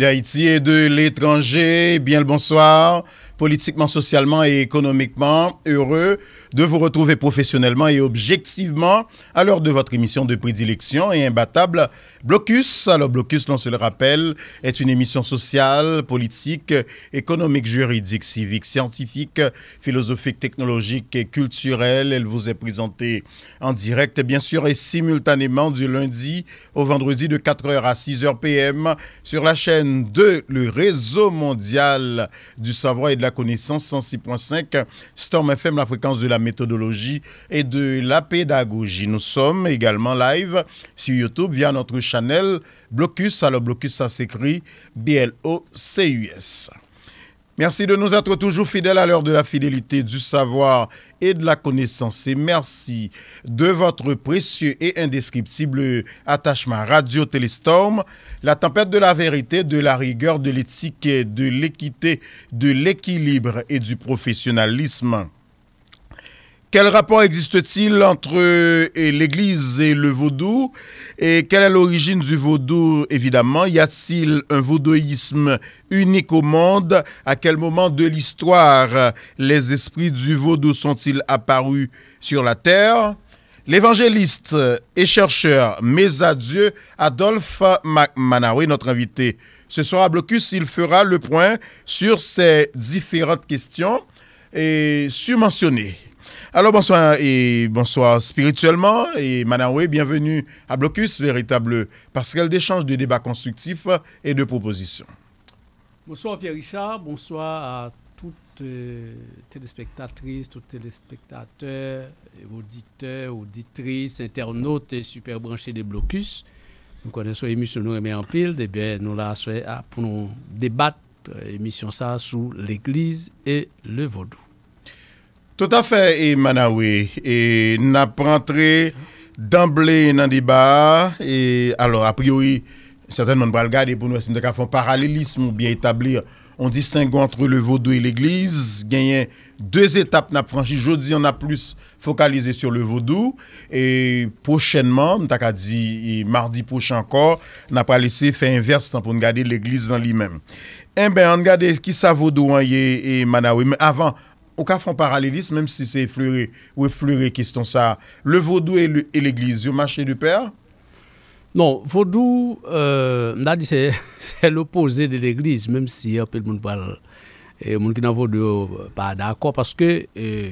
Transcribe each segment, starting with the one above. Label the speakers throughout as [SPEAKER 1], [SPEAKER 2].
[SPEAKER 1] d'Haïti et de l'étranger, bien le bonsoir, politiquement, socialement et économiquement, heureux de vous retrouver professionnellement et objectivement à l'heure de votre émission de prédilection et imbattable Blocus. Alors Blocus, l'on se le rappelle, est une émission sociale, politique, économique, juridique, civique, scientifique, philosophique, technologique et culturelle. Elle vous est présentée en direct, bien sûr, et simultanément du lundi au vendredi de 4h à 6h PM sur la chaîne 2, le réseau mondial du savoir et de la connaissance 106.5, Storm FM, la fréquence de la méthodologie et de la pédagogie. Nous sommes également live sur YouTube via notre channel Blocus. Alors Blocus, ça s'écrit B-L-O-C-U-S. Merci de nous être toujours fidèles à l'heure de la fidélité, du savoir et de la connaissance. Et merci de votre précieux et indescriptible attachement Radio télestorm la tempête de la vérité, de la rigueur, de l'éthique, de l'équité, de l'équilibre et du professionnalisme. Quel rapport existe-t-il entre euh, l'Église et le vaudou Et quelle est l'origine du vaudou, évidemment Y a-t-il un vaudouisme unique au monde À quel moment de l'histoire euh, les esprits du vaudou sont-ils apparus sur la terre L'évangéliste et chercheur Dieu, Adolphe McManawe, notre invité ce soir à Blocus, il fera le point sur ces différentes questions et surmentionnées. Alors bonsoir et bonsoir spirituellement et Manawe, bienvenue à Blocus, véritable parce qu'elle d'échange de débats constructifs et de propositions.
[SPEAKER 2] Bonsoir Pierre-Richard, bonsoir à toutes euh, téléspectatrices, tous téléspectateurs, auditeurs, auditrices, internautes et super branchés de Blocus. Nous connaissons l'émission Nous en pile, et eh bien nous la pour nous débattre euh, émission ça sous l'Église et le vaudou.
[SPEAKER 1] Tout a fè, e mana wè, e n ap rentre d'emble nan dibar, e alor apriyo e certaine man pral gade pou nou asin de ka fon paralelisme ou bien etablir, on distingou antre le vodou e l'eglise, genyen, deux etap n ap franchi, jodi an ap plus fokalize sur le vodou, e pochenman, nou tak a di, e mardi poch ankor, n ap pral ese fè inverse tan pou n gade l'eglise nan li men. En eh ben, an gade ki sa vodou an ye, e mana wè, men avan, Au cas faire parallélisme, même si c'est effleuré ou effleuré question ça. Le vaudou et l'église, le marché du père Non, vaudou, euh,
[SPEAKER 2] c'est l'opposé de l'église, même si un peu le monde parle. Et monde qui n'a euh, pas d'accord, parce que euh,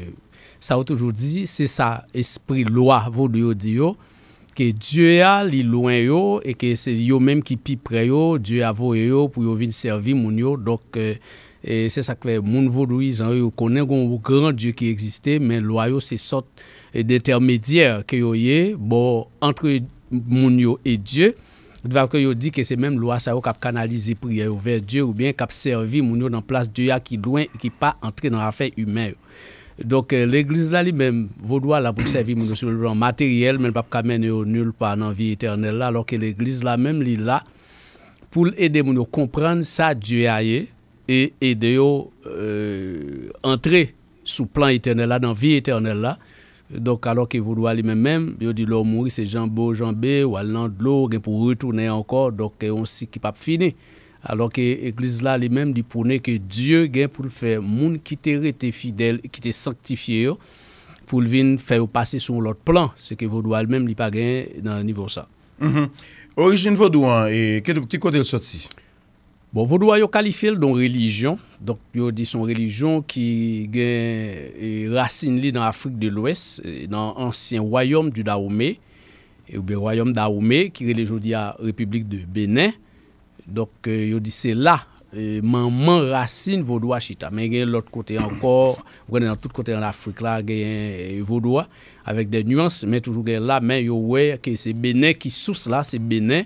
[SPEAKER 2] ça a toujours dit, c'est ça, esprit loi, vaudou dit, que Dieu a li loin et que c'est yo même qui pi près Dieu a voyé yo pour yo venir servir mon yo. Donc, euh, E se sakwe, moun vodoui zan yo konen goun ou gran die ki egziste men lwa yo se sot d'intermedièr ke yo ye bo entre moun yo e die. Dwa ke yo di ke se menm lwa sa yo kap kanalize priye yo ver die ou bien kap servi moun yo nan plas die ya ki lwen ki pa entre nan rafen yume. Donk euh, l'eglise la li menm vodoua la pou servi moun yo sou lwen materyel menm pa pou kamen yo nul pa nan vi eternel la. Lò ke l'eglise la menm li la pou l'ede moun yo kompren sa die ya ye. et d'entrer euh, sous plan éternel là dans vie éternelle là donc alors que vous doit aller même même yo dit l'homme mourir c'est jambe jambé, ou allant de l'eau pour retourner encore donc on qui pas fini alors que l'église là lui même dit pour que Dieu gain pour le faire monde qui étaient resté fidèle qui t'est sanctifié pour venir faire passer sur l'autre plan ce que vous doit même lui pas gain dans le niveau ça mm-hmm. Origine -hmm. origine vaudouin et quel petits côté sorti Bon, Vodoua yo kalife el don relijyon. Dok yo di son relijyon ki gen racine li dan Afrik de l'Ouest, dan ansyen wayom du Daoume. E oube wayom Daoume ki gen le jodi a Republik de Benin. Dok euh, yo di se la, man man racine Vodoua chita. Men gen l'ot kote ankor, vwene nan tout kote an Afrik la gen euh, Vodoua, avek de nuance, men toujou gen la, men yo wey ke se Benin ki souse la, se Benin,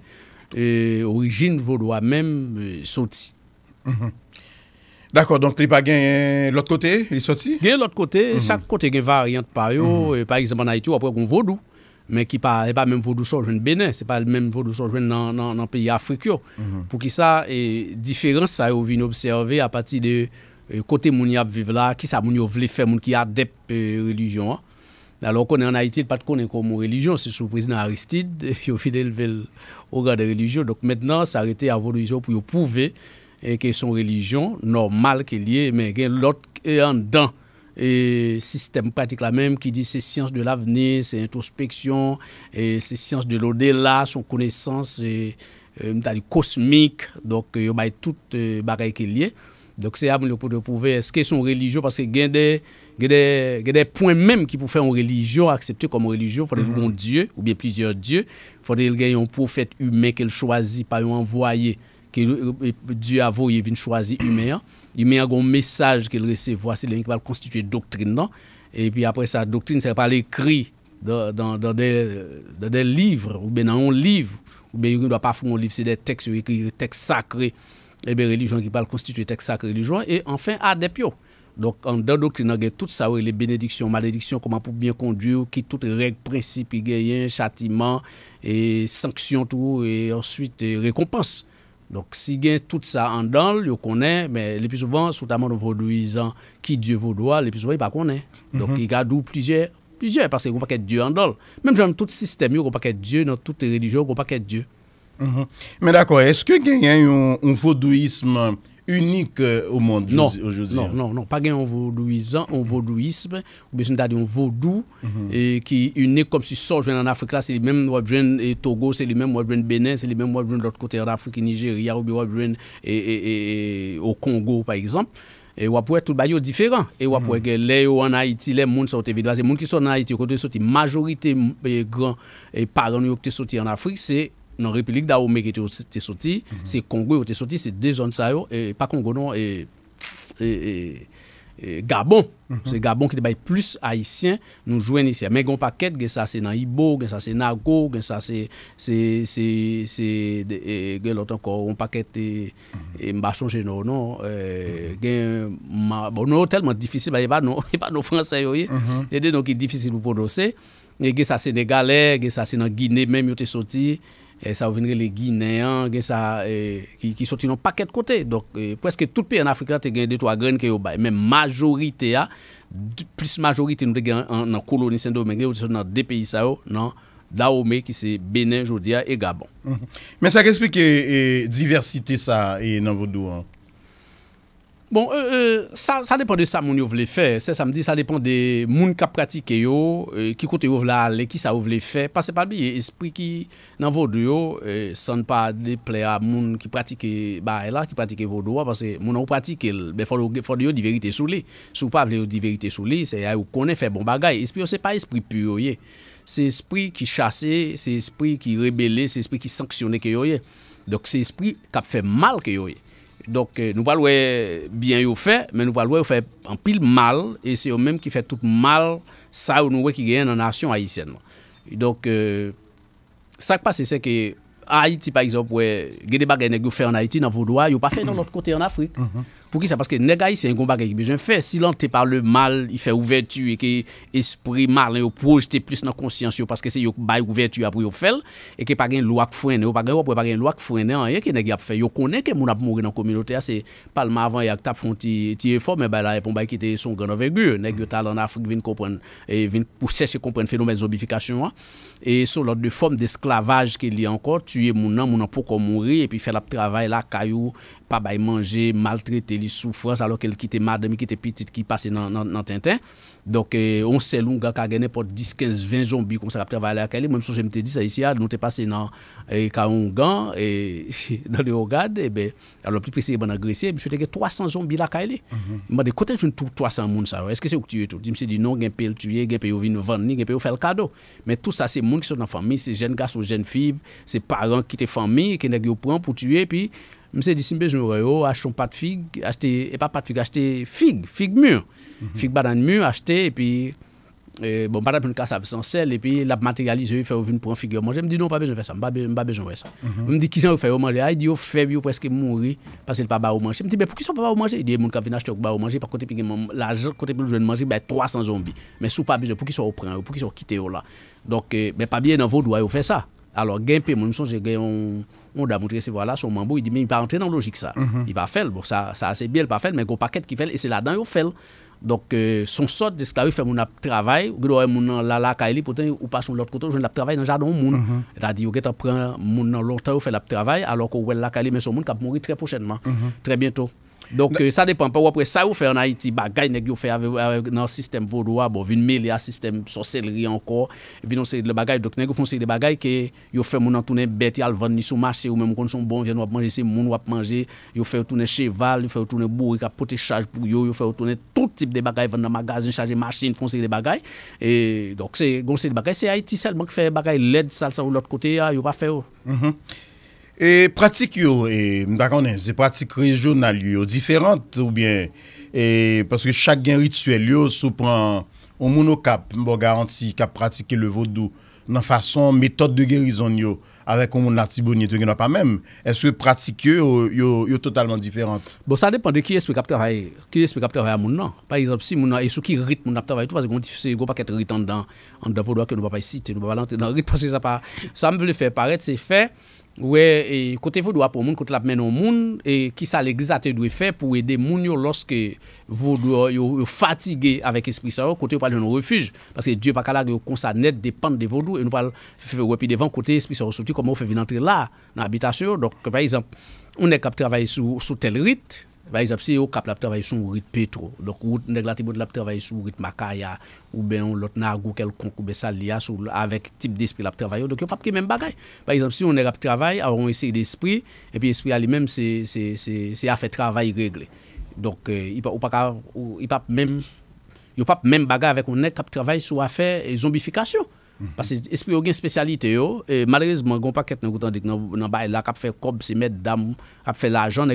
[SPEAKER 2] Orjine Vodou a menm soti
[SPEAKER 1] D'akor, donk li pa
[SPEAKER 2] gen l'ot kote, li soti? Gen l'ot kote, chak kote gen variant par yo mhm. Par exemple, Naiti ou apre kon Vodou Men ki pa, e pa menm Vodou soujwen benen Se pa menm Vodou soujwen nan peyi Afrik yo Pou ki sa, e, diferens a yo vin obseve A pati de kote mouni ap vive la Ki sa mouni ou vle fè moun ki adep euh, relijyon an alo konen anayite, pat konen komo relijon, se sou preznen Aristide, yo fidel vel eh, ora de relijon, dok menen sa rete avonouzo pou yo pouve ke son relijon normal ke liye, men gen lot e an dan sistem pratik la men, ki di se siyans de lavene, se introspeksyon, se siyans de lode la, son konesans kosmik, dok yo bay tout barek ke liye, dok se am le pouve eske son relijon, parce gen de relijon ge de pouen menm ki pou fè an religyon, aksepte konm an religyon, fò de yon euh, diyo bon non? ou biye plizye diyo, fò de yon profet yon men ke l chwazi, pa yon envoye, ki diyo avoye vin chwazi yon men, yon men yon mesaj ke l resevo, se lè yon ki pal konstituye doktrine dan, e pi apre sa doktrine, se pal ekri dan de livre, ou be nan yon livre, ou be yon do pa fò yon livre, se de tekst yon ekri, tekst sakre, e eh be religyon ki pal konstituye tekst sakre religyon, e anfen adep yo, Donk an do do ki nan gen tout sa ou e le benediksyon, malediksyon, koman pou bien kondyou, ki tout rek prinsipi gen yen, chatiman, e sanksyon tou, e answite rekompans. Donk si gen tout sa an donl, yo konen, men le pi souvan, soutanman nou vodouizan, ki Diyo vodoua, le pi souvan, yo pa konen. Donk i gadou plijer, plijer, parce yon pa ket Diyo an donl. Men jan tout sistemi yo kon pa ket Diyo, nan tout religyon yo kon pa ket Diyo.
[SPEAKER 1] Men dako, eske gen yen yon vodouizman, unique euh, au monde aujourd'hui. Non, non,
[SPEAKER 2] non, pas un vaudouisant, un vaudouisme, ou bien c'est un vaudou, mhm. et qui est unique comme si sort en Afrique, là, c'est le même Wabjouen et Togo, c'est le même Wabjouen Bénin, c'est le même Wabjouen de l'autre côté de l'Afrique, Nigeria, ou bien et, au Congo, par exemple. Et on peut tout le différent. Et on peut que les en Haïti, les gens sont évidemment, les gens qui sont en Haïti, côté sorti majorité grand et parents qui sont en Afrique, c'est nan republik da oume ke te soti, mhm. se Kongo yo te soti, se dejon sa yo, e pa Kongo nou e, e, e Gabon, mhm. se Gabon ki te bay plus Haitien, nou jwen Haitien. Men gwen paket, gen sa se nan Ibo, gen sa se Nago, gen sa se gen lotan kon gwen paket e mhm. mba chonje nou, nou, gen, bon, nou telman dificil, ba yon pa nou franse yo, yon di nou ki dificil pou poun dosi, gen sa Senegalè, gen sa se nan Gine, men yo te soti, Sa ou venre le Gineyan, gen sa ki sotinon paket kote. Dok, preske tout pi en Afrika te gen detwa gren ke yo bay. Men majorite ya, ah, plus majorite nou de gen nan koloni Sendo men gen, ou de peyi sa yo, nan Daome ki se Benin, Jodia e Gabon.
[SPEAKER 1] Men mm-hmm. sa kespe ke diversite sa e nan vodou an?
[SPEAKER 2] Bon, sa euh, euh, depon de sa moun yo vle fè, se sa mou di, sa depon de moun kap pratik yo, euh, ki kote yo vle ale, ki sa yo vle fè. Pase pa bi, esprit ki nan vod yo, san pa deple a moun ki pratike, ba e la ki pratike vod yo, parce moun an wou pratike, be fonde yo di verite sou li. Sou pa vle yo di verite sou li, se a yo konen fè bon bagay. Esprit yo se pa esprit pu yo ye, se esprit ki chase, se esprit ki rebele, se esprit ki sanksyone ke yo ye. Dok se esprit kap fè mal ke yo ye. Donk nou palwe bien yo fe men nou palwe yo fe an pil mal E se yo menm ki fe tout mal sa ou nou we ki gen nanasyon Haitien Donk sak euh, pa se se ke Haiti pa exemple we gede bagayne yo fe an Haiti nan Voudoua Yo pa fe nan lot kote an Afrique mm-hmm. Pou ki sa, paske negay se yon gomba genki bejwen fè, silan te par le mal, yon fè ouvertu, e ki espri mal, yon projete plis nan konsyansyo, paske se yon bay ouvertu apri yon fèl, e ki pagen lwak fwen, yon pagen wapre pagen lwak fwen, yon a ye ki negi ap fè, yo konen ke moun ap moure nan kominote a, se palman avan yon tap fon ti e fon, men bay la epon bay ki te son gano vè gyo, negi yo talan Afrik vin kompren, vin pou seche kompren fenomen zobifikasyon wan, e sou lor de fom de esklavaj ke li ankor tuye mounan, mounan pou kon mounri e pi fè la ptravay la kayou pa bay manje, maltrete li soufrans alo ke li kite mademi, kite pitit, ki pase nan nan ten ten, donk e, onse loun ga kagenè pot 10, 15, 20 jombi kon se la ptravay la kayou, moun msou jemte di sa isi ya, nou te pase nan e, ka ungan, e, nan li o gad e be, alo pli presye ban agresye jote ge 300 jombi la kayou mwen mhm. de kote joun 300 moun sa, eske se ou kutye di mse di nou gen pe l tuye, gen pe yo vin ven ni, gen pe yo fel kado, qui sont dans la famille, c'est jeunes garçons, jeunes filles, ces parents qui étaient famille, qui n'ont pas pour tuer. Puis, je dit, si je me réveille, pas de figues, et pas de figues, achetez figues, figues mûres, mhm. figues badanes mûres, achetez, et puis. Eh, bon, pad ap yon ka sa fè san sel, epi la materialize, yon fè ou vin pou an figè ou manje. Mè di, non, pa bejan fè sa, mè ba bejan fè sa. Mè di, ki jan ou fè ou manje? Ay, di, ou fè yon preske mounri, pasè l pa ba ou manje. Mè di, mè pou ki son pa ba ou manje? Mè di, moun ka vina chte ou ba ou manje, pa kote pi l jouen manje, bè 300 zonbi. Mè sou pa bejan pou ki son ou pren ou pou ki son ou kite ou la. Donk, mè pa biye nan vòd ou a yon fè sa. Alors, genpè, mè nou son, jè gen yon, yon damoutre se vwa la Donk euh, son sot de sklavi fè moun ap travay, gredo wè moun nan lakay li poten ou pas moun lort koto, jwen ap travay nan jadon moun. E ta di yo get ap pran moun nan lort koto fè lap travay, alo kou wè lakay li men son moun kap mouri tre pochenman. Mhm. Tre bientou. Donk sa depan pa wapre sa yo fè an Haiti bagay neg yo fè avè nan sistem vaudoua bo vin mele a sistem sorseleri anko. Vin an sèri de bagay, dok neg yo fon sèri de bagay ke yo fè moun an tounen beti alvan nisou mache ou mèm kon son bon vien wap manje se moun wap manje. Yo fè yon tounen cheval, yo fè yon tounen bourik apote chaj pou yo, yo fè yon tounen tout tip de bagay ven nan magazin chaje machine fon sèri de bagay. E donk se gon sèri de bagay, se Haiti sel oh. mank mm-hmm. fè bagay led salsan ou lot kote yo pa fè yo.
[SPEAKER 1] E pratik yo, e mbakande, se pratik rejonal yo, yo diferant ou bien, e paske chak gen rituel yo, sou pran, ou mouno kap, mbo garanti, kap pratike le vodou, nan fason metode de gen rizon yo, avek ou moun la tibouni, tou gen wap amem, eswe pratik yo, yo totalman diferant. Bo sa depande ki espe kapte vay, ki espe kapte vay a moun
[SPEAKER 2] nan, pa yon apsi moun nan, eswe ki rit moun apte vay, tout pase kon di fise, yon pa ket rit an dan, an da vodou ak, nou pa pay sit, nou pa pay lante, nan rit paske sa pa, sa mwen Ouè, kote vodou ap ou moun, kote lap men ou moun, ki sa l'eglisate dwe fe pou ede moun yo loske vodou yo fatige avèk espri sa yo, kote yo pale yon refuj, paske diyo pa kala yo konsa net depan de vodou, yo nou pale fe fe wèpi devan kote espri sa yo soti, koman yo fe vin antre la nan abitasyo. Dok, par exemple, oune kap travay sou tel rit, Ba isap si yo kap la ptravay sou rit petro, dok ou neg latibot la ptravay sou rit makaya, ou beyon lotnago kelkonk ou besal liya sou avèk tip despri la ptravay yo, dok yo pap ki men bagay. Ba isap si yo neg la ptravay, avon esir despri, epi espri alimèm se a fè travay regle. Dok euh, yo pap men bagay avèk ou neg la ptravay sou a fè zombifikasyon. Pase espri non ou gen spesyalite yo, malreze mwen kon pa ket nan goutan dik nan bay la kap fe kob se met dam, kap fe la ajan, nan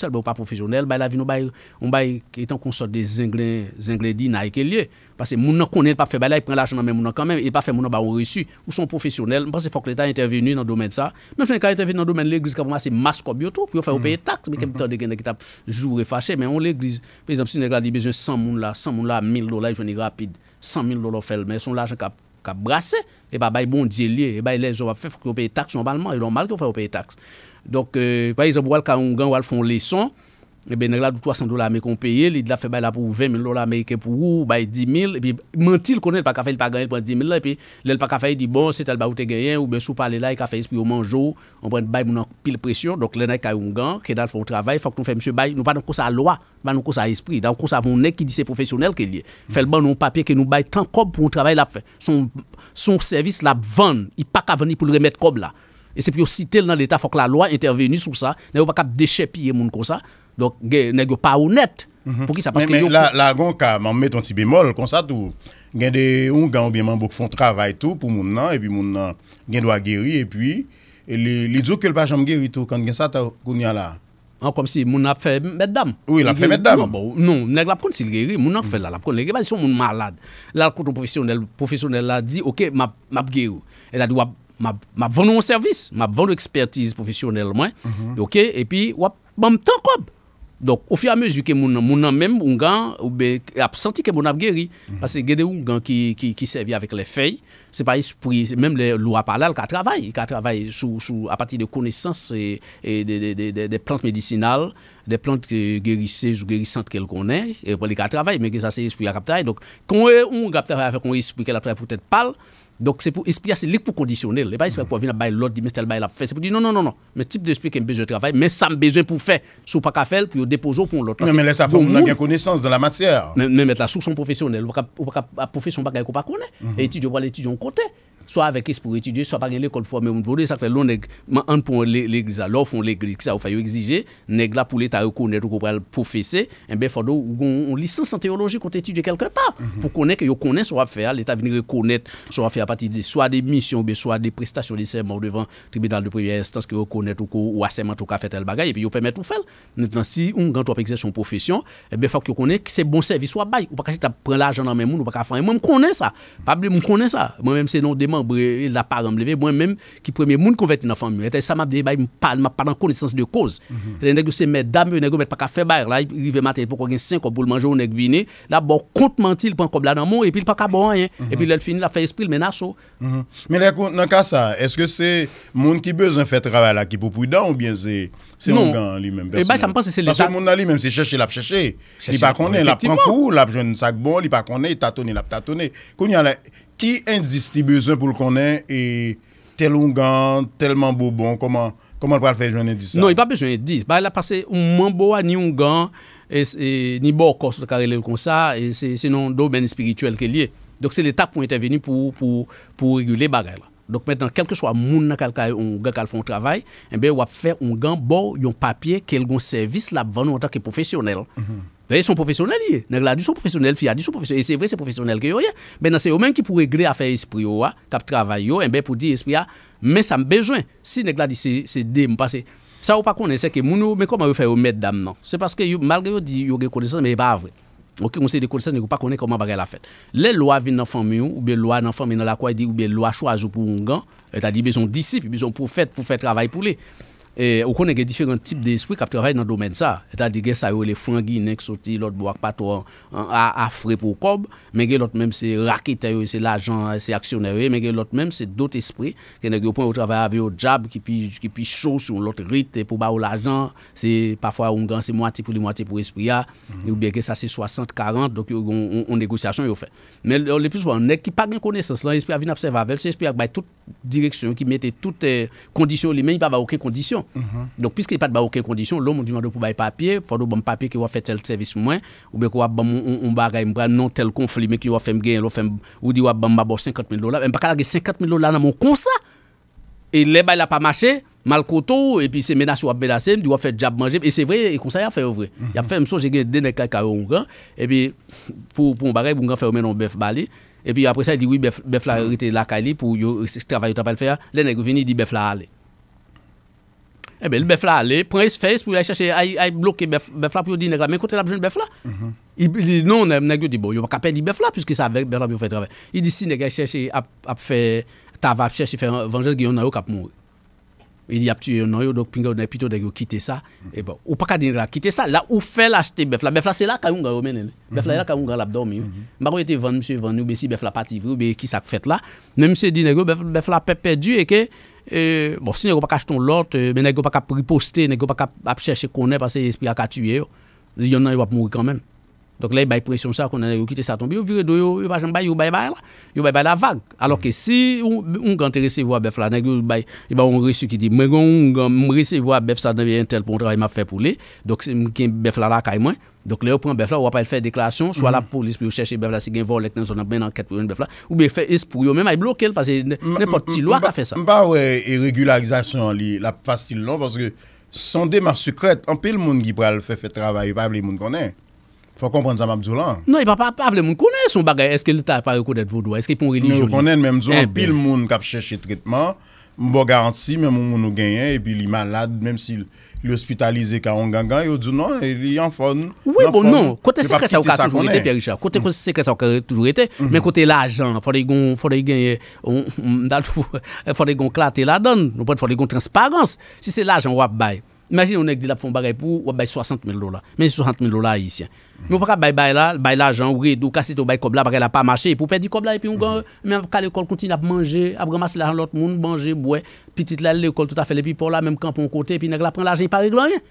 [SPEAKER 2] se albe ou pa profesyonel, bay la vi nou bay, ou bay etan konsort de zinglen, zinglen di nan eke liye. Pase moun nan konen, pap fe bay la, e pren la ajan nan men moun nan kamen, e pap fe moun nan ba ou resu, ou son profesyonel, mwen pan se fok leta interveni nan domen sa. Men fwen ka interveni nan domen, l'Eglise kap mwa se mas kob yo tou, pou yo fwe ou peye tak, mwen kem ta de gen de ki tap jou refache, men ka brase, e ba bay bon diye liye, e bay le, yo wap fe fok yo paye taks normalman, yo e wap mal ki yo fok yo paye taks. Donk, pa yi zop wal ka Ongan wal fon leson, Ebe eh nè la dou 300 do la me kon peye, li la fe bay la pou 20,000 do la me ke pou ou, bay 10,000, epi manti l konen l pa kafay l pa ganye l pou 10,000 la, epi lè l pa kafay l di bon, se tel ba ou te genyen, ou ben sou pale la e kafay espri yo manjou, on pren bay moun an pil presyon, dok lè nè ka yon gan, ke dal foun travay, fok nou fe msye bay, nou pa nan kousa loa, ba nan kousa espri, nan kousa moun ek ki di se profesyonel ke liye, fel ban nou papye ke nou bay tan kob pou yon travay la, son servis la bvan, yi pa ka vani pou l remet kob la, e se pyo sitel nan l eta fok la loa
[SPEAKER 1] interveni sou sa, nan yon pa Nèk mhm. yo pa ou net pou ki sa paske yo pou. Mè mè la gon ka, mè mè ton si bemol konsa tou. Gen de un gan ou bè man bok fon travay tou pou moun nan, epi moun nan gen do a geri, epi li djou kel pa jom geri tou kan gen sa ta koun ya la.
[SPEAKER 2] An kom si moun ap fè mè dam. Oui, l'ap fè mè dam. Non, bon, non nèk l'ap kon si l'geri, moun nan fè l'ap kon. Nèk yon moun malad. L'al konton profesyonel la di, ok, mab geri. E la di wap, mab ven nou an servis, mab ven nou ekspertiz profesyonel mwen, mhm. ok, epi wap, mab Donk ou fi amez yu ke mounan, mounan men moungan ou be ap santi ke mounan ap geri. Pase gede ou mounan ki servi avik le fey, se pa espri, menm le lua palal ka travay. Ka travay sou a pati de konesans e de plant medicinal, de plant gerisej ou gerisante ke l konen. E pou li ka travay, menm ki sa se espri a kaptaj. Donk konwe ou kaptaj a fe konwe espri ke la travay pou tete pala. Donc c'est pour expliquer, c'est pour conditionnel. Il pas pour venir bailler l'autre, dire, mais bail la fait. C'est pour dire, non, non, non, non. Mais type d'esprit qui a besoin de travail, mais ça a besoin pour faire. Sous pas qu'à faire, pour déposer pour l'autre. Non, mais laisse faire, on a bien connaissance de la matière. Mais mettre la source professionnelle, ou pas profession, pas qu'on pas connaît. Et étudier, on va l'étudier, en côté. Swa avekis pou retidye, swa pa gen l'ekol pou ame moun vode, sa kwen loun neg, man an pou l'eklisa, loun fon l'eklisa ou eh fay mhm. yo exije, neg la pou l'Etat rekonet ou ko prel profese, enbe fwa do, ou gon lisansan teoloji kont etidye kelke pa, pou konen ke yo konen sou ap fè, l'Etat vini rekonet sou ap fè a pati sou a de misyon be, sou a de prestasyon lise, moun devan tribunal de privye estans ki yo konet ou ko eh bon ou aseman tou ka fè tel bagay, epi yo pèmè tou fèl. Netan si, moun pou yon la pa dan mleve, moun menm ki preme moun konvet yon afan mwen. Ete, sa ma dey bay mou pa, mou pa dan konnesans dey koz. Ete, nèk yo se mèd dam mwen, nèk yo mèd pa ka febèr, la yi rive matè, pou kwen gen sèn, pou l manjè ou nèk vine, la bo kont menti l pou an koblan an moun, epi l pa ka bo a yon, epi l el fini la fe espri l menas
[SPEAKER 1] yo. Mèd lèk kont nan ka sa, eske se moun ki bezan fè trabè la, ki pou pwida ou bien se... Se yon gan li men. E bay sa mpansi se le tak. Pansi yon moun nan li men, se chèche la p chèche. Li pa konè, la p pankou, la p jwenn sakbo, li pa konè, tatouni la p tatouni. Koun yon la, ki endis ti bezon pou l konè, e tel yon gan, telman bo bon, koman pa l fè jwenn et di sa?
[SPEAKER 2] Non, yon pa bezon et di. Bay la pasè, yon man bo a ni yon gan, ni bo kors karelen kon sa, se non do men espirituel ke liye. Dok se le tak pou interveni pou regule bagay la. Donk men tan kelke swa moun nan kal foun travay, eh enbe wap fè ungan bo yon papye kel gon servis la bvan nou anta ke profesyonel. Mhm. Ve yon son profesyonel ye. Nèk la di sou profesyonel, fi ya di sou profesyonel. E se vre se profesyonel ke yo ye. Men nan se yo men ki pou regle a fè espri yo a, kap travay yo, eh enbe pou di espri ah, a, men sa mbejwen si nèk la di se de mpase. Sa wap akonnen se ke moun yo, men koman wè fè yo mèd damman. Se paske yo malge yo di yo rekode san, men yon pa avre. Ok, konsey de konses ne kou pa konen koman bagay la fèt. Le lwa vin nan fèmè yon, ou be lwa nan fèmè nan lakwa, e di ou be lwa chou azou pou ungan, e ta di be zon disip, be zon pou fèt, pou fèt travay pou le. E, ou konen gen diferent tip de espri kap trabay nan domen sa. Eta di gen sa yo le frangin, nek soti lot bo ak pato afre pou kob, men gen lot menm se rakit ayo, se l'ajan, se aksyonarye, men gen lot menm se dot espri, gen gen yo pon yo trabay avyo jab, ki pi show sou lot rit e pou ba ou l'ajan, se pafwa ou ngan se moati pou li moati pou espri ya, mhm. ou gen gen sa se 60-40, donk yo yon negosyasyon yo fe. Men yo le plus van, nek ki pa gen konen sa slan, espri a vin apsev avel, se espri ak bay tout direksyon, ki mette tout kondisyon eh, li men, Mm-hmm. Donk piske e pat ba ouken kondisyon, loun moun diwando pou bay papye, fwado ban papye ki wafet tel servis mwen, oubek wap ban mou mba gay mbra nan tel konfli bon me ki wafem gen, wou di wap ban mba boj 50.000 dolar, mba kalage 50.000 dolar nan moun konsa, e le bay la pa mache, malkoto, e pi se menas wap belasem, di wafet jab manje, e se vre, e konsa ya fwe vre. Yap fwe mson je gen dene kaj kare wongan, e pi pou mba gay mbongan fwe menon bef bali, e pi apre sa di wif bef la rite lakali pou yo trabay yo tapal fwe ya, le ne gweni di bef la hale. Ebe, eh le bef la ale, prese, prese, pou yay cheche, yay bloke bef la pou yoy di nèk la. Men kontel ap jwen bef la? Non, nèk yo di, bo, yoy baka pen di bef la, pwiske sa bef la byo fè draven. Y di si nèk yoy cheche ap fè, tava ap cheche fè vangez gè yon nanyo kap mou. Y di ap tè yon nanyo, dok pinga yon nèk pito dèk yo kite sa. Ebo, ou paka dèk yon nanyo kite sa, la ou fè l'achete bef la. Bef la se la ka yon gwa yo menen. Bef la yon la ka yon gwa la ap dormi. Mba kwen E, bon, si nè gwa pa kach ton lot, e, mè nè gwa pa ka priposte, nè gwa pa ka ap chèche konè pa se espri ak atuye yo, yon nan yon wap mouye kanmen. Donk la yon bay presyon sa kon nan yon kite sa tombe, yon vire do yon, yon bay bay la, yon bay bay la vage. Alorke si yon kanterese yon bev la, nan yon bay, yon bay yon resi ki di, mwen yon, mwen resi yon bev sa nan yon tel pou yon trabay map fe pou le, donk yon bev la la kay mwen, donk le yon pren bev la, wapay fe deklasyon, swa la polis pou yon cheshe bev la se gen vol et nan zonan ben anket pou yon bev la, ou bev fe es pou yon, men may blok
[SPEAKER 1] el, pasi nepot ti lwa ka fe sa. Mba wè yon regularizasyon li, la pasi li lwa, pasi ki son demar Fò kompran Zama Abdoulan. Non, yon pa pa avle moun konen son bagay. Eske l'Etat pa rekonet vodwa. Eske yon pon religioni. Moun konen men moun konen. Pil moun kap chèche tritman. Mbo garanti men moun moun nou genyen. Epi li malad. Mem si li ospitalize ka ongangan. Yon di nou, li yon fon. Oui bon non. Kote sekre sa ou ka toujou ete, Pierre
[SPEAKER 2] Richard. Kote sekre sa ou ka toujou ete. Men kote l'ajan. Fò de yon klate la don. Fò de yon transparence. Si se l'ajan wap baye. Imagin yon ek di la pou foun bagay pou, wap bay 60.000 lola. Men 60.000 lola yi syan. Mwen paka bay bay la, bay la jan, wredou, kase to bay kobla, bagay la pa mache, pou pe di kobla, epi yon mhm. gwa, men paka l'ekol kontine ap manje, ap ramase la jan lot moun, manje, bwe, pi tit lal l'ekol tout afele, epi pou la, men paka anpon kote, epi neg la pran la jan, yon pa regla yon.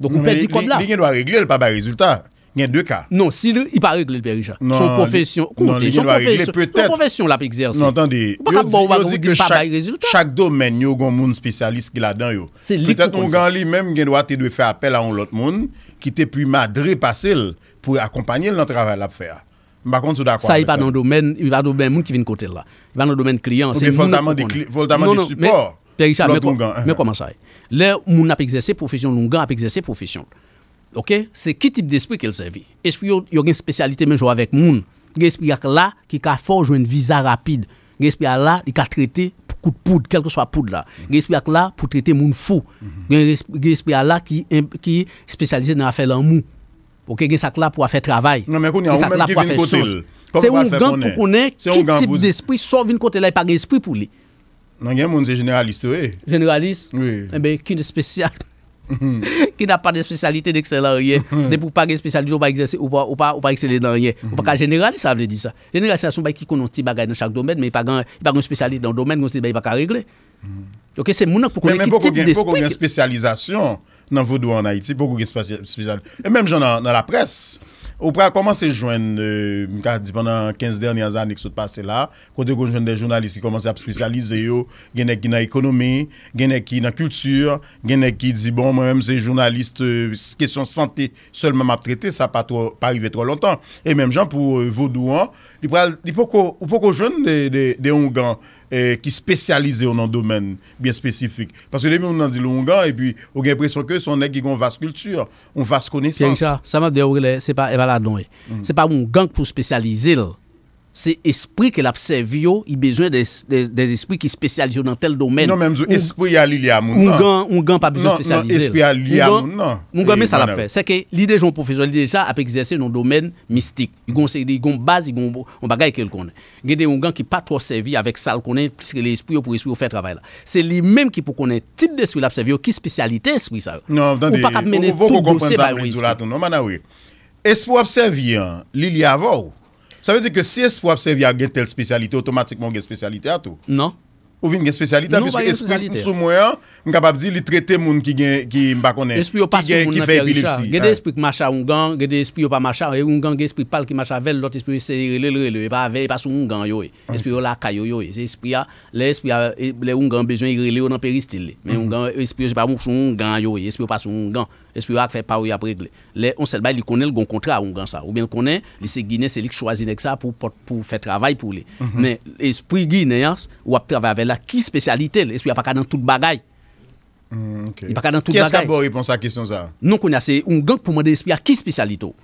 [SPEAKER 2] Donk mwen pe di kobla. Men yon
[SPEAKER 1] wap regle, yon pa bay rezultat. Yen de ka?
[SPEAKER 2] Non, si le, yi pa regle l Perichat. Non, son profesyon, koute, non, son profesyon la pe egzersi. Non, nantande, yo bon di ki
[SPEAKER 1] chak domen yo bon, goun moun spesyalist ki la den yo. Pe tete Ongan li menm genwa te dwe fe apel a on lot moun, ki te pu madre pase l pou akompanyel nan travay la pe fe a. Sa yi pa nan
[SPEAKER 2] domen, yi pa domen moun ki vin kote la. Yi pa nan domen kliyans. Ou men voltaman de non, support. Perichat, men koman sa yi. Le, moun ap egzersi profesyon l Ongan, ap egzersi profesyon l. Ok, se ki tip despri ke l sevi? Espri yo gen spesyalite men jo avèk moun. Gen espri ak la, ki ka forjwen viza rapide. Gen espri ala, ki ka trete pou kout poud, kelke swa poud la. Gen espri ak la, pou trete moun fou. Mhm. Gen espri ala, ki spesyalite nan afèl an moun. Ok, gen espri ak la pou a fè travay. Gen espri ak la pou a fè chos. Se ou gen pou konen, ki tip despri so vè kote la, non, e pa gen espri pou li.
[SPEAKER 1] Nan gen moun se generaliste ou e. Generaliste? Oui. E ben, ki ne spesyalite?
[SPEAKER 2] ki na pa de spesyalite dekselaryen de pou pa gen spesyalize ou pa ekseler ou pa ekseler nanyen ou pa ka generalize sa vle di sa generalize sa sou bay ki konon ti bagay nan chak domen men y pa gen
[SPEAKER 1] spesyalize nan domen y pa ka regle pou kon gen spesyalizasyon nan vodo an Haiti pou kon gen spesyalize menm jen nan la presse Ou pral koman se jwen, euh, mwen ka di pendant 15 dernyan zanik sot pase la, kote kon jwen de jounalist ki koman se ap spesyalize yo, gen ek ki nan ekonomi, gen ek ki nan kultur, gen ek ki di bon mwen mwen se jounalist kesyon euh, sante, solman ap trete, sa pa rive tro lontan. E menm jan pou vodouan, di pral, di poko jwen de yon gant. Eh, ki spesyalize ou nan domen biye spesifik. Paske deme ou nan di lou Ongan epi ou gen presyon ke son ek ki kon vas kultur, kon vas konesans. Pye kya,
[SPEAKER 2] sa ma de ourele, se pa eva la donye. Mm. Se pa Ongan pou spesyalize lè, se espri ke l'abservi yo, i bejwen des espri ki spesyalize yo nan tel domen. Non menm zo, espri ya li li a moun nan. Non. Moun gen, moun gen pa bejwen non, non, spesyalize yo. Non, non, espri ya li li a moun nan. Moun gen men sa la fè. Se ke li de joun profesyon, li de joun ap egzese yon domen mistik. Yon base, yon bagay ke l konen. Gen de moun gen ki pa tro servi avek sal konen, piske li espri yo pou espri yo fè travè la. Se li menm ki pou konen tip de espri l'abservi yo, ki spesyalite
[SPEAKER 1] espri sa yo. Non, nan de, ou Sa ve de ke si espri wap se via gen tel spesyalite, otomatikman gen spesyalite ato? Non. Ou vin gen spesyalite? Non, ba gen spesyalite. Esprit msou mwe, mkabab di li trete moun ki mba konen, ki fe epilipsi. Gede
[SPEAKER 2] espri wap msou mwen, gede espri wap msou mwen, gede espri wap msou mwen, gede espri wap msou mwen, Espri wak fè pa ou y ap regle. Le, on sel bay li konen l gon kontra a mm, Ongan sa. Ou ben konen, lise Gine, selik chwazine ksa pou fè travay pou li. Men, espri Gine, ou ap travay avè la, ki spesyalite li? Espri wak pa ka nan tout bagay.
[SPEAKER 1] Il pa ka nan tout bagay. Kè skap bo riponsa a kisyon sa?
[SPEAKER 2] Non konye, se Ongan pou mwende espri wak ki spesyalite ou.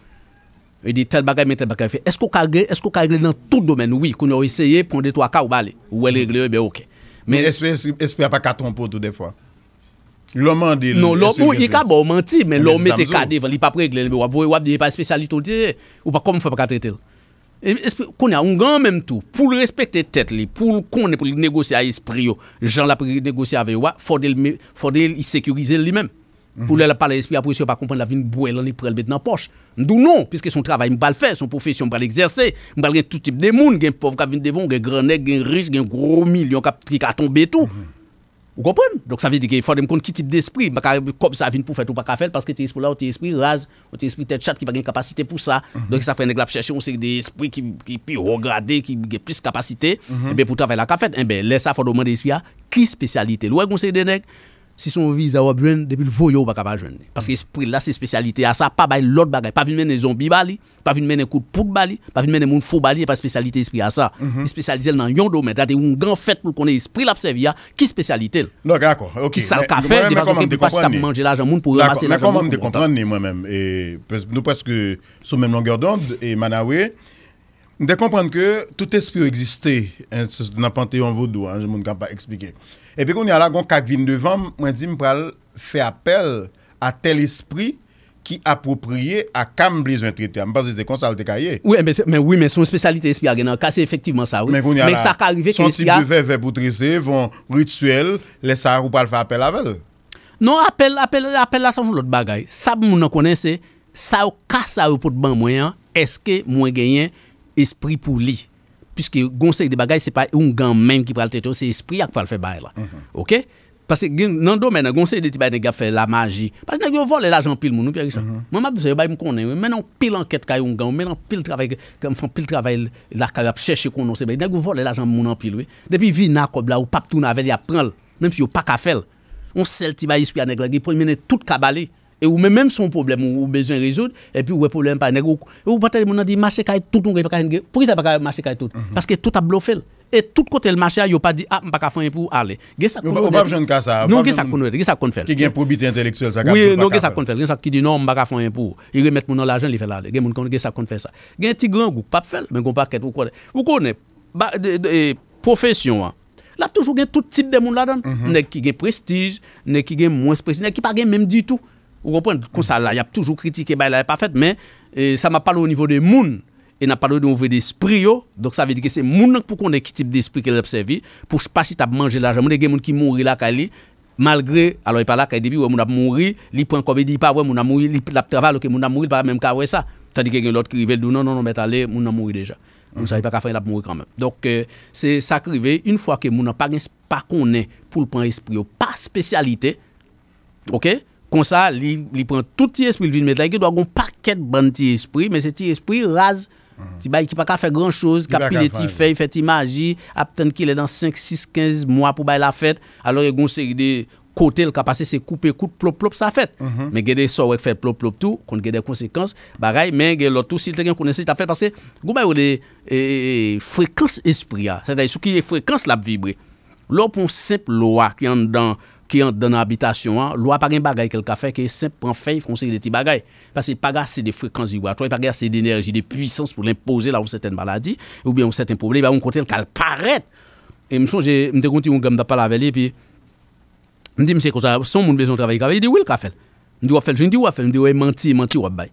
[SPEAKER 2] E di tel bagay men tel bagay fe. Esko ka regle? Esko ka regle nan tout domen? Oui, konye ou y seye, pwende to a ka ou bale. Ou wèl
[SPEAKER 1] regle ou be ok. Men, espri wak pa ka tr Lò mandi. Non, lò mandi,
[SPEAKER 2] men eh lò mette kadev, li pa pregle li mè wap. Voi wap di e pa espesyalitou, ou pa kom fè pa kate tel. Konè a un gran mèm tou, pou lè respekte tèt li, pou lè konè pou lè negose a esprè yo, jan la pou lè negose ave wap, fò de lè yi sekurize li mèm. Mhm. Pou lè la pale esprè aposè yo pa kompèn la vin bwè lè ni prel bet nan poch. Ndou nou, piske son travay mbal fè, son profesyon mbal eksersè, mbal gen tout tip de moun, gen pov ka vin devon, gen granè, gen rich, gen gro milyon, ki ka tombe tou. Mhm. Ou kompren? Donk sa vide ki fòdèm kont ki tip d'espri baka komp sa vin pou fèt ou pa kafèl paske ti espri la ou ti espri raze, ou ti espri tè tchat ki pa gen kapasite pou sa. Donk sa fè nèk l'apisyasyon ou se ki d'espri ki pi rogradè, ki gen plus kapasite, pou ta fè la kafèl, lè sa fòdèm kont d'espri a ki spesyalite louè kon se ki dè nèk? Si son vi zawa brwen, depil voyo baka pa jwenni. Paske esprit la se spesyalite a sa, pa baye lot bagay. Pa vin men e zombi bali, pa vin men e kout pout bali, pa vin men e moun fou bali, e pa spesyalite esprit a sa. Mhm. I spesyalize l nan yon domen. Ate yon gan fèt pou konen esprit la psevi a, ki spesyalite l. Non, akon. Ki sa ka fè, dewa zonke pou pasika pou manje la joun moun pou ramase la joun moun. Akon, akon, akon, de kompran
[SPEAKER 1] ni mwen mèm. Nou paske sou men monger dond, e mana we, de kompran ke tout esprit ou eksiste, Epi goun yala goun kakvin devan, mwen di mpral fe apel a tel espri ki apopriye a kam blizwen trite. Mpa zite konsal te kaye.
[SPEAKER 2] Oui, men son spesyalite espri a genan, kase efektivman sa. Men goun yala, son si beve ve boutrize, von rituel, lesa a rupal fe apel avel. Non, apel la sanjoun lot bagay. Sa moun an kone se, sa ou kase a ou pot ban mwen, eske mwen genyen espri pou li? Piski gonsek di bagay se pa ungan menm ki pral tete ou, se ispri ak pral fe bay la. Mhm. Ok? Pase gen nan do men, gonsek di ti bay negap fe la maji. Pase nan gen yo vol el ajan pil moun ou, Pierre Richard. Mhm. Mwen mabuse, yo bay mkone, mwen an pil anket kay ungan, mwen an pil travay la karap, cheshe konon se bay. Nan gen yo vol el ajan moun an pil we. Depi vi nakob la, ou pak tou navel ya pral, menm si yo pak a fel. On sel ti bay ispri aneg la, gen pou mene tout kabale. E ou men menm son problem ou bezyon rezoud E pi ou we problem pa E ou patel moun an di mashe kaj tout Pou yi sa baka mashe kaj tout mhm. Paske tout ap blo fel E tout kote l mashe a ah, yo
[SPEAKER 1] pa di ap mbakafon yon pou A le Non gen sa
[SPEAKER 2] kon fel Gen sa kon fel Gen ti gran ou pap fel Men kon pa ket ou kode Ou kode ne Profesyon an La toujou gen tout tip de moun la dan mhm. Ne ki gen prestij Ne ki gen mwen spresij Ne ki pa gen menm di tout Vous comprenez Comme ça, là, il y a toujours critiqué, bah, là, pas fait, mais ça m'a parlé au niveau des moun. Et n'a parlé de mauvais d'esprit, donc ça veut dire que c'est moun pour qu'on ait quel type d'esprit qu'elle a observe, pour pas si t'as mangé l'argent. Il y a des gens qui mourent là, malgré, alors il parle là, Kali, il dit, moun a mouru, il prend comme il dit, pas ouais, moun a mouru, il a travaillé, ok que moun a mouru, pas même qu'à ouais ça. Tandis que l'autre qui arrive, non, non, non, mais allez, moun a mouru déjà. Nous ça veut pas qu'à faire, il a mouru quand même. Donc, euh, c'est ça qui une fois que moun a pas, pas qu'on est pour le prendre esprit, pas spécialité, ok? Kon sa, li pren tout ti espri l'vinmet. La, ge do a gon pa ket ban ti espri, men se ti espri raz. Ti bay ki pa ka fe gran chouz, ka pilet ti fey, fe ti maji, ap ten ki le dan 5, 6, 15 mwa pou bay la fet. Alo, ge gon se gde kote l ka pase se koupe koute plop plop sa fet. Mhm. Men gede sou wek fet plop plop tou, kon gede konsekans. Baray, men ge lotou si te gen konen se ta fet, panse, go bay ou de e, e, frekans espri a. Se day sou ki ye frekans la vibre. Lo pon sep lo a, ki an dan... ki an dan an abitasyon an, lwa pa gen bagay kel kafe, ki e semp pran fey fronsek de ti bagay. Pas e pa ga se de frekansi wato, e pa ga se de enerji, de pwisans pou l'impose la ou seten baladi, ou bi an ou seten pouble, e ba ou kontel kal paret. E mson, mte konti yon gam da pala veli, pi mdi mse kon sa moun bezon travayi kave, e di wil ka fel. Mdi wafel, jen di wafel, mdi wè e manti, e manti wabayi.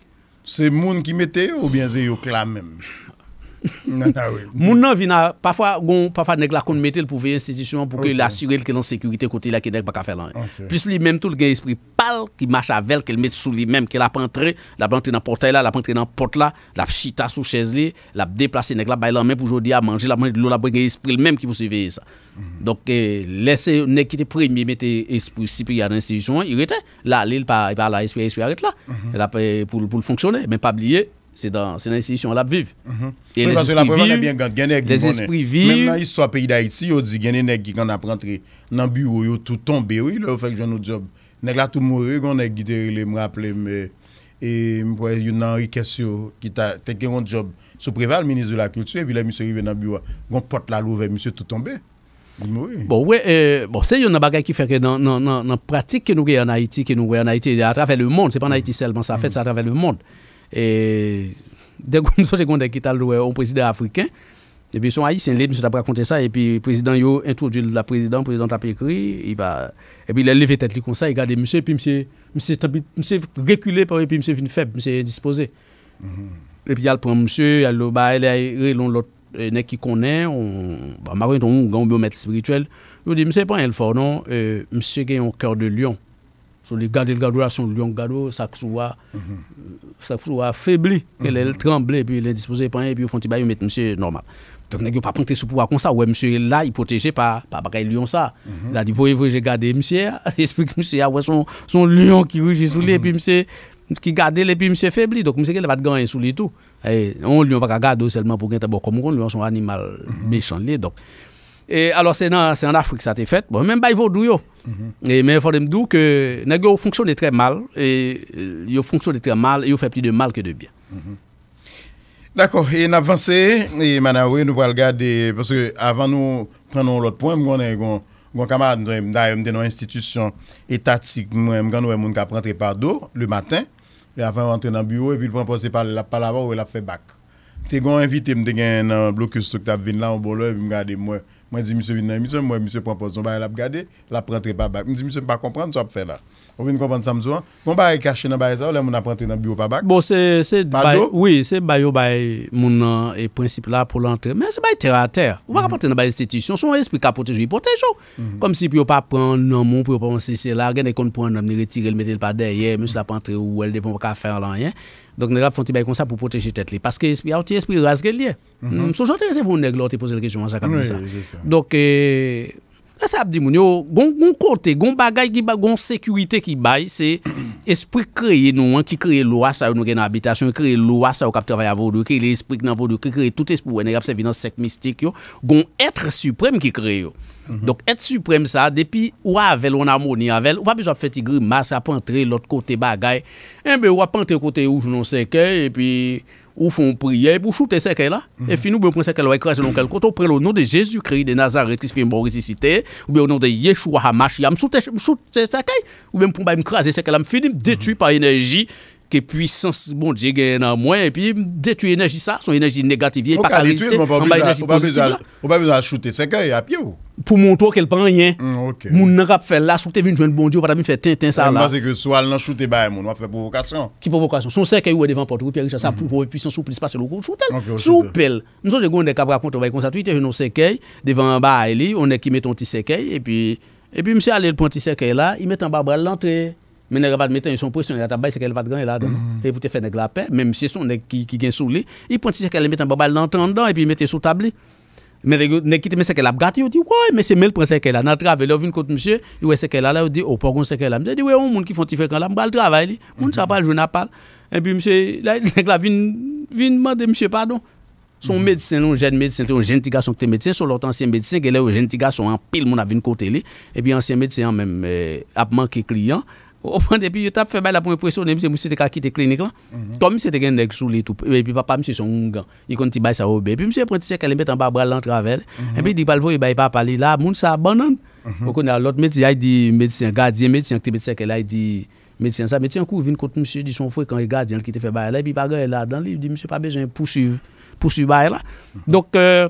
[SPEAKER 1] Se moun ki mette ou bien ze yo klamen? Ah, Moun nan
[SPEAKER 2] vi nan, pafwa Gon, pafwa neg la kon mette l pou veye institisyon Pou ke l asyure l ke lan sekurite kote la Ki neg baka felan Pis li menm tou l gen espri pal ki macha vel Kel met sou li menm, ke la pen tre La pen tre nan portay la, la pen tre nan pot la La chita sou chèz li, la deplase neg la Bay lan men pou jodi a manje la manje L la bre gen espri l menm ki pou se veye sa mhm. Donk eh, lese, nek ki te premi Mette espri sipri an institisyon Il rete, la li l pa la espri Espri arete la, mhm. pou l fonksyonne Men pa blye Se nan isi yon lap viv. E les esprits viv. Men nan isi
[SPEAKER 1] swa peyi d'Haïti, yo di genen ek ki kan ap rentre nan bureau yo toutonbe, yo yon fèk joun nou job. Nèk la tou moure, yon ek gideri le mraple me, yon nan Rikessio, ki teke yon job sou prival, menis de la kultue, yon pot la louve monsie toutonbe.
[SPEAKER 2] Bon, se yon nan bagay ki fèk nan pratik ki nou wè an Haïti, ki nou wè an Haïti, a trafè le moun, se pan Haïti selman sa fèt, sa trafè le moun. E, dè goun sou jè goun dè kital dò wè yon prezidè afriken E pi son a yi sen lè, msè tap raconte sa E pi prezidè yo, entour djè la prezidè, prezidè tap ekri E pi lè levè tèt li konsa, e gade msè E pi msè rekule pa wè, e pi msè vin fèb, msè dispose E pi yal pran msè, yal lò ba, elè a yi loun lot e, nek ki konè Ma wè yon ton ou, yon biometre sprituel Yo di msè pran el fornon, e, msè gen yon kèr de Lyon Sou li gade l gado la, son lion gado, sa kou sou a febli, ke le tremble, e pi le dispose panye, pi ou fonti bayou met msye normal. Tonnen ki ou pa ponte sou pouwa kon sa, ouwe msye la, i poteje pa, pa bakay lion sa. La di, voye voye, je gade msye, esplik msye, a ouwe son lion ki ouji sou li, e pi msye, ki gade le, pi msye febli. Dok msye ke le bat ganye sou li tou. E, on lion baka gado selman pou gen tabo komon, lion son animal mechan li, dok. E alo se nan Afrik sa te fet, bon, mwen mwen bay vodou yo. E mwen vodou mdou ke nage yo fonksyon de tre mal, e yo fonksyon de tre mal, yo fe pli
[SPEAKER 1] de mal ke de byan. Dako, en avanse, manan wè, nou pral gade, parce ke avan nou pren nou lot pou mwen e mwen e, mwen kamad mden nou institusyon etatik mwen mwen mwen kap rentre par do le matin, le avan rentre nan byo epi l pou mwen pose pala wè la fe bak. Te mwen mwen invite mden gen blokus soktab vin la ou bole, epi mwen gade mwen Mwen di miso vin nan miso, mwen miso propos non baye la pou gade, la pou rentre pa bak. Mwen di miso mi pa kompran, sou ap pou fè la. Bon, ou vin kompante samzouan, moun baye kache nan baye sa ou lè moun apante nan biyo pa bak? Bo
[SPEAKER 2] se, se bayo baye moun nan e prinsip la pou l'antre. Men se baye ter a ter. Ou baye apante nan baye istitisyon, sou an espri ka potej li potej yo. Kom si piyo pa pran nan moun, piyo pa pran se se la. Gen ekon pran nan mne retire l metel pa deyye, moun se la pante ou wèl devon waka fè an lan yè. Donk ne rap fonte baye kon sa pou potej li tèt li. Paske espri, euh, aouti espri razge li ye. Mson jante yè se foun neg lò te pose l rejouan sa kam disan. As ap di moun yo, goun kote, goun bagay, goun sekurite ki bay, se espri kreye nou an, ki kreye lo a sa yo nou gen an abitasyon, kreye lo a sa yo kapte vay avodou, ki kreye le espri nan avodou, ki kreye tout espri, ou enegap se vinan sek mistik yo, goun etre suprem ki kreye yo. Mhm. Donk etre suprem sa, depi ou avel, ou nan moni avel, ou pa bej ap fetigri mas, ap antre lot kote bagay, enbe ou ap antre kote ou, jounon seke, epi... ou font prier pour shooter mhm. ce qu'elle là et puis nous prend ce qu'elle va écrasé dans quelqu'un. côté on prend le nom de Jésus-Christ de Nazareth qui se fait mort ressuscité ou bien au nom de Yeshua HaMashiach chute ce qu'elle ou bien pour m'écraser ce qu'elle là finit détruit par énergie ke pwisans bon di gen nan mwen e pi detu enerji sa, son enerji negativi e paralistik, an ba enerji pozitiv la
[SPEAKER 1] ou pa bizan a choute sekeye api ou?
[SPEAKER 2] pou moun to ke l pan yen moun mm, nan rap fè la, choute vin jwen bon di ou pata vin fè ten ten sa la
[SPEAKER 1] moun wap fè provokasyon
[SPEAKER 2] son sekeye ou e devan portou ou e pwisans souplis pa se l ou kou choute soupel, moun son jè goun de kabra konton vay konsatuit, jè jè nou sekeye devan ba a li, onè ki met ton ti sekeye e pi msè alè l pointi sekeye la i met an ba bral lantre Men rebat metan yon son posyon, yon atabay sekel vat gan yon adan. E pou te fe neg la pen, men msye son nek ki gen sou li. I pon ti sekel le metan, babal lantan dan, e pi meten sou tabli. Men rebut, nekite men sekel ap gati, yon di, woy, mese mel pon sekel la. Nan trave, yon vin kote msye, yon sekel la, yon di, woy, moun ki fon ti fekan la, mbal travay li. Moun traval, joun apal. E pi msye, nek la vin, vin mande msye padon. Son medisyen nou, gen medisyen, gen tiga son kote medisyen, son lot ansyen medisyen, gen tiga son an pil moun Ou prende pi yot ap fe bay la pou yon presyon, yon monsi te ka kite klinik la, kon monsi te gen deg sou li tou, yon pi papa monsi son ungan, yon kon ti bay sa oube, yon monsi e prende seke, elen bet an ba bral lan travel, yon pi di palvo yon bay pa pali la, moun sa banan, ou kon yon lot monsi hay di medisyen, gadien medisyen ki te medisyen ke la, yon kou vin kont monsi di son fwe, kan yon gadien ki te fe bay la, yon pi pa ganyan la dan li, yon pi monsi mhm. pa bej an pousu bay la, dok e, euh,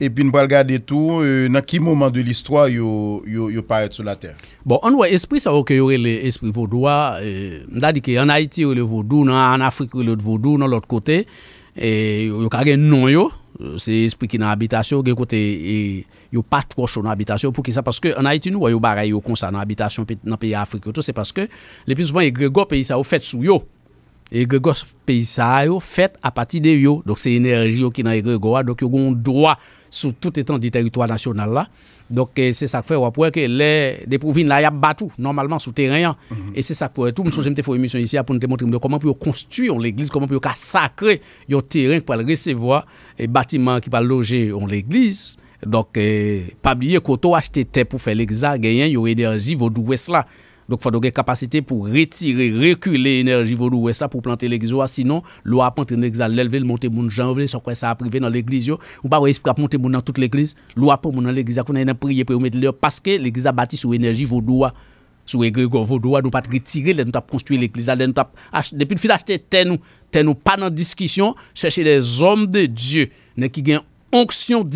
[SPEAKER 1] E pin bral gade tou, e, nan ki moment de l'histoire yo paret sou la terre? Bon, an wè esprit sa wè ki yore
[SPEAKER 2] l'esprit vaudoua, e, mda di ki an Haiti ou lè vaudou nan, an Afrique ou lè vaudou nan l'ot kote, e, yo kage non yo, se esprit ki nan abitasyon, gen kote yo patroche nan abitasyon pou ki sa, paske an Haiti nou wè yo baray yo konsa nan abitasyon nan peyi Afrique ou tou, se paske le pisouman e grego peyi sa ou fet sou yo, e grego peyi sa yo fet a pati de yo, dok se enerji yo ki nan e grego wa, dok yo gon doa Soutout etan di teritwa nasyonal la Dok se sak fè wapouè ke De pouvin la ya batou normalman sou terenyan E se sak fè wapouè tou Moussou jemte fò emisyon isi apoun te montrim Koman pou yo konstu yon l'Eglise Koman pou yo ka sakre yon teren pou al resevo Batiman ki pa loje yon l'Eglise Dok euh, pabliye koto achete te pou fè l'Eglise Geyen yon enerji vodou wè slan Donk fwa doge kapasite pou retire, rekule enerji vodou wesa pou plante l'eglizwa. Sinon, l'o apan ten l'eglizwa l'elve, l'monte moun janvele, sò kwen sa aprive nan l'eglizyo. Ou pa wè isprap monte moun nan tout l'egliz, l'o apan moun nan l'eglizwa. Kwen nan priye pou yon met l'eo, paske l'eglizwa bati sou enerji vodouwa. Sou egregor vodouwa, nou pat retire, lè nou tap konstuye l'eglizwa, lè nou tap achte. Depi l'fide achte ten nou, ten nou pan nan diskisyon, chèche lè zombe de Diyo. Nè ki gen onksyon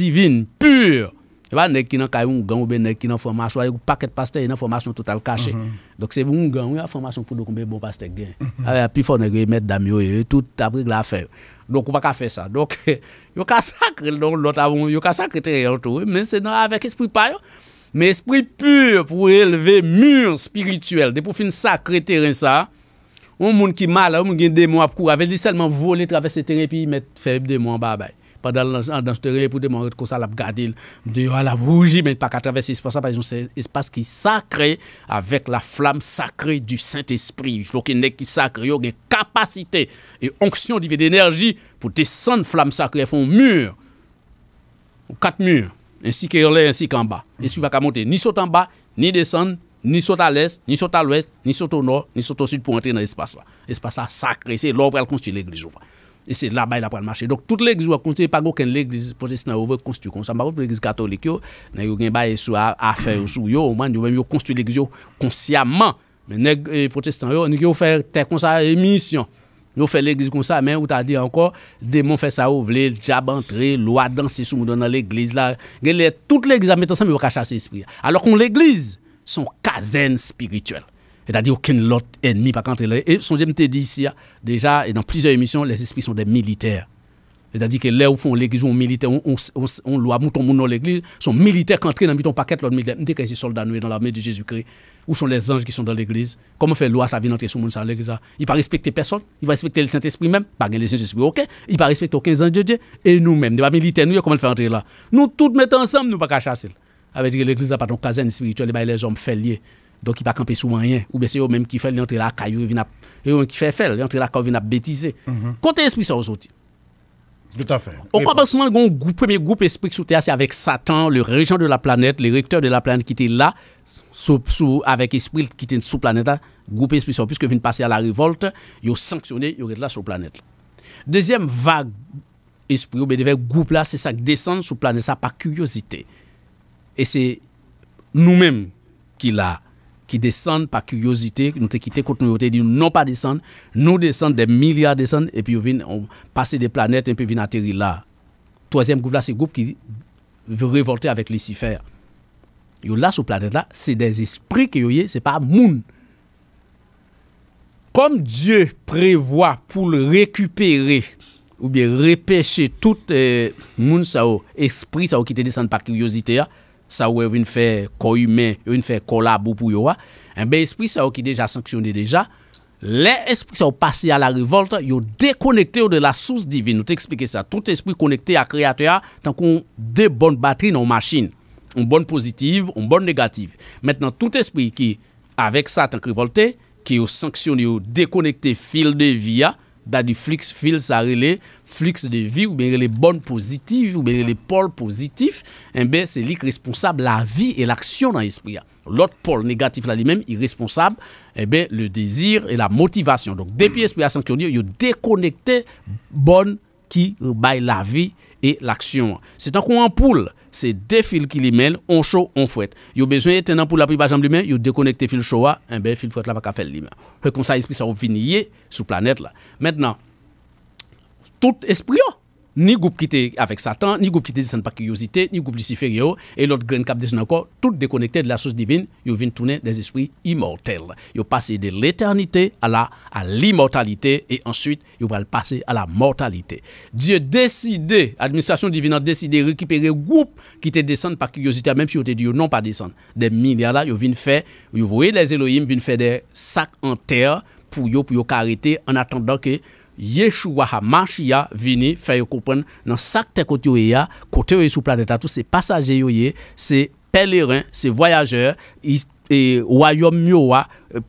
[SPEAKER 2] Il y a des gens qui ont ou bien ont une formation. Il y a un paquet de pasteurs une formation totale cachée. Mhm. Donc c'est un gang, une formation pour combien de bons pasteurs gagnent. Mm Puis il faut mettre Damio et tout après l'affaire. Donc on ne peut pas faire ça. Donc il y a sacré l'autre il y a sacré autour. Mais c'est avec esprit païen. Mais esprit pur pour élever mur spirituel. Depuis fin sacré terrain ça. Un monde qui mal, un monde qui a des mois pour courir, avait seulement voler traverser terrain puis mettre faire des mois en bas dans, ce terrain pour demander qu'on ça l'a garder de la bougie mais pas qu'à travers espace parce que c'est espace qui sacré avec la flamme sacrée du Saint-Esprit Il qui sacré il a une capacité et onction divine d'énergie pour descendre flamme sacrée font mur quatre murs ainsi qu'en ainsi qu'en bas si pas monter ni sauter en bas ni descendre ni sauter à l'est, ni sauter à l'ouest, ni sauter au nord, ni sauter au sud pour entrer dans l'espace. là L'espace sacré, c'est l'ordre pour construit l'église. Et c'est là-bas il a pren le marché. Donc, tout l'église ou a constitué, pa go ken l'église protestant ouve, constitué comme ça. Par contre, l'église katholik yo, nan yo gen ba yè sou a affaire ou sou yo, ou man, yo ben yo constitué l'église yo consièmment. Men, l'église euh, protestant yo, nan yo fè l'église comme ça, men, ou ta di anko, démon fè sa ou, vle, diabantre, loa dansi sou mou donan l'église la. Gen lè, tout l'église a mette en sèm, yo ka chasse espri. Alors kon l'église, son kaz C'est-à-dire aucun autre ennemi pas contre Et son je me dit ici, déjà, et dans plusieurs émissions, les esprits sont des militaires. C'est-à-dire que là où font l'église, on militaire, on, on, on loi mouton mouton l'église, sont militaires qui entrent dans le paquet l'autre militaire. Dès que ces soldats nous dans l'armée de Jésus-Christ, où sont les anges qui sont dans l'église Comment faire loi ça vient entrer sur le dans l'église Il ne va respecter personne, il va respecter le Saint-Esprit même, pas le Saint-Esprit, ok, il va respecter aucun ange de Dieu, et nous-mêmes, des militaires, nous, comment le faire entrer là Nous tous mettons ensemble, nous ne pouvons pas chasser. Avec l'église, pas de caserne spirituelle, les hommes fait liés. Don ki pa kampe sou mayen. Ou be se yo menm ki fel li antre la ka yo vina, yo menm ki fel fel li antre la ka yo vina betize. Konte espri sa ou
[SPEAKER 1] zoti. Ou
[SPEAKER 2] konponsman goun premier goup espri sou te ase avek satan, le rejan de la planet, le rektor de la planet ki te la sou, sou, avek espri ki te sou planet la, goup espri sa ou piske vin pase a la revolte, yo sanksyone, yo ret la sou planet la. Dezyem vage espri ou be devek goup la se sa kdesan sou planet sa pa kuryosite. E se nou menm ki la qui descendent par curiosité, nous quitté contre nous, dit non pas descendre, nous descendons des milliards descendent et puis ils on passe des planètes et puis viennent atterrir là. Troisième groupe là, c'est le groupe qui veut révolter avec Lucifer. Yo là sur planète là, c'est des esprits qui ce c'est pas moun. Comme Dieu prévoit pour récupérer ou bien repêcher tout euh, moun ça esprit ça qui te descend par curiosité sa wè wè wè fè ko-humè, wè e wè fè ko-labou pou yo wè, en bè espri sa wè ki deja sanksyonè deja, lè espri sa wè pasè a la rivolte, yo dekonekte yo de la sous divin, nou te eksplike sa, tout espri konekte a kreatè a, tan kon de bonne batrine ou machin, ou bonne pozitiv, ou bonne negativ. Mèt nan tout espri ki, avèk sa tan krivolte, ki yo sanksyonè yo dekonekte fil de vi a, Da di fliks fil sa rele, fliks de vi, oube rele bon pozitif, oube rele pol pozitif, enbe eh se lik responsab la vi e l'aksyon nan espri. Lot pol negatif la li men, il responsab, enbe le dezir e la motivasyon. Donk depi espri a sankyon diyo, yo dekonekte bon ki bay la vi e l'aksyon. Se tankou anpoul. c'est deux fils qui les mêlent, on chaud, on fouette. y a besoin d'éteindre pour la prière jambe lui il ils ont déconnecté fil chaud, un bel fil fouette là, pas faire lui Fait comme ça, esprit, ça, sur la planète là. Maintenant, tout esprit, ni groupe qui avec Satan, ni groupe qui était par curiosité, ni groupe Lucifer, et l'autre graine cap descend encore, tout déconnecté de la source divine, ils viennent tourner des esprits immortels. Ils passer de l'éternité à la, à l'immortalité, et ensuite, ils vont passer à la mortalité. Dieu décidé, l'administration divine a décidé de récupérer groupe qui était descendu par curiosité, même si on était dit non pas descendre. Des milliards là, ils viennent faire, vous voyez les Elohim, viennent faire des sacs en terre pour eux, pour eux en attendant que Yeshua HaMashiach vini faire yo kompren nan sak te kote yo ya, kote yo ye sou tout c'est se yo c'est se c'est se et royaume yo a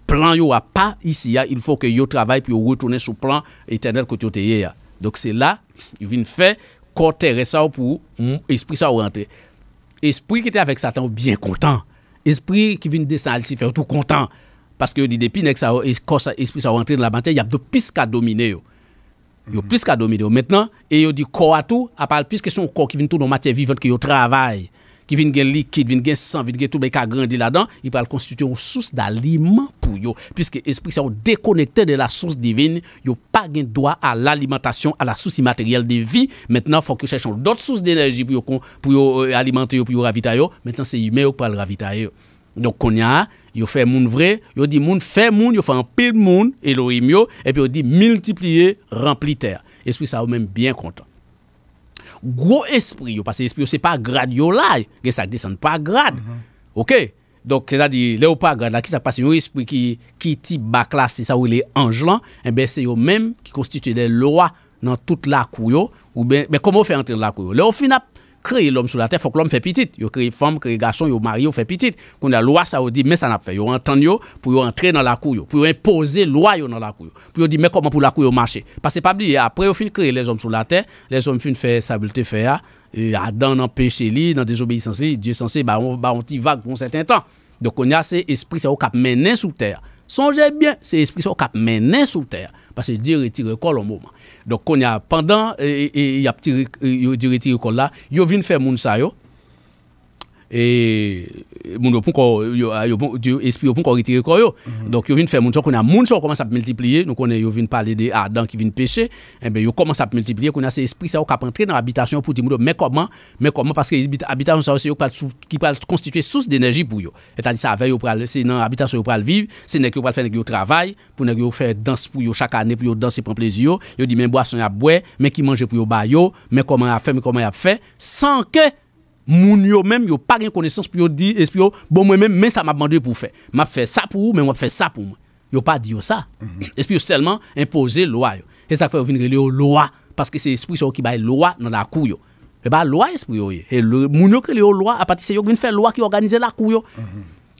[SPEAKER 2] plan yo pas pa ici ya, il faut que yo travaille puis yo sur sou plan éternel kote yo te ye ya. Dok se la, yo vini fè kote sa ou pou esprit sa ou rentre. Esprit qui était avec satan ou bien content. Esprit qui vient descendre al si tout content parce que que depuis di depi nek sa ou, esprit sa ou rentre nan la bante, yap do pis ils ont plus qu'à dominer maintenant. Et ils ont dit corps à tout, à part plus question corps qui vient tout dans matière vivante, qui travail, qui vient de liquide, qui vient de sang, qui vient tout, mais qui a grandi là-dedans, il va constituer une source d'aliment pour eux. Puisque l'esprit sont déconnecté de la source divine, ils n'ont pas le droit à l'alimentation, à la source immatérielle de vie. Maintenant, il faut que cherchent d'autres sources d'énergie pour, pour euh, alimenter, pour ravitailler. Maintenant, c'est humain pour le ravitailler. Donc, on y a yo fe moun vre, yo di moun fe moun, yo fe an pil moun, Elohim yo, epi yo di multipliye, rempli ter. Esprit sa ou menm byen kontan. Gro espri yo, pasi espri yo se pa grad yo la, gen sa de san pa grad. Donk, se da di, le ou pa grad la, ki sa pasi yo espri ki ti bakla, se sa ou le anjlan, se yo menm ki konstituye de loa nan tout la kouyo, ou ben, ben koumo fe antre la kouyo? Le ou finap, créer l'homme sur la terre, faut que l'homme fait petite. Yo créé femme, créé garçon, yo marié, yo fait petite. Quand la loi ça dit mais ça n'a pas fait. Il entend yo pour entrer dans la cour yo, pour imposer la loi dans la cour Il Pour dire mais comment pour la cour marcher. Parce que pas oublié, après il fin créer les hommes sur la terre, les hommes fin faire ça fait faire ah. Adam dans péché li, dans désobéissance Dieu censé bah on bah on petit vague pour un certain temps. Donc on a ces esprits c'est au cap mené sous terre. Songez bien, ces esprits c'est au cap mené sous terre parce que Dieu retire l'école au moment. Donc, pendant, il y a retiré il euh, col là, il vient faire moun sa yo, E, e espri yo pou kon kori tire kon yo mhm. Donk yo vin fè moun chon Kou na moun chon yo komanse ap multipliye Donk yo vin pale de adan ki vin peche Ebe eh yo komanse ap multipliye Kou na se espri se yo kap entre nan abitasyon Mè koman Mè koman Pase ki abitasyon se yo Ki pral konstituye souse denerji pou yo Eta li sa ve yo pral Se nan abitasyon yo pral viv Se nek yo pral fè nek yo travay Pou nek yo fè dans pou yo Chak anè pou yo dansi pou anplezi yo Yo di men boas yon ap bwe Mè ki manje pou yo bayo Mè koman ap fè Mè koman ap f Moun yo men yo pa gen konesans pou yo di eh, Bon mwen men men sa ma bande pou fe Ma fe sa pou ou men wap fe sa pou mwen Yo pa di yo sa mhm. Espe yo selman impoze loa yo E sak pa yo vin eh re le yo loa Paske se espe yo ki baye loa nan la kou yo E ba loa espe yo ye Moun yo ki le yo loa apati se yo vin fe loa ki organize la kou yo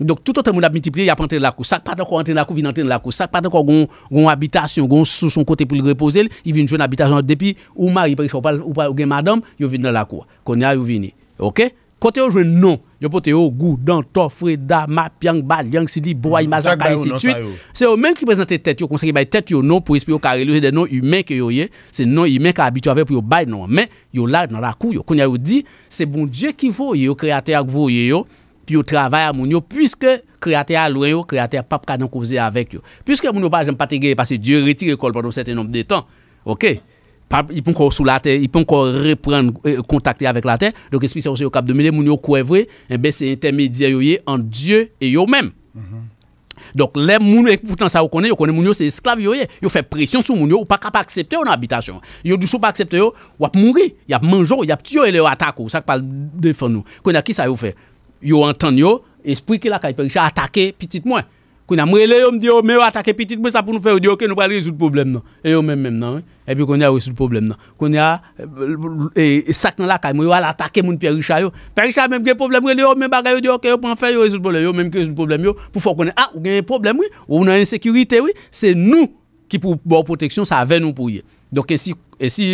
[SPEAKER 2] Dok toutotan moun apitiple Sak pa tan ko anten la kou vin anten la kou Sak pa tan ko goun abitasyon Goun sou son kote pou li repose I vin jwen abitasyon depi Ou mari ou gen madam yo vin nan la kou Konya yo vini Ok, kote yo jwen non, yo pote yo gou, dan, to, fre, da, ma, piang, ba, liang, sili, boay, ma, mm, zaka, istituit, se yo men ki prezente tete yo, konseki bay tete yo non, pou espri yo ka relijen de non yumen ke yo ye, se non yumen ka abitua ve pou yo bay non, men, yo laj nan la kou yo, konya yo di, se bon dje ki vou ye yo kreatè ak vou ye yo, pi yo travay a moun yo, pwiske kreatè a lwen yo, kreatè a pap kwa nan kouze avek yo, pwiske moun yo ba jen pati ge, pasi dje reti rekol padon sete nom de tan, ok? Ipon kon sou la te, ipon kon repren e, kontakte avek la te. Donk espri sa yo kap demine, moun yo kwevre, enbe se etemediye yo ye, an dieu e yo menm. Mm-hmm. Donk le moun yo, ekpoutan sa yo konen, yo konen moun yo se esklav yo ye. Yo fe presyon sou moun yo, ou pa kap aksepte yo nan abitasyon. Yo di sou pa aksepte yo, wap moun ri, yap manjou, yap tiyo ele yo atakou. Sak pal defen nou. Konak ki sa yo fe? Yo antan yo, espri ki la kaipen, yo se atake pitit mwen. Kwen a mweli yo mdi yo mwen yo atake pitit mwen sa pou nou fe yo di yo ke nou pa lè rezout problem nan. E yo mwen mwen nan, eh. e pi konye a rezout problem nan. Kwen ya eh, eh, sak nan la kaj mwen yo al atake moun Père Richard yo. Père Richard mwen mwen ge problem yo, mwen bagay yo di yo ke yo pou an fe yo rezout problem yo, mwen mwen rezout problem yo. Pou fò konye a, ah, ou genye problem yo, ou nou an yon sekurite yo, se nou ki pou bo protection sa ven nou pou ye. Donk e si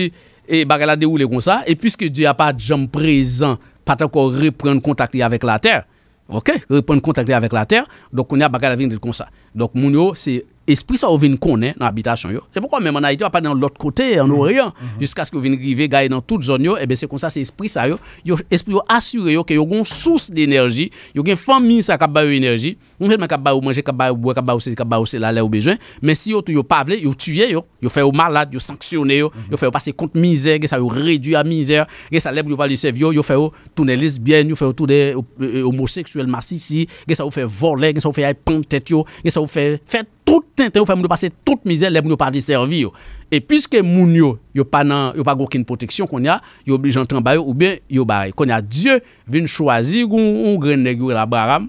[SPEAKER 2] bagay la de ou le kon sa, e pwiske di a pa jom prezant paten kon repren kontakli avek la terre, OK, répondre contact avec la terre. Donc on a bagarre avec comme ça. Donc mon c'est Esprit sa ou vin konen nan abitasyon yo. Se poukwa men manayite ou apan nan lot kote, an ou riyan. Juskas ki ou vin rive gaye nan tout zon yo. Ebe se kon sa se esprit sa yo. Esprit yo asure yo ke yo gon sous denerji. Yo gen fan min sa kabayou enerji. Mwen men kabayou manje, kabayou bwe, kabayou se, kabayou se la le ou bejwen. Men si yo tou yo pavle, yo tuye yo. Yo fè yo malade, yo sanksyone mm-hmm. yo. Yo fè yo pase kont mizer, yo fè yo rèdu a mizer. Yo fè yo toune lesbyen, yo fè yo toune homoseksuel masisi. Yo fè yo fè yo vorle, yo f Tout ten ten ou fè mounou pase tout mizè, lè mounou pa di servi yo. E piske moun yo, yo pa nan, yo pa gokin proteksyon kon ya, yo bli jantan bayo ou be yo baye. Kon ya Diyo vin chwazi goun ou grenne goun la baram.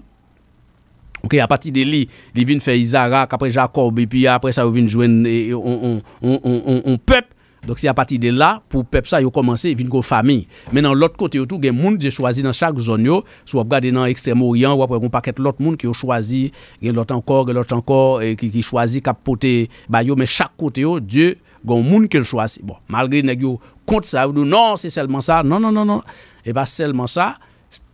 [SPEAKER 2] Ok, a pati de li, li vin fè Izara, kapre Jakob, epi apre sa yo vin jwen e, e, on pep. Donk si a pati de la, pou pep sa yo komanse, vin kon fami. Menan lot kote yo tou, gen moun je chwazi nan chak zon yo, sou ap gade nan ekstrem oriyan, wap wap akon paket lot moun ki yo chwazi, gen lot ankor, gen lot ankor, e ki chwazi kap pote, ba yo men chak kote yo, diyo, gon moun ki yo chwazi. Bon, malgre neg yo kont sa yo, nou non, se selman sa, non, non, non, non, e ba selman sa,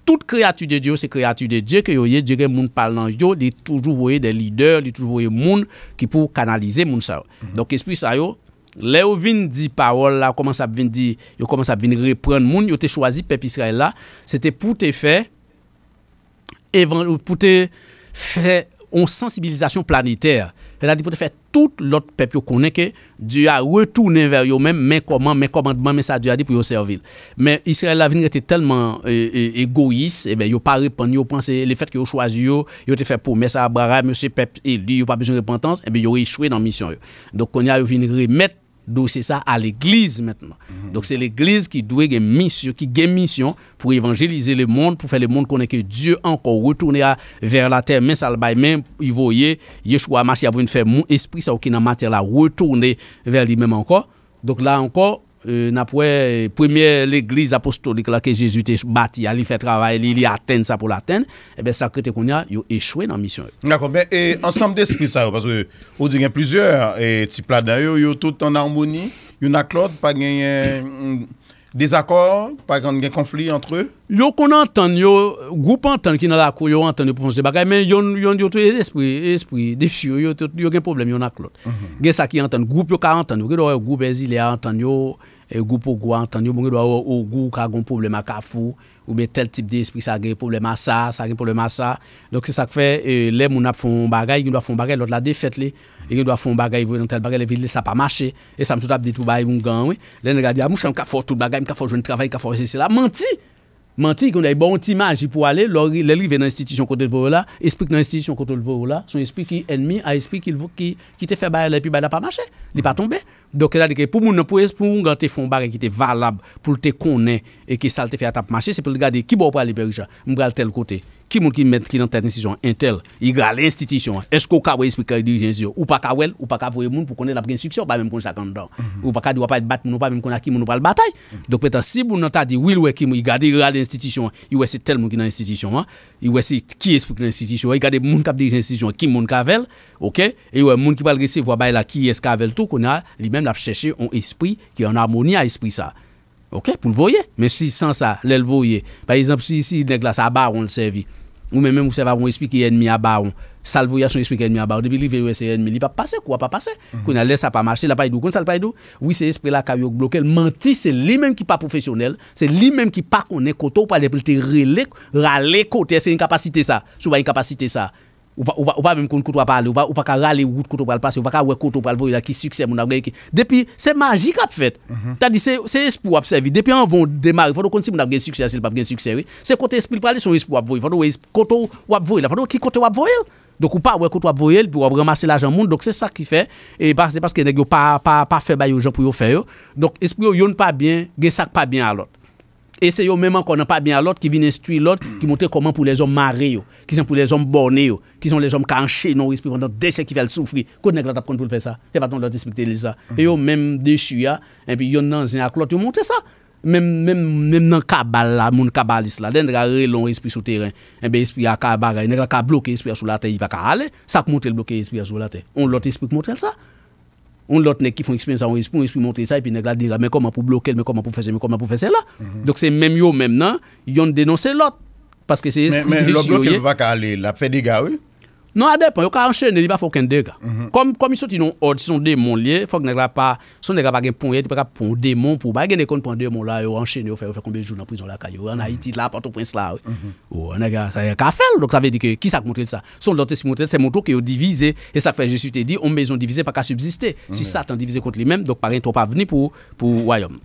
[SPEAKER 2] tout kreatu de diyo, se kreatu de diyo, ke yo ye, diyo gen moun pal nan diyo, di toujou voye de lider, di toujou voye moun ki pou kanalize moun sa yo. Mhm. Donk espri sa yo... Le ou vin di parol la, yo koman sa ap vin di, yo koman sa ap vin repren moun, yo te chwazi pep Israel la, se te pou te fe, pou te fe on sensibilizasyon planeter, yo la di pou te fe tout lot pep yo konenke, di a retounen ver yo men, men koman, men koman, men sa di a di pou yo servil. Men Israel la vin rete telman egois, yo pa repen, yo panse le fet ki yo chwazi yo, yo te fe pou mesabara, men se pep, yo pa bezon repentans, eh yo reishwe nan misyon yo. Dok kon ya yo vin remet, c'est ça à l'église maintenant. Donc c'est l'église qui doit une mission, qui une mission pour évangéliser le monde, pour faire le monde connaître que Dieu encore retourné vers la terre. Mais ça le même, il voyait, Yeshua marche, il a faire mon esprit, ça matière là, retourner vers lui-même encore. Donc là encore, euh, n'a euh, première l'église apostolique là que Jésus a bâti, il fait travail, il atteint
[SPEAKER 1] ça pour l'atteindre, et eh bien ça crée qu'on a échoué dans la mission. D'accord, mais et ensemble d'esprit ça, parce que vous dites plusieurs et types là-dedans, ils sont tout en harmonie, il y Claude, pas gagné Des akor? Par exemple, gen konflik entre eux?
[SPEAKER 2] Yon kon anten, yon goup anten ki nan la kou, yon anten pou fons de bagay, men yon yon tou esprit esprit de chou, yon gen problem yon ak lot. Mhm. Gen sa ki anten, goup yon ka anten, yon goup bezile anten yon, yon goup ou goup anten, yon yon goup ou goup ka agon problema ka fou Oube tel tip euh, de espri sa gre problem a sa, sa gre problem a sa. Lok se sa kwe, le moun ap foun bagay, yon do a foun bagay lot la defet le. Yon do a foun bagay, yon do a foun bagay, le vil le sa pa mache. E sa msou ta ap ditou bagay yon gang we. Le yon rega di, a mou chan ka fòr tout bagay, mka fòr jwen travay, mka fòr jen sila. Manti, manti, yon dè yon bon timaj, yon pou ale, lè li ve nan istitisyon kote lvo la, espri ki nan istitisyon kote lvo la, son espri ki enmi, a espri ki te fe bagay le, pi bagay la pa mache, li pa tombe. doke la dike pou mhm. moun nan prez pou moun gante fond bag e ki te valab pou te konen e ki salte fe atap mache se pou gade ki bo ou pa li perija moun gale tel kote ki moun ki men ki nan tel institisyon entel i gale institisyon esko kawel espri kare dirijensyon ou pa kawel ou pa kawel moun pou konen la preinstriksyon ou pa mèm konen sa kanda ou pa kade wapay bat moun ou pa mèm konen ki moun ou pal batay doke petan si moun nan ta di wilwe ki moun i gade i gale institisyon i wese tel moun ki nan institisyon i wese ki espri ki nan institisyon i gade moun kap dirijensyon ki moun laf chèche yon espri ki yon harmoni a espri sa. Ok, pou l'voye. Men si san sa, lè l'voye. Par exemple, si si lè glas a baron l'sevi. Ou men men mou seva yon espri ki yon enmi a baron. Sal voya son espri ki yon enmi a baron. Depi li vè yon espri ki yon enmi. Li pa pase, kwa pa pase? Kwen a lè sa pa mache, se la paye dou. Kwen sa la paye dou? Ou yon espri la kanyok bloke, lè manti, se li menm ki pa profesyonel. Se li menm ki pa konen koto, ou pa lè pou lè te relek, râ lè kote. Ou pa mèm koun kout wap pale, ou pa ka rale ou kout wap pale pase, ou pa ka wè kout wap pale voye la ki suksè moun ap genye ki. Depi, se magik ap fèt. Mhm. Ta di, se espou wap sevi. Depi an von demari, fwadou kon si moun ap genye suksè, si lpap genye suksè, wè. Se kote espou wap pale, son espou wap voye. Fwadou wè kout wap voye la, fwadou ki kote wap voye. Dok ou pa wè kout wap voye, pou wap ramase la jan moun. Dok se sa ki fè. E pa se paske enèk yo pa febay yo jan pou yo fè yo. Dok espou yo yon E non se hmm. yo menman konan pa byan lot ki vine stuy lot ki mwote koman pou le zon mare yo, ki zon pou le zon bone yo, ki zon le zon kanche nou espri vandant dese ki fel soufri. Kote nek la tap konn pou lfe sa? E vatan lwote spikte li sa. E yo menm deshu ya, epi yon nan zin ak lot, yon mwote sa. Menm menm menm nan kabal la, moun kabal isla, den drar re lon espri sou teren, epi espri a kabal la, nek la ka bloke espri a sou la te, yi va ka ale, sak mwote l bloke espri a sou la te. On lwote espri mwote lsa? On lot nek ki foun eksprimen sa, on eksprimen sa, epi nek la diga, mekoman pou blokel, mekoman pou fese, mekoman pou fese la. Mhm. Dok se menm yo menm nan, yon denonse lot. Paske se eksprimen si yo ye. Menm yo blokel va ka ale la fediga wey. Non, à dépend, il faut enchaîner, il pas faire aucun dégât. Mhm. Comme comme ils sont non ils sont démons liés, faut que n'aigle pas, son n'aigle pas gain point, il pas pour démon pour pas gain compte pour démon là, yo enchaîner, faire faire combien de jours dans la prison là caillou en Haïti là Port-au-Prince là. Mhm. Oh, gars ça y a qu'à faire. Donc ça veut dire que qui ça montre ça Son l'autre c'est montré, c'est mon tour que est divisé et ça fait Jésus te dit on maison divisée pas qu'à subsister. Si mhm. Satan divisé contre lui-même, donc pas rien trop pas venir pour pour royaume.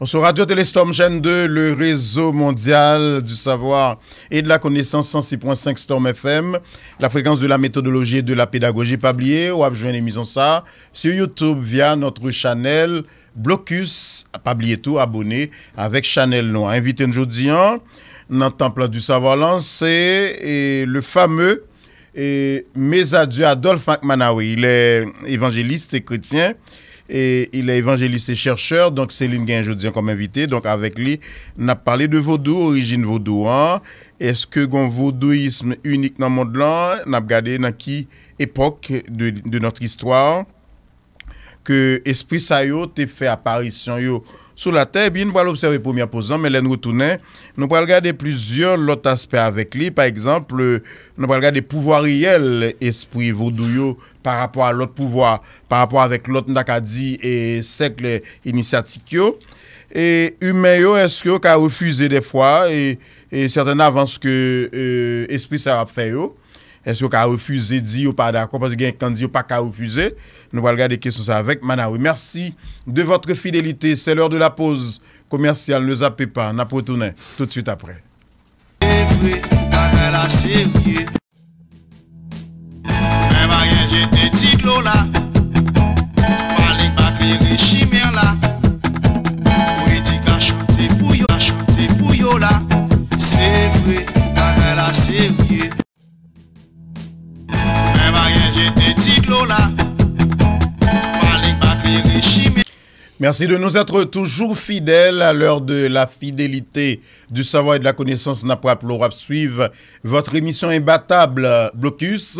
[SPEAKER 1] On sur Radio Téléstorm chaîne 2, le réseau mondial du savoir et de la connaissance 106.5 Storm FM, la fréquence de la méthodologie et de la pédagogie. Pas oublier, ou abjoint l'émission ça sur YouTube via notre channel Blocus. Pas tout, abonné avec Chanel Noir. Invité aujourd'hui hein, dans le temple du savoir c'est le fameux et mes adieux Adolphe Manawi. Il est évangéliste et chrétien. e il a evanjeliste chersher, donk Selim genjoudian kom evite, donk avek li, nap pale de vodou, orijin vodou, an, eske gon vodouisme unik nan mond lan, nap gade nan ki epok de notri istwa, ke espri sa yo te fe aparisyon yo Sou la te, bin pou al observi pou mi aposan, men len wotounen, nou pou al gade plizyon lot aspe avèk li. Par exemple, nou pou al gade pouvoi riyel espri vodou yo par apwa lot pouvoi, par apwa avèk lot nakadi e sekle inisiatik yo. E yume yo eskyo ka ofuze defwa, e certain avans ke euh, espri sarap fè yo. es yo ka ofuse di yo pa da kompany gen kandi yo pa ka ofuse nou wale gade kesou sa vek man a ou mersi de votre fidelite se lor de la pose komersyal ne zapepa, napotounen, tout de suite apre Merci de nous être toujours fidèles à l'heure de la fidélité, du savoir et de la connaissance. N'a pas suivre votre émission imbattable, Blocus.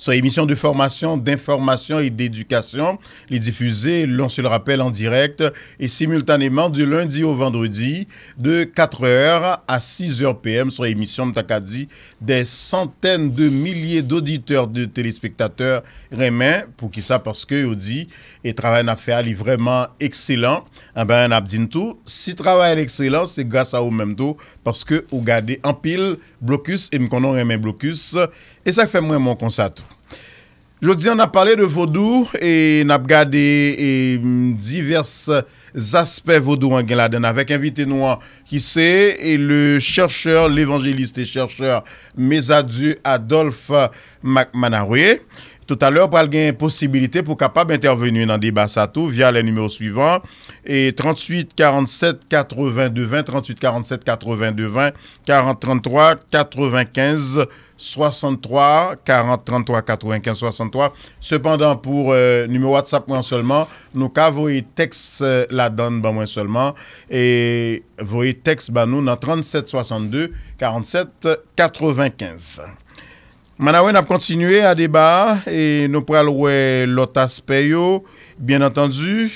[SPEAKER 1] Son émission de formation, d'information et d'éducation les diffuser, l'on se le rappelle, en direct et simultanément du lundi au vendredi de 4h à 6h PM. Soit émission Mtakadi, des centaines de milliers d'auditeurs, de téléspectateurs rémains pour qui ça parce que on dit et travail fait, est vraiment excellent. Eh ben, dit tout. Si travail est excellent, c'est grâce à vous-même tout parce que vous gardez en pile blocus et me connaissons blocus et ça fait moins mon constat Je dis, on a parlé de vaudou et on a regardé e, divers aspects vaudou en avec invité noir qui c'est et le chercheur, l'évangéliste et chercheur Mésadieu Adolphe McManaroué. Tout à l'heure, on y a possibilité pour capable intervenir dans le débat tout via les numéros suivants et 38 47 82 20, 38 47 82 20, 40 33 95 63 40 33 85 63 Sependan pou nume WhatsApp pou anselman, nou ka vouye teks euh, la dan pou anselman E vouye teks ba nou nan 37 62 47 95 Manawen ap kontinue a deba e nou pral wè lotas peyo Bien antandu,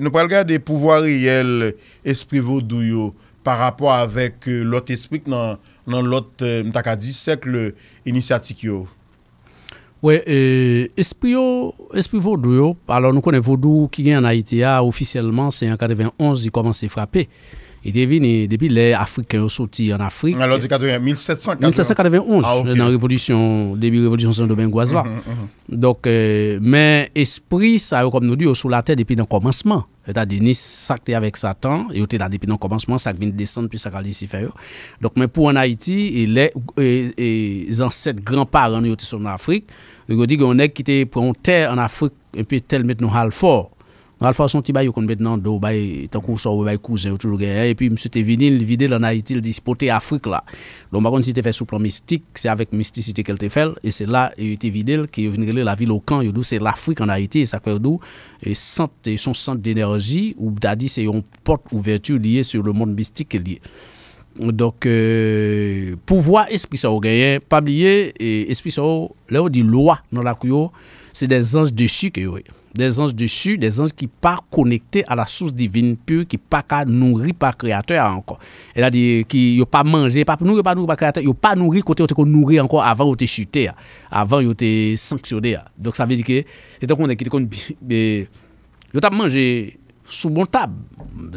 [SPEAKER 1] nou pral gè de pouvoi riyel esprivo douyo Par rapport avèk lot esprik nan lot mtakadis sekle inisiatik yo.
[SPEAKER 2] Ouè, euh, espri yo, espri vodou yo, alò nou konen vodou ki gen anayite ya ofisyeleman se yon kadeven 11 di koman se frapè. I te vini depi le Afrikan yo soti an Afrik. An lo
[SPEAKER 1] 1791. 1791,
[SPEAKER 2] nan revolutyon, debi revolutyon San Domingo Azwa. Dok men espri sa yo kom nou di yo sou la te depi nan komanseman. E ta dini sakte avèk sa tan, yo te la depi nan komanseman, sakvin desan pi sakal disi fè yo. Dok men pou an Haiti, yon set gran par an yo te sou an Afrik. Yo di gen yon ek ki te prontè an Afrik, epi tel met nou hal fòr. Nan al fwa son ti bay yo kon bed nan do bay, tan kou sa ou bay kouzen yo tou genye. E pi mse te vinil, vinil anayitil dispo te Afrik la. Don bagon si te fe sou plan mistik, se avek mistikite kel te fel. E se la, e yote vinil ki vinile la vilokan yo do, se l'Afrik anayitil, e sa kwe yo do. E son sent d'enerji ou dadi se yon pot ouvertu liye sou le moun mistik liye. Donk euh, pouvoi espri sa ou genye, pabliye espri sa ou, le ou di loa nan la kouyo, se den zanj de shik yo wey. des anges dessus, des anges qui pas connectés à la source divine pure, qui pas nourris par créateur encore. Elle a dit qu'ils n'ont pas mangé, pas nourri par nourri par créateur, ils n'ont pas nourri côté où encore avant où t'es chuté, avant où t'es sanctionné. Donc ça veut dire que c'est donc qu'on est qui ont mangé Sou bon tab,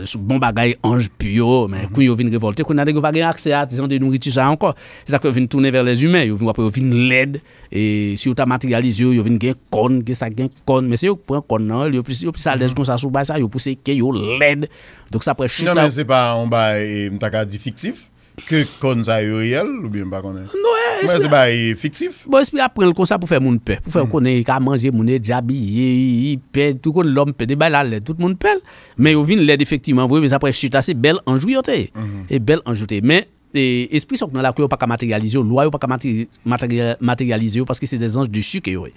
[SPEAKER 2] sou bon bagay anj pyyo, men, kwen yo vin revolte, kwen nade yo bagay akse at, zyon de nouriti sa ankon. Se sa kwen vin tounen ver les humen, yo vin wapre, yo vin led, e si yo ta materialize yo, yo vin gen kon, gen sa gen kon, men se yo pren kon nan, yo pis sa lej mhm. kon sa sou bay sa, yo puse ke, yo led, dok sa
[SPEAKER 1] pre chuta. Non, men se pa, on bay, mta ka di fiktif? Kè kon sa yo e real ou bien pa konè? Non e, esprit a pren l kon sa pou fè moun pe Pou fè moun konè, ka manje moun e,
[SPEAKER 2] djabi, ye, pe, tout kon l'om pe De bay la led, tout moun pe Men yo vin led efektivman vwe, men apre chitase bel anjouyote E bel anjouyote, men esprit sa kon la kwe yo pa ka materialize yo Lwa yo pa ka materialize yo, paske se de zanj de chik yo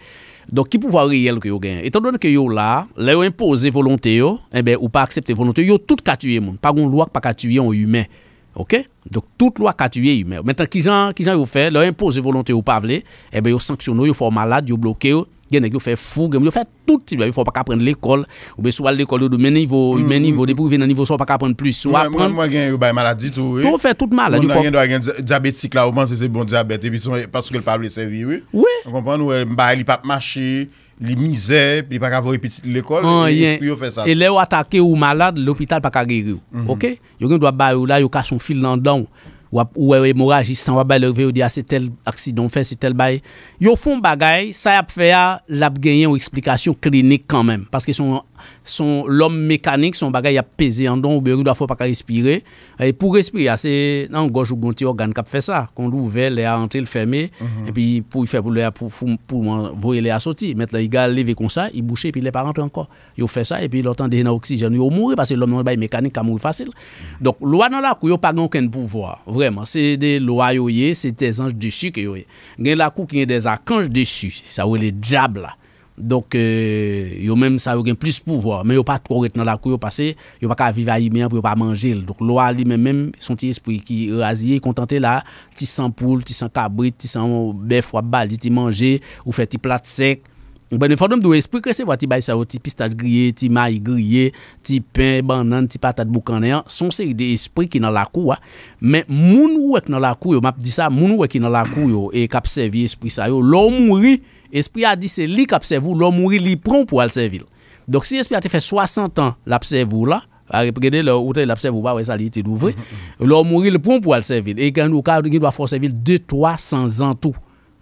[SPEAKER 2] Donk ki pouwa real ki yo gen Etan donk ki yo la, la yo impose volonte yo E ben ou pa aksepte volonte yo, yo tout katuye moun Paron lwa ki pa katuye yon yume Ok? Dok, eh tout lwa katuye yu mè. Mè tan ki jan yu fè, lwa impose volontè yu pavle, e bè yu sanksyon nou, yu fò malade, yu bloke yu, genè yu fè foug, genè yu fè tout tibè, yu fò pa ka pren l'ekol, ou bè sou al l'ekol, yu mè nivou, yu mè nivou, depo yu ven nan nivou sou, pa ka
[SPEAKER 1] pren plus. Mwen mwen gen yu bay maladi tou, tou fè tout malade. Mwen mwen gen diabetik la, ou mwen se se bon diabet, e pi son pasou ke l'pavle Li mizè, pi pa ka vore piti l'ekol, li espri yo fè sa. E lè
[SPEAKER 2] yo atake ou malade, l'hôpital pa ka geyri ou. Mhm. Ok? Yo gen dwa bay ou la, yo ka son fil lan don, ou wè e wè moraj, san wè bay lè vè ou di a ah, se tel aksidon fè, se tel bay. Yo fon bagay, sa yap fè ya, lap genyen ou eksplikasyon klinik kanmèm. Paske son... Son lom mekanik, son bagay a peze an don ou be roud bon a fo pa ka respire E pou respire a se, nan goj ou gonti organ kap fe sa Kon lou ve, le mm-hmm. a entre, le fe me E pi pou y fe pou le a, pou moun, pou y le a soti Met la y ga leve kon sa, y boucher, pi le pa rentre an kon Yo fe sa, e pi lor tan dejen a oksijen Yo moure, pase lom yon bay mekanik ka moure fasil Donk, lwa nan lakou yo pa ganken pou vwa Vreman, se de lwa yo ye, se te zanj dechu ke yo ye Gen lakou ki nye de zanj dechu, sa wè le djab la Donk euh, yon menm sa yon gen plus pou vwa Men yon pa tro ret nan la kou yon pase Yon pa ka viva yon menm pou yon pa manje Donk lwa li menm son ti espri ki raziye Kontante la ti san poul Ti san kabrit, ti san bef wap bal Ti ti manje ou fe ti plat sek Ou ben e fadonm dou espri kresè Ti bay sa yon ti pistache griye, ti may griye Ti pen, ban nan, ti patate boukanean Son se yon de espri ki nan la kou Men moun wèk nan la kou Moun wèk nan la kou E kap se vi espri sa yon Loun moun ri Espri a di se li k apsevou, lor mouri li proun pou alsevil. Dok si espri a te fè 60 an l'apsevou la, a reprede lor ou te l'apsevou ba, wè sa li iti nou vre, lor mouri li proun pou alsevil. E gen nou ka, gen nou a fòsevil 2-3 sans an tou.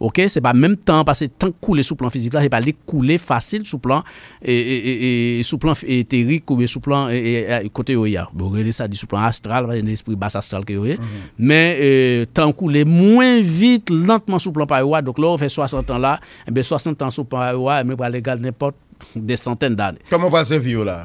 [SPEAKER 2] Ok, se pa mèm tan, pa se tan koule sou plan fizik la, se pa li koule fasil sou plan, e, e, e, sou plan eterik ou sou plan kote yo ya. Bo, rele sa di sou plan astral, an espri bas astral ki yo ye. Mè, mhm. tan koule mwen vit, lantman sou plan pa yo ya, dok la ou fe 60 an la, mè 60 an sou plan pa yo ya, mè pralè gale nè port de santèn dan. Kèm ou pa se vio la?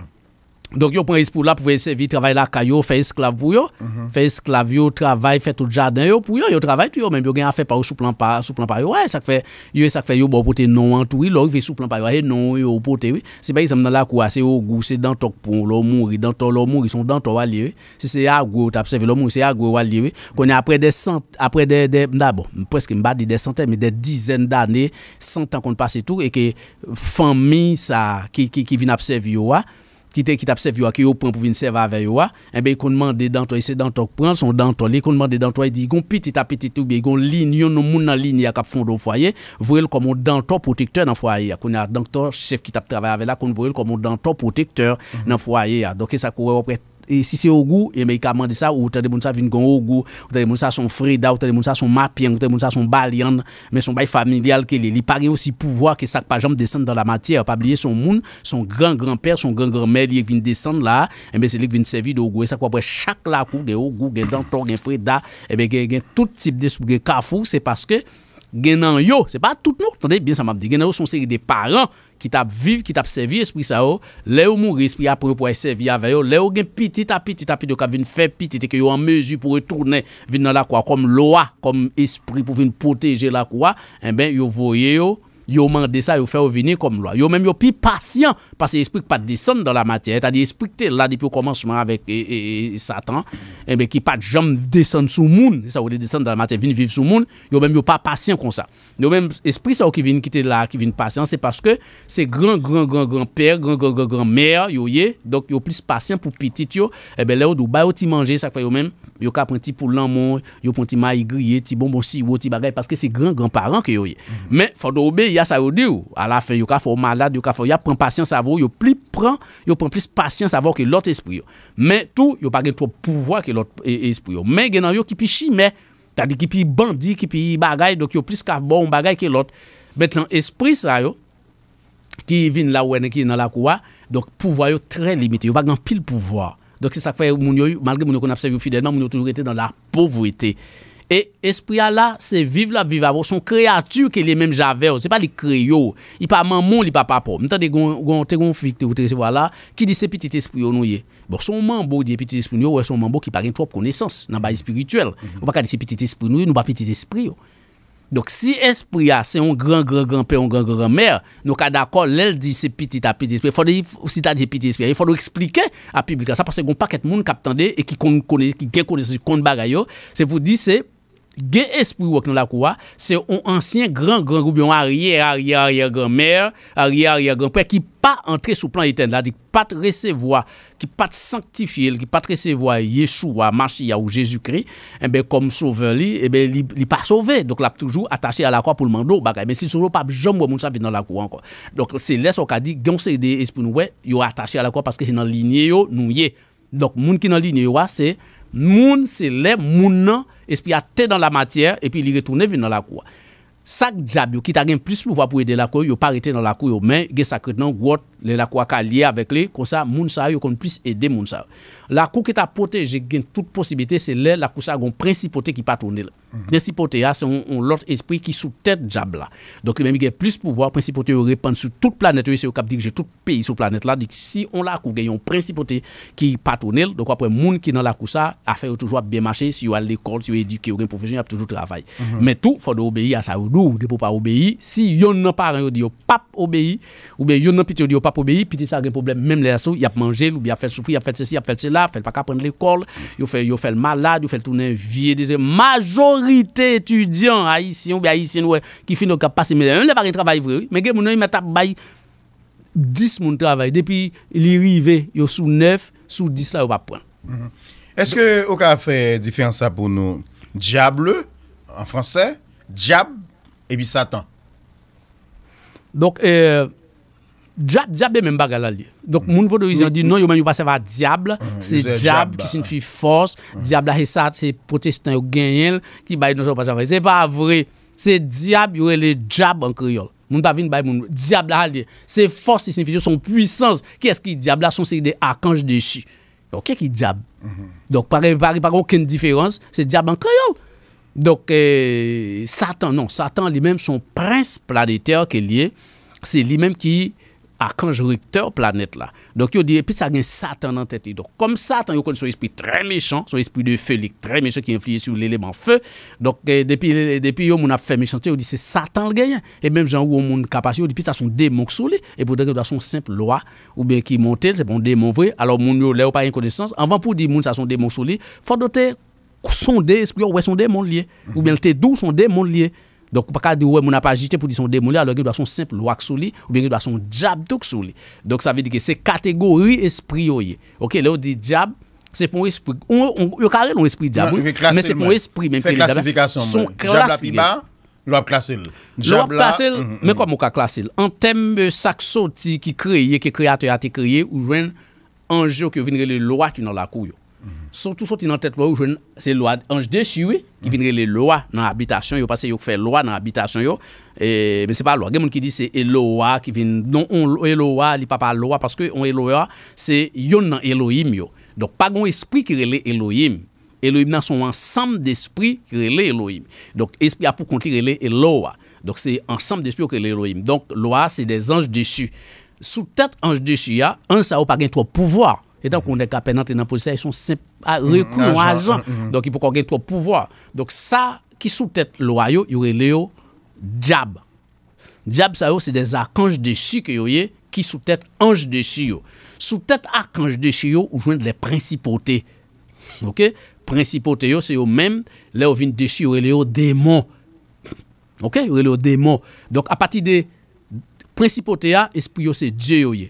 [SPEAKER 2] Donk yo prez pou la pou ve sevi travay la ka yo fe esklav yo, mhm. fe esklav yo travay, fe tout jaden yo pou yo, yo travay tou yo, menm yo gen afe pa ou souplan pa, souplan pa yo, wè, sak fe, yo sak fe yo bo pote non an tou, lor ve souplan pa yo, wè, non yo pote, wè, se bayi semenan la kwa, se yo gouse dantok pou, lor mounri, dantok, lor mounri, son dantok wali, wè, se se agwe, te apsevi, lor mounri, se agwe wali, wè, konen apre de, apre de, mda, bon, preske mba di de centen, mbe de dizen danè, centan kon passe tou, e ke fami sa, ki, ki, ki vin apsevi yo wè ki te ki tap sef yo ake yo pran pou vin sefa ave yo a, enbe kon mande dantoy se dantoy pran, son dantoy li kon mande dantoy di yon pitita pititoube, yon lin yon nou moun nan lin ya kap fondou foye, vorel kon moun dantoy protekteur nan foye ya, kon ya dantoy sef ki tap trabay ave la, kon vorel kon moun dantoy protekteur mhm. nan foye ya, doke sa kowe wapre. E si se ou gou, yon e mwen ka mandi sa, ou ta de moun sa vin kon ou gou, ou ta de moun sa son freda, ou ta de moun sa son mapyen, ou ta de moun sa son balyan, men son bay familial ke li. Li pa gen yon si pouvoi ke sak pa jom desen dan la mater, pa blye son moun, son gran-granper, son gran-granmer li ek vin desen la, enbe se li ek vin sevi de ou gou. E sak wapwe chak la kou gen ou gou, gen dantor, gen freda, eh enbe gen tout tip de soub gen kafou, se paske... genan yo, se pa tout nou, genan yo son seri de paran, ki tap viv, ki tap servi esprit sa yo, le ou mou resprit apri yo pou a e yi servi avay yo, le ou gen pitit api, pitit api, yo ka vin fe pitit, e ke yo an mezi pou re tourne, vin nan la kwa, kom loa, kom esprit pou vin poteje la kwa, en eh ben yo voye yo, yo mande sa yo fè ou vini kom lwa. Yo mèm yo pi patyant, pasi esprit ki pati desan nan la matyè, tadi esprit ki te la depi ou komanseman avèk satan, e bè ki pati jam desan sou moun, sa ou de desan nan la matyè, vini viv sou moun, yo mèm yo pa patyant kon sa. Yo mèm esprit sa ou ki vini kitè la, ki vini patyant, se paske se gran, gran, gran, gran, gran pèr, gran, gran, gran, gran mèr, yo yè, donk yo plis patyant pou pitit yo, e eh bè lè ou dou bè ou ti manje, sak fè yo mèm, A la fin, yo ka fò malade, yo ka fò ya pran pasyans avò, yo pran plus pasyans avò ke lot espri yo. Men tou, yo pa gen tou pouvoi ke lot e, e, espri yo. Men genan yo ki pi shime, ta di ki pi bandi, ki pi bagay, do ki yo plus kavbo, bagay ke lot. Met nan espri sa yo, ki vin la wène, ki nan la kwa, do pouvoi yo trè limité. Yo pa genan pil pouvoi. Dok se sa fè, malge moun yo kon apsev yo fidelman, moun yo toujou etè nan la povwite. E espri ala se viv la viv avon. Son kreatur ke li men jave. Se pa li kreyo. Li pa man mon, li pa pa po. Mwen ta de gwen te gwen fik te wote se wala. Ki di se piti espri yo nou ye. Bo son man bo di e piti espri yo. Ou son man bo ki pa gen tro pwone sens nan bayi spirituel. Mhm. Ou pa ka di se piti espri nou ye. Nou pa piti espri yo. Dok si espri ya se yon gran gran gran pe, yon gran gran mer. Nou ka dako lel di se piti ta piti espri. Fode si ta di se piti espri yo. Fode ou explike a pibika. Sa pase gwen pa ket moun kapten de. E ki gen kone se gen espri wè ki nan lakou wè, se on ansyen gran, gran, koubyon ariye, ariye, ariye, gran mer, ariye, ariye, gran pre, ki pa entre sou plan iten la, ki pat resevoa, ki pat sanctifiye, ki pat resevoa yeshou wè, mashi ya ou jesu kri, ebe, eh kom sove li, ebe, eh li pa sove, doke l ap toujou atache a lakou wè pou l mandou, bagay, men si soujou pa jom wè moun sa vide nan lakou wè, doke se les okadi, gen se ide espri wè, yo atache a lakou wè, paske se nan linye yo, nou ye Moun se lè, moun nan, espi a te dan la matyè, epi li retoune vi nan lakou. Sak djab yo ki ta gen plis pou vwa pou ede lakou, yo parite nan lakou yo men, gen sakret nan wot le lakou a ka liye avek li, konsa moun sa yo kon plis ede moun sa. Lakou ki ta pote, gen tout posibite, se lè lakou sa gon prensipote ki patoune lè. Desi pote ya, se yon lot espri ki sou tèd jab la. Donk li mèmige plus pouvoi prensi pote yo repande sou tout planet yo se yo kap dirje tout peyi sou planet la dik si yon la akou gen yon prensi pote ki patounel, donk wapre moun ki nan la akou sa afe yo toujwa bemache, si yo al l'ekol si yo edike, yo gen profesyon, yo ap toujwa travay. Mè tou, fò de obéi a sa ou nou, di pou pa obéi, si yon nan paran yo di yo pap obéi, ou ben yon nan piti yo di yo pap obéi, piti sa gen problem, mèm le aso, yap manjel ou bi ap fèl sou Parite etudyan a isyon, bi a isyon wè, ki fin nou ka pase, men lè bari travay vre wè, men gen moun wè, men tap bay, dis moun travay, depi li rive, yo sou nef, sou dis la wè wè pa pwen.
[SPEAKER 1] Eske ou ka fè di fè ansa pou nou, diable, an fransè, diable, e bi satan? Donk, e, euh,
[SPEAKER 2] Diab, diab e men bagal alye. Donk mm. moun vodo yon di, non yon men yon pa se va diab la, se mm. diab ki sinfi fos, diab la he sa, se protestan yon genyen, ki baye non se pa se va. Se pa avre, se diab yon e le diab an kriol. Moun ta vin baye moun vodo, diab la alye. Se fos si sinfi yon, son pwisans, ki es ki diab la, son se de akansh deshi. Donk ke ki diab? Mm-hmm. Donk pari pari, pari akon ken diferans, se diab an kriol. Donk euh, satan, non, satan li men, son prins planet Akanj rikte ou planet la. Donk yo di, epi sa gen satan nan tete. Donk kom satan, yo kon sou espri tre mechon. Sou espri de felik, tre mechon ki infliye sou l'eleman fe. Donk eh, depi eh, yo moun ap fe mechante, yo di se satan lgeyen. E menm jan ou moun kapasyon, yo di pi sa son de moun ksou li. E pou denk yo da son simple loa. Ou ben ki moun tel, se bon de moun vwe. Alors moun yo le ou pa yon konesans. Anvan pou di moun sa son de moun ksou li, fwa do te kouson de espri yo, wè son de moun liye. Ou ben te dou son de moun liye. Donk pa ka di wè moun apajitè pou di son demoulè alò gen dwa son semp lwak sou li ou gen dwa son djab touk sou li. Donk sa ve di ke se kategori espri yo ye. Ok, lè ou di djab, se pon espri, yo kare loun espri djab, men se pon espri men. Fè klasifikasyon mwen, djab la pi ba, lwap klasel. Lwap klasel, men kwa mou ka klasel. An tem sakso ti ki kreye, ki kreator ya ti kreye, ou ven anjou ke vinre lwak yon la kou yo. Sotou soti nan tet loa ou jwen Se loa anj deshi ou Ki vin rele loa nan abitasyon yo Pase yo fè loa nan abitasyon yo Men se pa loa Gen moun ki di se eloa Ki vin non on eloa Li pa pa loa Paske on eloa Se yon nan elohim yo Dok pa gon espri kirele elohim Elohim nan son ansam d'espri kirele elohim Dok espri apou konti kirele eloha Dok se ansam d'espri kirele elohim Donk loa se des anj deshi Sou tet anj deshi ya An sa ou pa gen tro pouvoa Etan kon dek apenante nan posisyon, yon separekoun wajan. Donk yon pou kongen to pouvwa. Donk sa ki sou tèt lo ayo, yon re leyo djab. Djab sa yo se de zarkanj de shi ke yo ye, ki sou tèt anj de shi yo. Sou tèt arkanj de shi yo ou jwen de le principote. Principote yo se yo menm, leyo vin de shi, yon re leyo demon. Ok, yon re leyo demon. Donk apati de principote ya, espri yo se dje yo ye.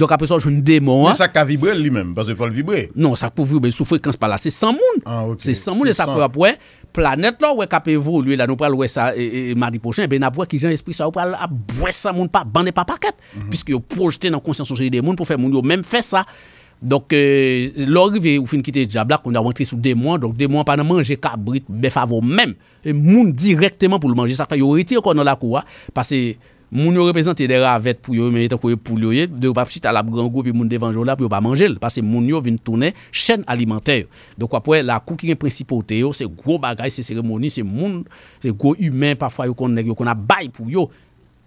[SPEAKER 2] Donk apè sa joun dèmon an. Mè sa ka vibre li mèm, pasè pou l vibre. Non, sa pouvi ou mè soufre kans pala. Se san moun. Se san moun, se sa kwa pwè. Planète la wè ka pevou. Lui la nou pral wè sa mardi pochè. Ben apwè ki jan espri sa wè pral. A pwè sa moun pa bandè pa pakèt. Piske yo projete nan konsyansyon se li dè moun. Pou fè moun yo mèm fè sa. Donk euh, lorivè ou fin kite diabla. Kon ya wèntri sou dè moun. Donk dè moun pa nan manje ka brit. Mè favo mèm. Moun yo repesen te dera avet pou yoye, men etan pou yoye pou yoye, de ou pap chit ala gran gwo pi moun devan jola pou yoye pa manjel. Pase moun yo vin tonen chen alimenter. Dok apwe la kou ki ren principote yo, se gro bagay, se seremoni, se moun, se gro yumen pa fwa yo kon neg, yo kon abay pou yoye.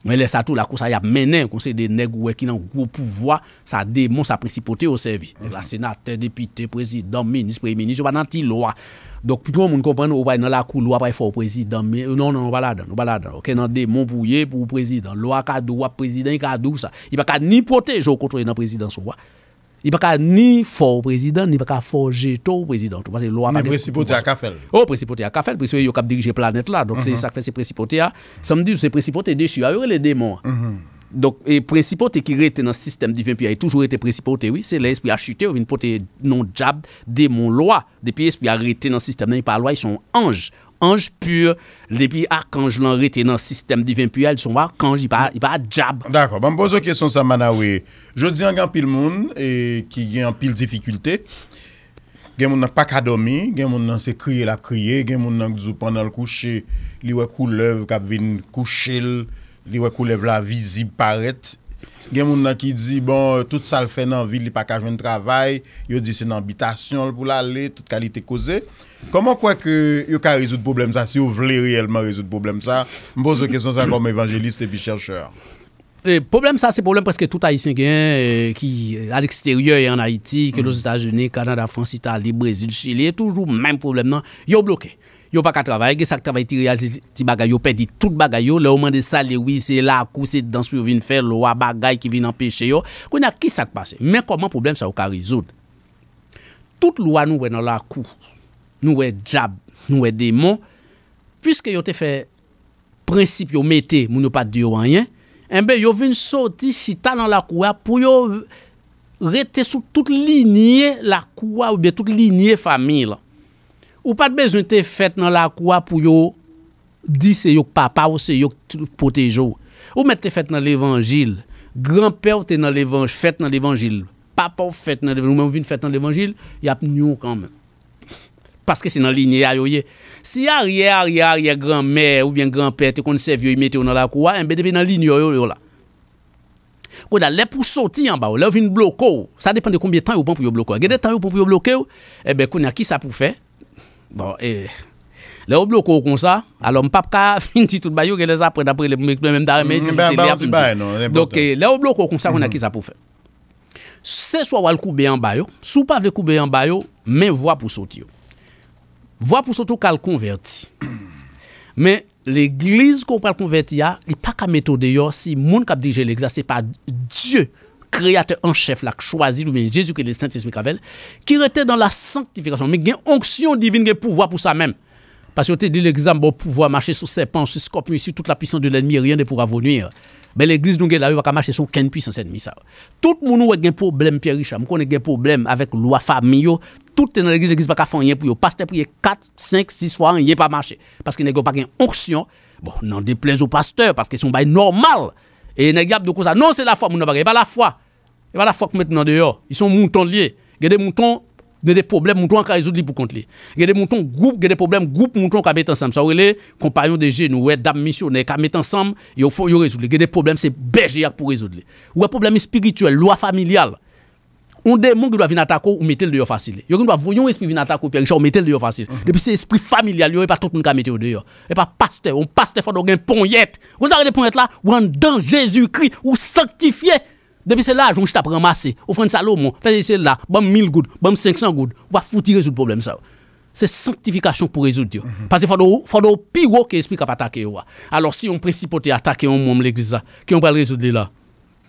[SPEAKER 2] Men lè sa tou la kou sa ya menen, kon se de neg wè ki nan gro pouvoi, sa demon, sa principote yo sevi. La senater, depite, prezident, menis, premenis, yo pa nan ti lowa. Donc, tout le monde comprend, on va dans la cour, loi pour le président. Mais euh, non, non, on va là-dedans, on va là-dedans. Ok, dans des pour le président. Loi cadeau, président cadeau, ça. Il va pas ni protéger au dans la présidence. Il va pas ni fort président, ni pas forger au président. Oh, parce que loi pas. Mais précipité à Kafel. Oh, à Kafel, parce qu'il y a cap la planète là. Donc, c'est mhm. ça que fait ces président Ça me c'est précipité déchu. Il y les démons. Mhm. E prensipote ki rete nan sistem divin puya E toujou rete prensipote Se le espri a chute ou vin pote non jab De mon loa Depi espri a rete nan sistem divin puya Anj pur Depi a kanj lan rete nan sistem divin puya El son wak kanj,
[SPEAKER 1] yi pa jab Dako, ban bozo kesyon sa mana we Je diyan gen pil moun Ki gen pil difikulte Gen moun nan pakadomi Gen moun nan se kriye la kriye Gen moun nan zupan al kouche Liwe kou lev kap vin kouche l Li wè kou lev la vizib paret, gen moun nan ki di, bon, tout sal fè nan vi, li pa kaj moun travay, yo di se nan bitasyon pou la le, tout kalite koze. Koman kwa ki yo ka rezout problem sa, si yo vle réelman rezout problem sa, mbo zè kèson sa kom evanjelist epi chèlcheur.
[SPEAKER 2] Eh, problem sa, se problem preske tout Haitien gen, eh, ki eh, al eksteryo yon Haiti, ki mm. lous Etats-Unis, Kanada, France, Italie, Brésil, Chile, toujou mèm problem nan, yo blokè. yo pa ka travaye, ge sak travaye ti riazi ti bagay yo, pe di tout bagay yo, le ouman de sa le wise, la akou, se dans pou yo vin fè, lo a bagay ki vin an peche yo, kwen a ki sak pase, men koman problem sa ou ka rizout? Tout lwa nou we nan lakou, nou we djab, nou we demon, pwiske yo te fè prinsip yo metè, moun yo pat diyo wanyen, enbe yo vin soti chita nan lakou ya, pou yo rete sou tout linye lakou ya, ou be tout linye fami la. Ou pat bezon te fet nan la kwa pou yo di se yok papa ou se yok potejo. Ou met te fet nan l'Evangil, granpe ou te fet nan l'Evangil, papa ou fet nan l'Evangil, ou men ou vin fet nan l'Evangil, yap nyo kanmen. Paske se nan linye a yo ye. Si ari ari ari ari a granme ou bien granpe te konsev yo yi mete yo nan la kwa, mbe debe nan linye yo yo la. Kou da le pou soti yon ba ou, le ou vin bloko ou, sa depen de konbye tan yo bon pou yo bloko ou. Gede tan yo bon pou yo bloko ou, ebe eh kon a ki sa pou fey, Bon, e, le oblo ko kon sa, alo m pap ka fin titout bayo gen les apre dapre le mèkple mèm darè mè, si fite li apre non, mèm. Donc, e, le oblo ko kon sa, wè nè mm-hmm. ki sa pou fè. Se so wè l kou bè yon bayo, sou pa vè kou bè yon bayo, mè vwa pou sot yo. Vwa pou sot yo kal konverti. Mè, l eglise ko pal konverti ya, e pa ka metode yo, si moun kap dirje l eglise, se pa Diyo. créateur en chef là choisi ou bien Jésus-Christ le Saint-Esprit Kavel qui était dans la sanctification mais une onction divine un pouvoir pour ça même parce que tu dit l'exemple bon pouvoir marcher sur serpent sur scorpion sur toute la puissance de l'ennemi rien ne pourra venir mais ben, l'église nous là va marcher sur aucune puissance ennemie ça tout le monde a un problème Pierre Richard on a un problème avec loi famille tout est dans l'église l'église pas faire rien pour eux pasteur prier 4 5 6 fois rien pas marché parce qu'il n'a pas Une onction bon n'en déplaise au pasteur parce que c'est un bail normal et pas de ça non c'est la foi mon pas la foi et voilà, fuck maintenant dehors. Ils sont moutons liés. Il y a des moutons, il y a des problèmes, moutons qui résoudre pour contre. Il y a des moutons groupes, il des problèmes groupe moutons qui mettent ensemble. Ça, les compagnons de genoux, ouais, dames missionnaires qui mettent ensemble, il faut résoudre. Il y a des problèmes, c'est berger pour résoudre. Ou un problème spirituel, loi familiale. On démon qui doit venir attaquer ou mettre le dehors facile. Il y a qui doit voyons esprit venir attaquer puis Richard mettre le dehors facile. Mhm. Depuis c'est esprit familial, Il a pas tout le monde qui le dehors. Et pas pasteur, on pasteur faut donc un ponyette. Vous avez des ponyettes là, ou en dans Jésus-Christ ou sanctifié Demi sel la, joun jitap ramase, oufran salo moun, fè se sel la, bèm 1000 goud, bèm 500 goud, wè fouti rezout problem sa. Se santifikasyon pou rezout diyo. Mhm. Pase fòdou piwò ki e esplik ap atake yo wè. Alors si yon principote atake yon moun mle gizan, ki yon pral rezout diyo la.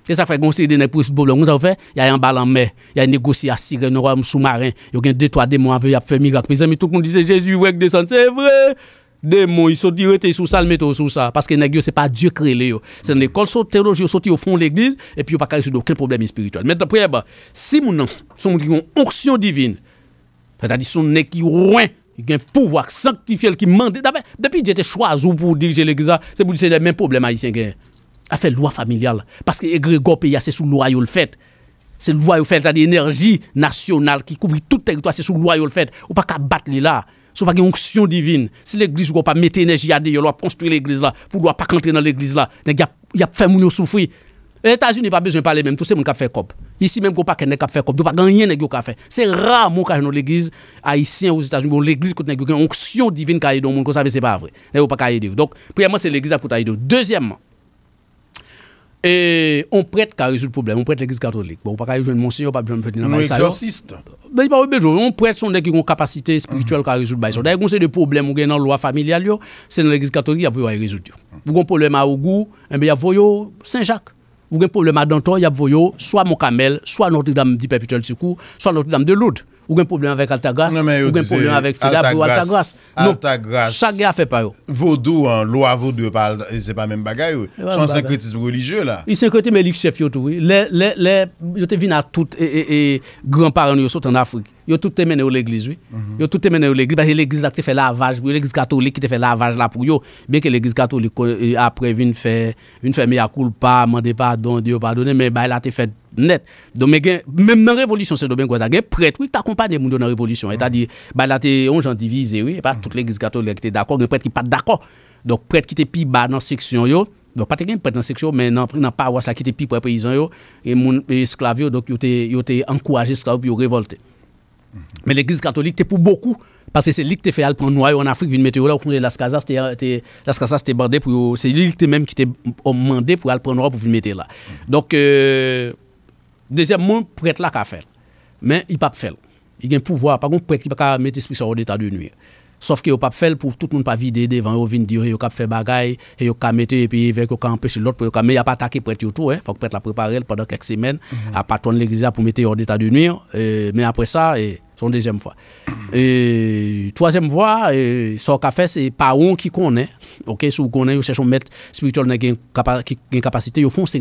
[SPEAKER 2] E sa fè yon sire denè pou rezout problem. Yon sa fè, yay an balan mè, yay negosi a sirene wè m sou marin, yon gen detwade moun avè yap fè mirak. Mè zè mi tout moun dise, jesu wèk desante, se vre! Demo yi sou direte yi sou salmete ou sou sa Paske nagyo se pa diye kre le yo Se nan ekol sou teoloji ou soti ou fon l'eglize Epi yo pa ka yi sou doke problem espiritwal Metan preba, si moun nan, son moun diyon Onksyon divin Fè ta di son neki ou rwen Yen pouvwa, sanktifiel ki mande Depi diye te chwaz ou pou dirje l'egliza Se moun diye se de men problem a yi sen gen A fè lwa familial, paske e grego peya Se sou lwa yo l fèt Se lwa yo fèt, ta di enerji nasyonal Ki koubli tout teritwa, se sou lwa yo l fèt Ou pa ka bat li la Sou pa gen onksyon divin. Se l'Eglise wou pa mette enerji yade, yo lwa konstruye l'Eglise la, pou lwa pa kante nan l'Eglise la, nenk yap fe moun yo soufri. Etajou n'e pa bezwen pale mèm, tout se moun kap fe kop. Isi mèm wou pa ken nek kap fe kop, do pa gen yen nek yo kap fe. Se ra moun kaje nan l'Eglise, aisyen wou etajou moun, l'Eglise kote nenk yo gen onksyon divin kaje do, moun konsave se pa avre. Ne wou pa kaje do. Donk, priyèman se l'Eglise ap kote kaje do. Dezy E on prete ka rezout poublem, on prete l'Eglise Katholik. Bon, ou pa ka rejouen monsenyor, pa biyon mwen fèti nan man sa yo. Mwen eksorsiste. Ben, yon prete son dek yon kapasite sprituel ka rezout ba yon. Da yon se de poublem ou gen nan lwa familial yo, se nan l'Eglise Katholik, yon vyo a rezout yo. Vyon poublem a Ogu, yon vyo Saint-Jacques. Vyon poublem a Danton, yon vyo soya Mokamel, soya Notre-Dame di Perpetuel Sikou, soya Notre-Dame de Lourdes. Ou gen problem avèk Altagras, non, ou gen problem avèk Filiapou, Altagras, nou,
[SPEAKER 1] chage a fè par yo. Vodou an, lo avodou, se pa mèm bagay yo, son sekretisme religieux la.
[SPEAKER 2] Son sekretisme religieux yo tou, yo te vin a tout, e granparen yo sot an Afrik, yo tout te menen yo l'eglise, mhm. yo tout te menen yo l'eglise, baki l'eglise la ki te fè la avaj, l'eglise gato li ki te fè la avaj la pou yo, benke l'eglise gato li apre vin fè, vin fè mi akoul pa, mande pardon, diyo pardon, men ba la te fè, net. Donc, même dans la révolution, c'est Domingo Goza, prêtre qui t'accompagne dans la révolution. Mm. C'est-à-dire, bah, là, on gens divisé, oui, pas mm. toute l'église catholique était d'accord, mais prêtre qui pas d'accord. Donc, prêtre qui était plus bas dans la section, yo, donc, pas de prêtre dans la section, mais dans la ça qui était plus pour les paysans, et les esclaves, donc, ils encouragé encouragés, esclaves, ils révolter mm-hmm. Mais l'église catholique était pour beaucoup. Parce que c'est lui qui t'a fait aller prendre noyau en Afrique, une météo là, la Las c'était Las Casas c'était bandé pour. C'est lui qui t'a même qui demandé euh, pour aller prendre noyau pour venir mettre là. Mm. Donc, euh, Dezyen moun, prèt la ka fèl. Men, i pa fèl. I gen pouvoi. Par kon, prèt li pa ka met espri sa ou deta de nuye. Sof ki yo pa fèl pou tout moun pa vide devan. Yo vin diyo, yo ka fè bagay. Yo ka mette, epi vek, yo ka anpe si lot. Men, ya pa takè prèt yotou. Fòk prèt la preparel padan kek semen. A patwane l'egiza pou mette ou deta de nuye. Men apre sa, son dezyen moufwa. Tozyen moufwa, son ka fè, se paroun ki konen. Ok, sou konen, yo sechon mette sprituol ne gen kapasite. Yo fon s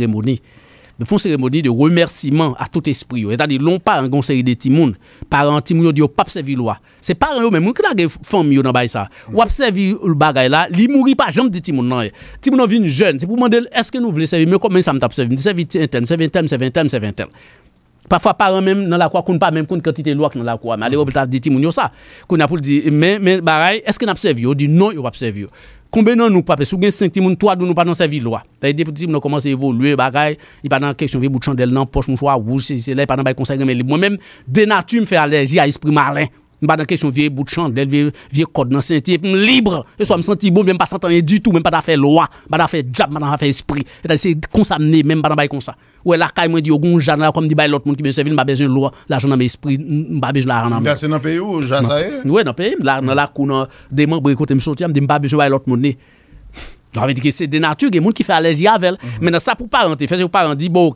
[SPEAKER 2] Befon seremoni de remersiman mm. non. a tout espri yo. Eta di lon par an gonseri de timoun. Par an timoun yo di yo pap sevi lwa. Se par an yo men moun kina ge fom yo nan bay sa. Wap sevi l bagay la. Li mouri pa jant di timoun nan ye. Timoun an vi yon jen. Se pou mandel eske nou vle sevi. Men komen sa mta apsevi. Sevi ten, sevi ten, sevi ten, sevi ten. Parfwa par an men nan la kwa koun pa. Men koun kantite lwa ki nan la kwa. Men ale wap lta di timoun yo sa. Koun apou di men baray. Eske nan apsevi yo? Di non yo wap sevi yo. Konbe nan nou pape, sou gen senti moun to adou nou pa nan sevi lwa. Ta e depotisi moun nou komanse evoluye bagay, i pa nan keksyon vi bout chandel nan, poch moun chwa, wou se se le, pa nan bay konsey reme li. Mwen menm dena tu mfe alerji a espri malen. Mwen ba nan kesyon vieye bout chan, del vieye kod nan sentye, mwen libre. E so mwen m'm sentye bon, mwen pa satanye du tout, mwen pa da fe loa, ba da fe jab, ba da fe espri. E ta disi konsa mnen, mwen ba nan bay konsa. Ou e lakay mwen di yo goun janan, kon mwen di bay lot moun ki mwen servil, mwen ba beze loa, la janan mwen espri, mwen ba beze la ranan mwen. Mwen ba beze nan peyo ou jasa e? Mwen beze nan peyo, nan la kou nan deman brekote mwen soti, mwen di mwen ba beze bay lot moun ne. Avè di ki se denatur gen moun ki fe alej yavel, men nan sa pou parente, fè se ou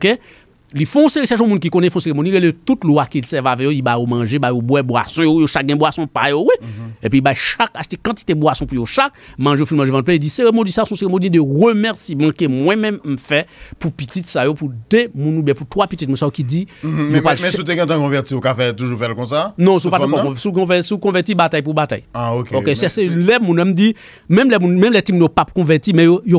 [SPEAKER 2] Li fonseri, se chou moun ki kone fonseri moun, li re le tout lua ki liseva ve yo, i ba ou manje, ba ou boue boason, yo chak gen boason pa yo we, mhm. epi i ba chak achte kantite boason pou yo chak, manje ou foun manje vante plen, li di seremon di sa, sou seremon di de remersi moun ke mwen men mwen fe, pou pitit sa yo, pou de moun oube, pou toa pitit moun sa yo ki di... Men sou
[SPEAKER 1] te kentan konverti, ou ka fe toujou fel kon sa? Non, sou
[SPEAKER 2] konverti batay pou batay. Ah, ok. Ok, se se le moun moun moun di, men moun moun, men le tim nou pap konverti, men yo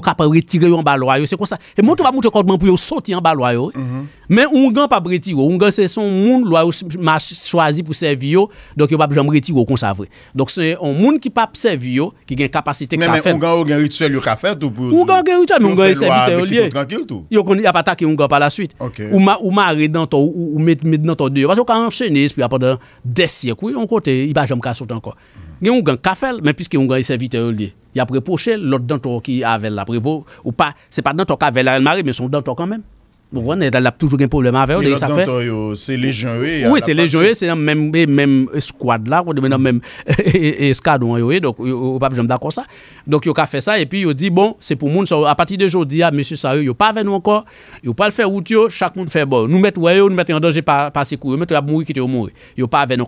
[SPEAKER 2] Men ungan pa breti yo, ungan se son moun lwa ou ma swazi pou sevi yo, donk yo pa jom breti yo konsavre. Donk se on moun ki pa psevi yo, ki gen kapasite kafel. Men men,
[SPEAKER 1] ungan ou gen rituel yo kafel? Ungan gen rituel, men ungan yon sevi te olye.
[SPEAKER 2] Yo koni apatake ungan pa la suite. Ou ma redan to, ou med nan to deyo. Basi yo kan chenese pou ya pandan desye kwe, yon kote, yon pa jom kasote anko. Gen ungan kafel, men piske ungan yon e sevi te olye. Ya prepoche, lot dan to ki avel la prevo, ou pa, se pa dan to kavel an mare, men son dan to kanmen. Bon, wè, nè dal ap toujou gen problem avè ou, de y sa fè. Il lòk dantò
[SPEAKER 1] yo, se lèjè ou e. Ou, se
[SPEAKER 2] lèjè ou e, se yon mèm, mèm, mèm, skwad la, wè, mèm, mèm, eskado ou e, yo, yo, wè, jom d'akon sa. Donk yo ka fè sa, epi yo di, bon, se pou moun, a pati de jò, di, a, mèm, mèm, mèm, yo pa ven ou ankon, yo pa l'fè wout yo, chak moun fè bol. Nou mèt wè yo, nou mèt yon danjè pa, pa sè kou, nou mèt wè ap moui kite yo moui. Yo pa ven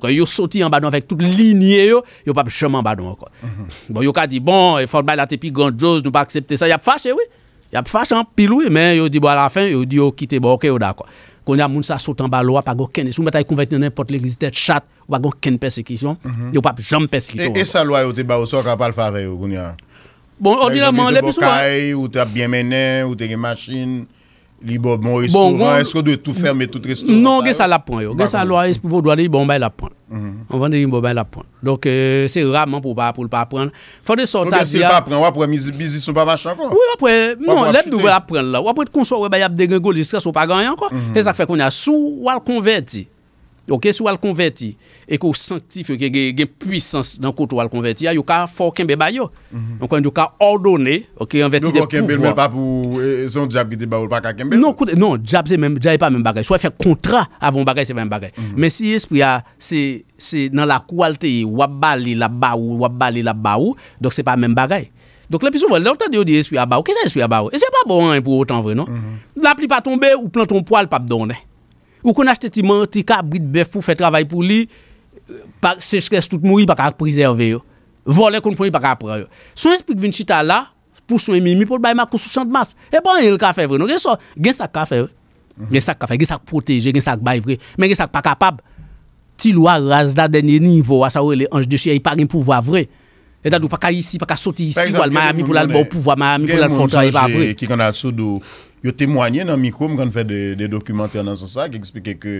[SPEAKER 2] Ya pa fachan pilou e men, yo di bo a la fin, yo di yo oh, kite bo, ok yo da kwa. Konya moun sa sotan ba lwa pa go ken, sou metay konvejtene pot legisite chat, wakon ken persekisyon, mhm. yo pa jam persekisyon. E
[SPEAKER 1] sa lwa yo te ba ou so kapal fave yo konya? Bon ordina moun le pisou an. Ou te ap bien mene, ou te gen masjin? Li bon bon, estouran, bon, esko non, bon. mhm. bon euh, non, de tout ferme, tout estouran. Non, gen
[SPEAKER 2] sa la pon yo. Gen sa lua, espo vou doade li bon bay la pon. On van de li bon bay la pon. Donc, se raman pou l'apren. Fande sortazia... Non, gen se l'apren,
[SPEAKER 1] wapwe mizi bisi sou pa machan kon? Ou wapwe, non, lèp do
[SPEAKER 2] wapren la. Wapwe te konswa wè bay ap de gen go li stres ou pa ganyan kon? E sa fè kon ya sou, wal konverti. Yo ke sou al konverti, ekou sanktif yo ke gen puysans nan koto al konverti, a yo ka fò kembe bayo. Yo kan mhm. yo ka ordone, ok, anverti de poufwa. Yo kon kembe, men pa
[SPEAKER 1] pou, e, e, son djab ki de
[SPEAKER 2] ba ou pa ka kembe? Non, koute, non, djab se men, djab e pa men bagay. Sou mhm. a fè kontra avon bagay, se men bagay. Men si espri a, se, se nan la koualte yi, wabali la ba ou, wabali la ba ou, dok se pa men bagay. Dok lè piso vè, lè anta diyo di espri a ba ou, ke jè espri a ba ou? Espri a pa bon an pou otan vre, non? Mhm. La pli Ou kon a chete ti man, ti ka abrid befou, fè travay pou li, se chres tout moui baka ak prezerve yo. Vole kon pou yi baka apre yo. Sou yi spik vin chita la, pou sou yi mimipo, bay makou sou chante mas. E bon, yi l ka fe vre, nou gen so, gen sak ka fe, gen sak ka fe, gen sak proteje, gen sak bay vre. Men gen sak pa kapab, ti lwa razda denye nivou asa ou e le anj de chia yi parin pou vwa vre. E dadou pa ka yi si, pa ka soti yi si, wale mayami pou lal bo pou vwa, mayami pou lal fondra yi pa vre. Gen moun touje
[SPEAKER 1] ki kon a tsou dou... Yo temwanyen nan mikoum kan fè de dokumenter nan sa sa ki eksplike ke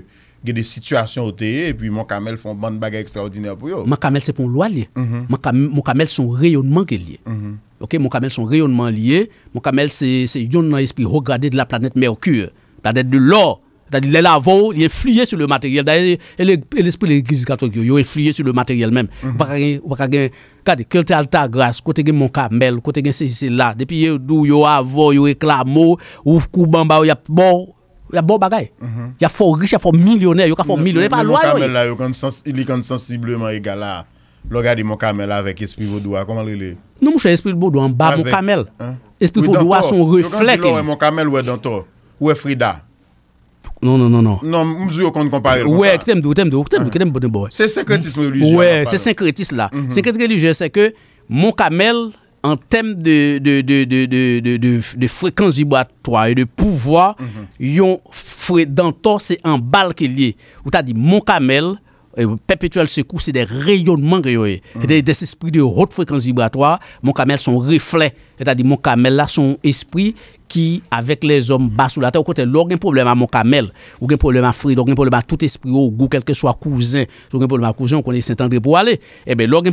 [SPEAKER 1] ge de situasyon oteye epi moun kamel fon ban bagay ekstraordinè pou yo. Moun
[SPEAKER 2] kamel se pon lwa liye. Moun mm-hmm. kamel son reyonman ke liye. Mm-hmm. Moun kamel son reyonman liye. Moun kamel se yon nan espri rograde de la planet Merkur. Planet de lò. C'est-à-dire, les lavaux, ils sur le matériel. D'ailleurs, l'esprit de l'église catholique, est influent sur le matériel même. Mhm. Regardez, quand tu as ta grâce, côté mon camel, côté tu as là, depuis d'où tu as avant, tu réclames, ou coubamba, il y a bon. Il y a bon bagay. Il mhm. y a fort riche, il y a fort millionnaire, il y a fort millionnaire, pas loin.
[SPEAKER 1] Il est sensiblement égal à. Regardez mon camel avec esprit vaudois, hein, comment il est
[SPEAKER 2] Non, mon cher esprit vaudois en bas, mon camel. Hein? Esprit vaudois, son reflet. Oh,
[SPEAKER 1] mon camel, ou dans toi. Ou est Frida Non, non, non, non, mzou yo kon kompare. Ouè, kwen tem do, kwen tem do. Se sekretisme religieux. Se sekretisme
[SPEAKER 2] mm-hmm. religieux se ke moun kamel an tem de frekans vibratwa e de pouvoi mm-hmm. yon fredantos e an bal ke liye. Ou ta di moun kamel pepetuel sekou se de reyonman de se esprit de hot frekans vibratoire moun kamel son reflet moun kamel mm. la son esprit ki avek le zom basou la te ou kote lor gen problem a moun kamel ou gen problem a Frida, ou gen problem a tout esprit ou gen problem a kouzen ou gen problem a kouzen, ou gen problem a kouzen ou gen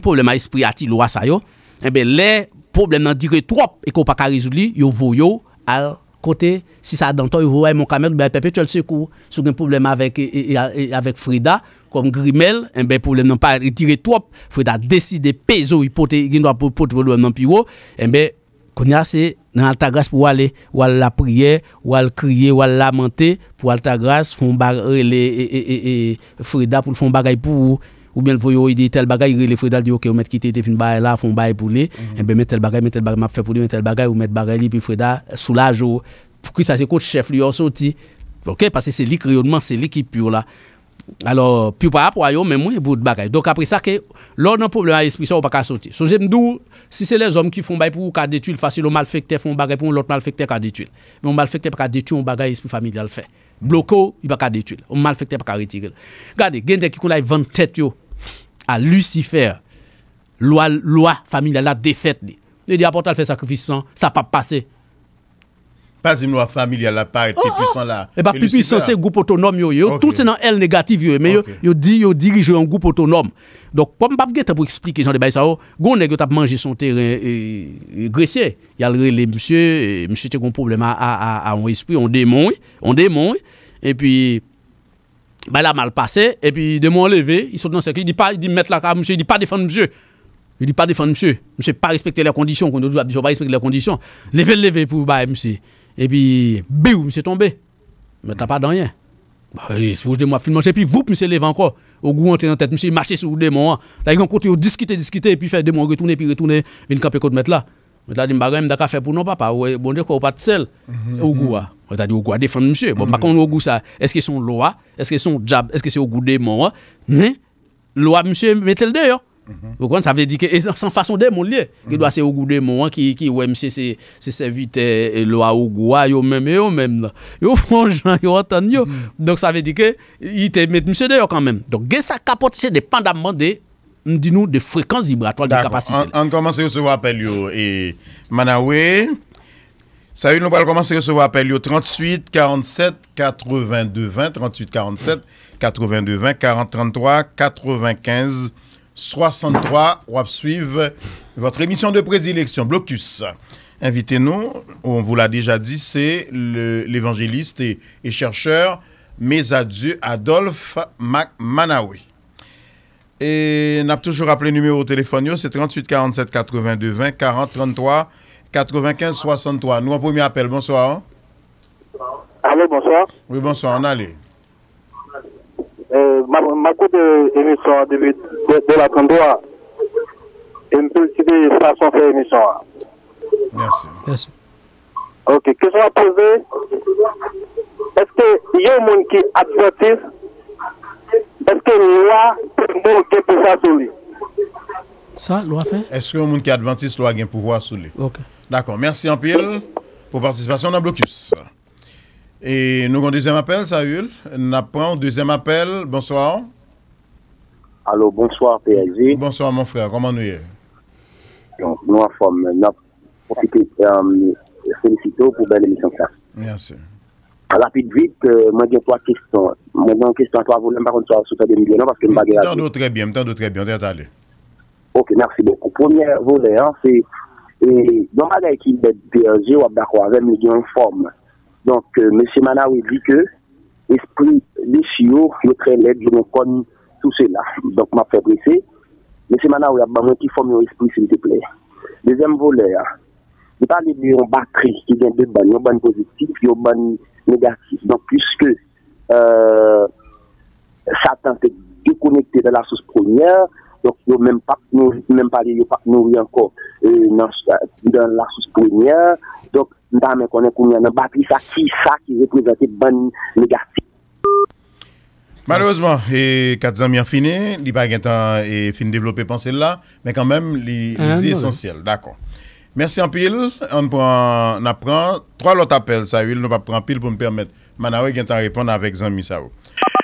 [SPEAKER 2] problem a esprit ati, lor a sa yo ebe eh le problem nan dire trope e ko pa ka rezou li, yo voyo al kote, si sa dan to, yo voye moun kamel pepetuel sekou, sou gen problem avek Frida kom Grimel, enbe pou lem nan pa retire trop, freda desi de pezo yi pote, yi gen do a pote pou lem nan piwo enbe, konya se nan Altagras pou wale, wale la priye wale kriye, wale lamente pou Altagras, fon bagay le e, e, e, freda pou fon bagay pou ou mwen voyo yi de tel bagay freda di ok, ou met ki te te fin bagay la, fon bagay pou le enbe met tel bagay, met tel bagay, map fe pou di met tel bagay, ou met bagay li, pi freda soula jo, pou ki sa se kote chef li yo sou ti, ok, pase se li kriyonman se li ki pyo la Alors, plus par rapport à eux, même moi, bout de bagaille. Donc après ça, que leur a problème à l'esprit, ça, on pas qu'à sortir. So, j'aime d'où, si c'est les hommes qui font bail pour qu'à détruire facile, le malfecteur font bagaille pour l'autre malfecteur qu'à détruire. Mais on malfecteur pas qu'à détruire, on bagaille esprit familial fait. Bloco, il pas qu'à détruire. On malfecteur pas qu'à retirer. Regardez, gens qui connaît 20 têtes à Lucifer. Loi, loi familiale la défaite. Il dit, apporte ah, le fait sacrifice sans, ça pas passer.
[SPEAKER 1] Pazim nou a famil ya la pa et te pwisan la. E ba pwisan se goup
[SPEAKER 2] otonom yo yo. Tout se nan el negatif yo yo. Yo dirije yon goup otonom. Dok pou mbap ge te pou eksplike jan de bay sa yo. Gounen ge te ap manje son terre euh, euh, gresye. Yalre le msye. Msye te kon problem a on espri. On demoy. E pi. Bay la mal pase. E pi demoy leve. Yi sot nan seki. Yi di met la ka msye. Yi di pa defan msye. Yi di pa defan msye. Msye pa respekte la kondisyon. Kon do dou ap di pa respekte la kondisyon. Le Epi, biw, mse tombe. Meta pa danyen. Ba, espouj non, bon de mwa filmanche, epi, voup, mse levanko. Ogou ente nan tete, mse mache sou de mwa. Ta yon konti yo diskite, diskite, epi fè de mwa retoune, pi retoune, vin kape kote met la. Meta di mbaga, mdaka fè pou nan papa. Ou, bon de kwa, ou pati sel. Ogou a. Meta di, ogou a defen mse. Bon, bakan, ogou sa. Eske son loa, eske son jab, eske se ogou de mwa. Ne, loa mse, metel de yo. Mhm. Vous comprenez, ça veut dire que c'est façon de mon lié. Il doit mhm. c'est au goût de mon qui qui ouais c'est c'est serviteur loi au goût yo même yo même. Yo franchement yo entend Donc ça veut dire que il te met monsieur d'ailleurs quand même. Donc
[SPEAKER 1] ça capote c'est dépendamment de dis nous de fréquence vibratoire de capacité. On commence à recevoir appel yo et Manawe ça nous allons commencer à recevoir appel yo 38 47 82 20 38 47 82 20 40 33 95 63. On va suivre votre émission de prédilection, Blocus. Invitez-nous, on vous l'a déjà dit, c'est l'évangéliste et, chercheur Mésadieu Adolphe Manaoui. Et n'a toujours appelé numéro de téléphone, c'est 38 47 82 20 40 33 95 63. Nous, un premier appel, bonsoir. Hein. Allez, bonsoir. Oui, bonsoir, on allez. Euh, ma, ma émission de, de, la Condoa, et me félicite façon faire émission.
[SPEAKER 2] Merci. Merci.
[SPEAKER 1] Ok, question à poser. Est-ce qu'il y a un monde qui est adventiste Est-ce que loi peut pour ça sur lui Ça, loi fait Est-ce qu'il y a un monde qui est adventiste, loi a un pouvoir sur lui Ok. D'accord, merci en pile pour participation dans Blocus. Et nous avons deuxième appel, Saül. Nous avons un deuxième appel. Bonsoir. Allô, bonsoir, PSG. Bonsoir, mon frère. Comment nous est Donc, nous en avons profité de euh, féliciter pour belle émission. Merci. Rapide vite, euh, moi j'ai trois questions. Moi j'ai une question à toi, vous n'avez pas parce que je ne mm, Tant très bien, tant très bien, allé. Ok, merci beaucoup. Premier volet, hein, c'est. Dans la qui de PSG, on a d'accord avec, une forme. Donc, euh, M. Manaoui dit que l'esprit des chiots, le très laid, je connais tout cela. Donc, m'a fait presser. M. Manaoui a besoin qu'il forme un esprit, s'il te plaît. Deuxième volet, je hein. parle d'une batterie qui vient de bonnes, une bonne positive, une bonne négatif Donc, puisque euh, Satan s'est déconnecté de la source première, yo mèm pa euh, li yo pa nouri anko
[SPEAKER 2] nan la sousse koumyen dok nan mè konen koumyen nan bat li sa ki
[SPEAKER 1] sa ki zekouzati ban negatif malouzman kat zami an fine li pa gen tan fin develope pan se la men kan mèm li zi esensyel dako mersi an pil an pran 3 lot apel man an wè gen tan repon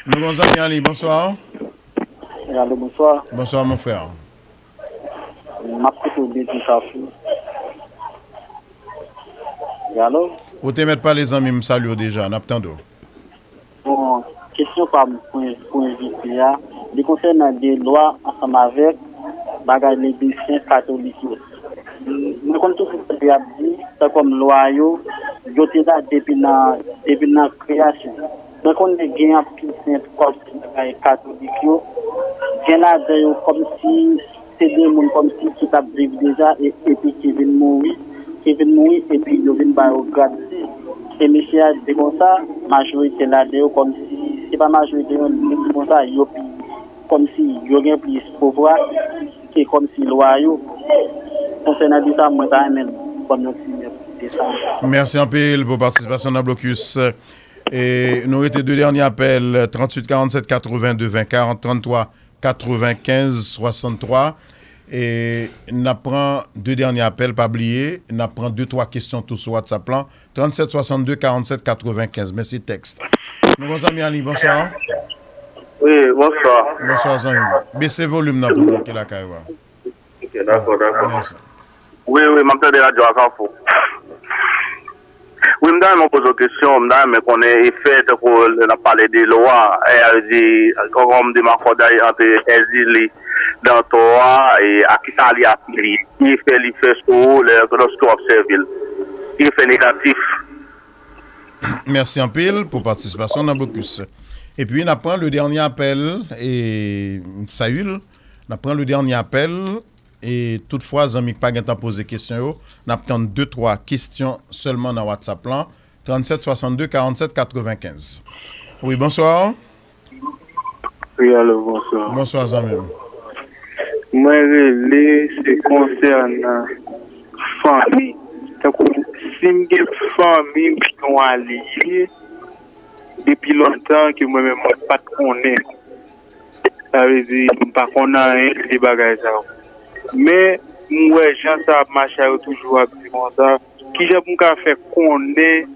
[SPEAKER 1] nou kon zami an li bonsoir Yalo, bonsoir. Bonsoir, moun frè. M'aproutou bèj m'chafou. Yalo. Ou te mèt pa lè zanmè m'salou deja, n'ap tando. Bon, kèsyon pa moun pounjou fè ya,
[SPEAKER 2] li konsel nan de lwa ansam avèk bagaj lè di fè katolik yo. Mè kon toutou fè di ap di, tè kom lwa yo, yo tè da depi nan kreasyon. Mwen kon ne gen apil senp kòl si kato dik yo, gen la deyo kom si se den moun kom si ki tab driv deja e pe Kevin Moui, Kevin Moui e pe Jovin Barogad se. Se meche a dekonsa, majore te la deyo kom si se pa majore deyon, mwen dekonsa yo pi kom si yo gen plis povwa, ke kom si lo ayo, kon se nan dita mwen ta emel kon yo si mwen dekonsa.
[SPEAKER 1] Mersi Anpil pou participasyon nan Blokus. E nou ete 2 derni apel, 38, 47, 82, 20, 40, 33, 95, 63 E nou apren 2 derni apel pa bliye, nou apren 2-3 kisyon tout sou at sa plan 37, 62, 47, 95, mersi tekst Nou gozami Ali, bonsoy an Oui, bonsoy an Bonsoy an, bese volum nan pou mwen ke la kaywa Ok, dako, dako Oui, oui, mante de la jo a san pou Oui, madame, on pose une question, madame, on est fait, pour a parlé des lois, et elle dit, quand on dit, ma foi, elle dit, les, dans toi, et à qui ça l'a appris, qui fait, les fait, sous, le, lorsqu'on observe, qui fait négatif. Merci en pile pour participation dans Bocus Et puis, on apprend le dernier appel, et Saül, on apprend le dernier appel, Et toutefois, zanmik pa gen ta pose kisyon yo, nap tante 2-3 kisyon selman nan WhatsApp lan, 37-62-47-95. Oui, bonsoir. Oui, alo, bonsoir. Bonsoir, zanmik. Mwen re le, se konser nan fami, takou, sim gen fami ki nou alije, depi lontan ki mwen men mwen pat konen. Awezi, pa konen li bagay zanmik. Men, mwen jans ap macha yo toujwa ki jav mwen ka fe konen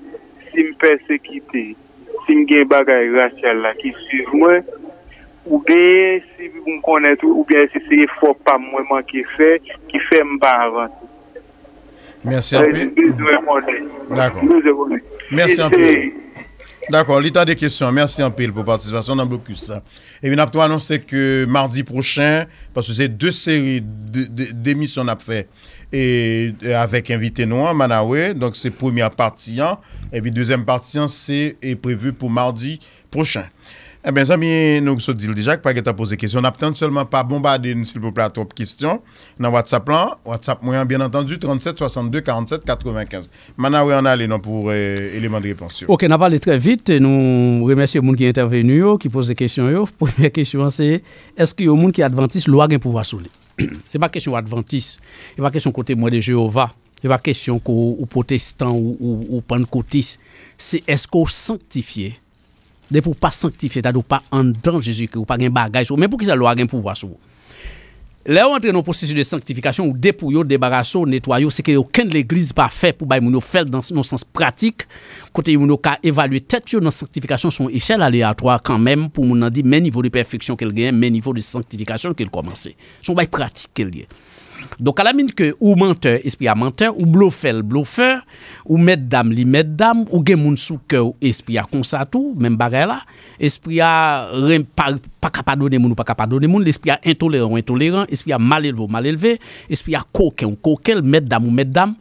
[SPEAKER 1] si mwen persekite si mwen gen bagay rachal la ki sujwen ou gen si mwen konen ou gen si se ye fok pa mwen man ki fe ki fe mba avan Mersi anpe Mersi anpe D'accord, l'état des questions. Merci en pile pour participation dans Blocus. Hein. Et bien, on annoncé que mardi prochain, parce que c'est deux séries d'émissions qu'on a fait et avec invité noir, hein, Manawe. Donc, c'est première partie. Hein. Et puis, deuxième partie, c'est prévu pour mardi prochain. E ben sa mi nou sou di l dijak pa ge ta pose kèsyon. Nap tante seulement pa bombade yon s'il pouple a trope kèsyon nan WhatsApp lan. WhatsApp mwen an bien entendu 37 62 47 95. Mana wè an ale nan pou eleman de reponsyon. Ok,
[SPEAKER 2] nan pale trè vite, nou remèche yon moun ki intervenu yo, ki pose kèsyon yo. Poumè kèsyon se, eske yon moun ki adventis lo agen pou vasoni. Se pa kèsyon ou adventis, se pa kèsyon kote mwen de Jehova, se pa kèsyon kou potestan ou pan koutis. Se eske ou sanctifiye. de pou pa sanktifiye, ta do pa andan jesu ki ou pa gen bagay sou, men pou ki sa lo a gen pouwa sou. Le ou entre nou posisyon de sanktifikasyon ou depou yo, debarasyon, netwayo, se ke yo ken l'eglise pa fe pou bay moun yo fel nan sens pratik kote yon moun yo ka evalue tet yo nan sanktifikasyon son eshel aleatwa kan men pou moun nan di men nivou de perfeksyon ke l gen, men nivou de sanktifikasyon ke l komanse. Son bay pratik ke l gen. Don kalamin ke ou menteur, espriya menteur, ou blofer, blofer, ou meddam li meddam, ou gen moun soukèw espriya konsatu, men barela, espriya pakapadone moun ou pakapadone moun, espriya entolerant ou entolerant, espriya malelevo ou maleleve, espriya koke ou koke, meddam ou meddam.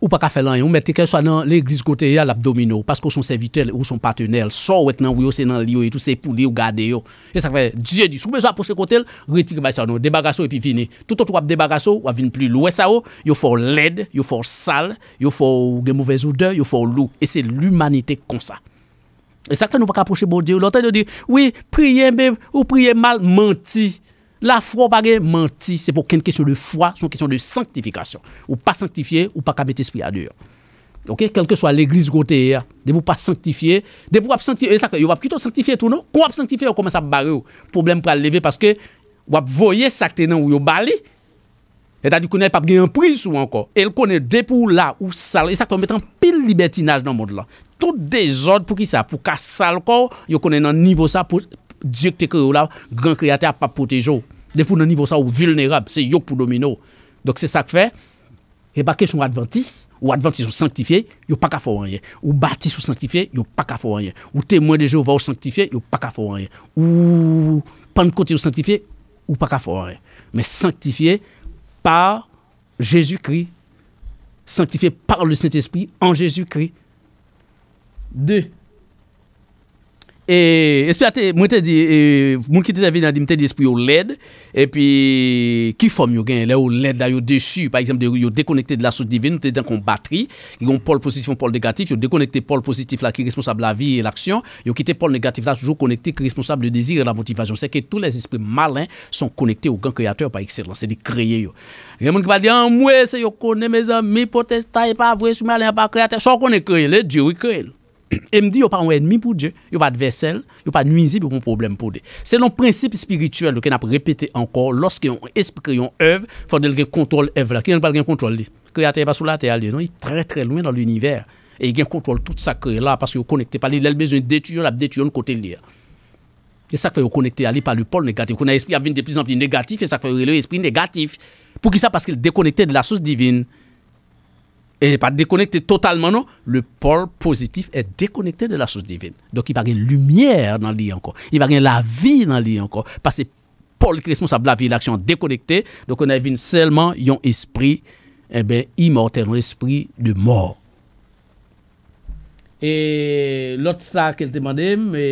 [SPEAKER 2] Ou pa ka felan yon, ou mette ke sa nan le glis gote ya l'abdomino, pasko son servitel ou son patenel, sa ou et nan wyo senan liyo etou, se pou liyo gade yo. E sakwe, diye di, soube zo aposke kote l, reti ke bay sa nou, debagaso epi vine. Toutot wap debagaso, wap vine pli loue sa ou, yo fò led, yo fò sal, yo fò gen mouvez ou dè, yo fò lou. E se l'umanite kon sa. E sakwe nou pa ka aposhe bo diyo, l'antè yo di, ou priye mè ou priye mal, manti. La fwo bagè, manti, se pou ken kesyon de fwa, son kesyon de sanktifikasyon. Ou pa sanktifiye, ou pa kabete spri adur. Ok, kelke so a l'eglis gote ya, de pou pa sanktifiye, de pou wap sanktifiye, yo wap kito sanktifiye tout nou, kwa wap sanktifiye, yo koman sa bagè ou. Problem pou aleve, paske wap voye sakte nan ou yo bali, et a di kone papge yon prisou anko, el kone depou la ou sal, et sa kon metan pil libertinaj nan mod la. Tout de jod pou ki sa, pou ka sal ko, yo kone nan nivou sa pou, Dieu qui t'a créé là, grand créateur pas protégé. Des fois, dans niveau ça, ou vulnérable, c'est yo pour domino. Donc, c'est ça que fait. Et pas question adventiste, ou adventiste ou sanctifié, yo pas qu'à faire rien. Ou baptiste ou sanctifié, yo pas qu'à faire rien. Ou témoin de Jéhovah ou sanctifié, yo pas qu'à faire rien. Ou pentecôté ou sanctifié, ou pas qu'à faire rien. Mais sanctifié par Jésus-Christ. Sanctifié par le Saint-Esprit en Jésus-Christ. Deux. E, espirate, mwen te di, e, mwen ki te davi nan di, mwen te di espri yo led, epi, ki fom yo gen, le yo led la yo desu, pa eksemp, yo yo dekonekte de la sot dibe, nou te di an kon bateri, yo yo pole positif, yo yo pole negatif, yo yo dekonekte pole positif la ki responsable la vi et l'aksyon, yo yo kite pole negatif la, soujou konekte ki responsable de dizir et la motivasyon. Se ke tou les espri malen son konekte yo gen kreator pa eksep lan, se di kreye yo. Yon mwen ki pa di, an mwen se yo kone me zan, mi potes ta e pa vwe, sou mwen alen pa kreator, sou kone kreye le, di Et me dit, il n'y a pas un ennemi pour Dieu, il n'y a pas un adversaire, il n'y a pas de nuisible pour un problème pour Dieu. C'est le principe spirituel nous avons répété encore lorsqu'il y a un esprit, une œuvre, il faut qu'il contrôle œuvre là. n'y a pas de contrôle. Le créateur pas sous la terre, il est très très loin dans l'univers. Et il contrôle tout ça là parce qu'il est connecté par il a besoin d'étudier, il a besoin de côté de et ça fait connecter à lui par le pôle négatif. On a esprit vient de plus en plus négatif et ça fait esprit négatif. Pour qui ça Parce qu'il est déconnecté de la source divine. E pa dekonekte totalman nou, le pol pozitif e dekonekte de la souche divin. Dok i bagen lumièr nan li ankon. I bagen la vi nan li ankon. Pase pol kresmon sa blavi laksyon dekonekte, dok an evin selman yon esprit eh imorten, yon esprit de mor. E lot sa kel teman dem, e...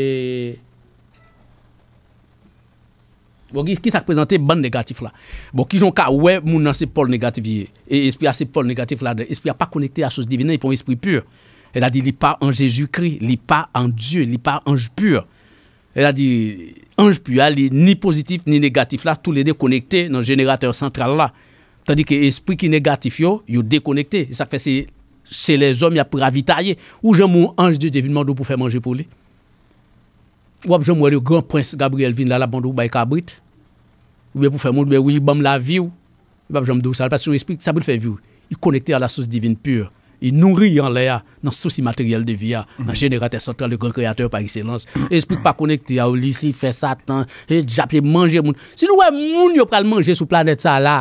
[SPEAKER 2] Bon, qui, qui s'est présenté bande négatif là Bon, qui ont cas ouais, mon nan, c'est négatif Et esprit négatif là, esprit a pas connecté à chose divine, il pour esprit pur. Elle a dit, il pas en Jésus-Christ, il pas en Dieu, il pas ange pur. Elle a dit, ange pur, il ni positif ni négatif là, tous les deux connectés dans le générateur central là. Tandis que esprit qui est négatif yo, yo déconnecté. Ça fait c'est chez les hommes, il a pour ravitailler. Ou j'ai mon ange de divinement pour faire manger pour lui. Wap jom wèl yon gran prens Gabriel vin lala bandou bay kabrit. Wè pou fè moun wè wè wè wè wè yon bèm la viw. Wap jom dè wè sa. Pas yon esprik, sa pou fè viw. Yon konekte a la souse divin pur. Yon nourri yon lè ya nan souse imateryel de vi ya. Nan jeneratè central de gran kreatèr parisienans. Yon esprik pa konekte a ou lis, yon fè satan, yon japè manje moun. Si nou wè moun yo pral manje sou planet sa la...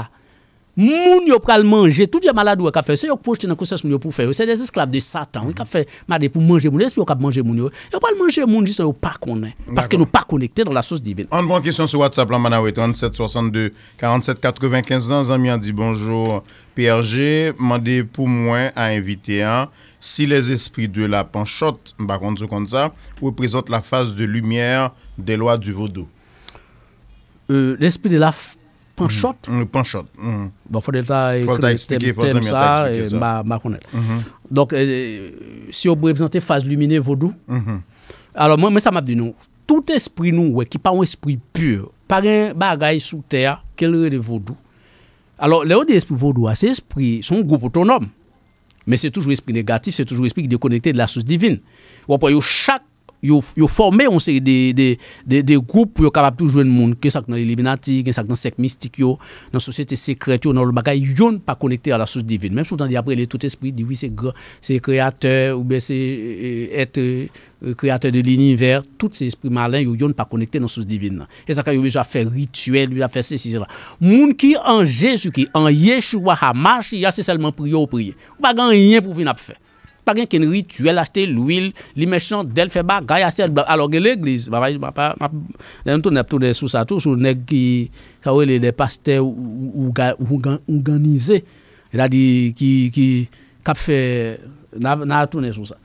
[SPEAKER 2] moun yo pral manger tout les malade qui a fait c'est yo projeté dans conscience moun pour faire c'est des esclaves de satan qui a fait malade pour manger moun esprit
[SPEAKER 1] qui a manger moun yo yo pral manger moun juste yo pas connait parce que nous pas connecté dans la source divine en bonne question sur WhatsApp en Manawe 37 62 47 95 dans ami dit bonjour PRG dit pour moi à inviter un hein. si les esprits de la panchotte par contre comme ça représentent la phase de lumière des lois du vaudou
[SPEAKER 2] euh, l'esprit de la panchot. Mm, panchot. Mm. Bon, faut que ça, ma, ma mm-hmm. Donc, euh, si on représente phase lumineuse vaudou, mm-hmm. alors moi, mais ça m'a dit non. Tout esprit nous, qui pas un esprit pur, par un bagage sous terre, quel est le vaudou. Alors, les autres esprits vaudou, ah, ces esprits sont un groupe autonome. Mais c'est toujours esprit négatif, c'est toujours esprit déconnecté de la source divine. Ou chaque Yo forme yon seri de goup pou yo kapap tou jwen moun. Ke sak nan eliminati, ke sak nan sek mistik yo, nan sosete sekret yo, nan ol bagay yon pa konekte a la sos divin. Mem chou tan di apre, le tout esprit di, oui, se kreator ou be se etre euh, kreator euh, de l'univers. Tout se esprit malin yo yon pa konekte nan sos divin nan. Ke sak nan yo be yo a fe rituel, yo a fe se si si la. Moun ki an jesu ki, an yeshu wa ha machi, ya se selman priyo ou priye. Ou bagan yon pou fin ap fe. gen ken rituel aste louil li mechant del feba gaya aste aloge l'eglis. Nèm tou nèp toune sou sa tou sou nèk ki kawele de paste ouganize ki kapfe nan toune sou sa.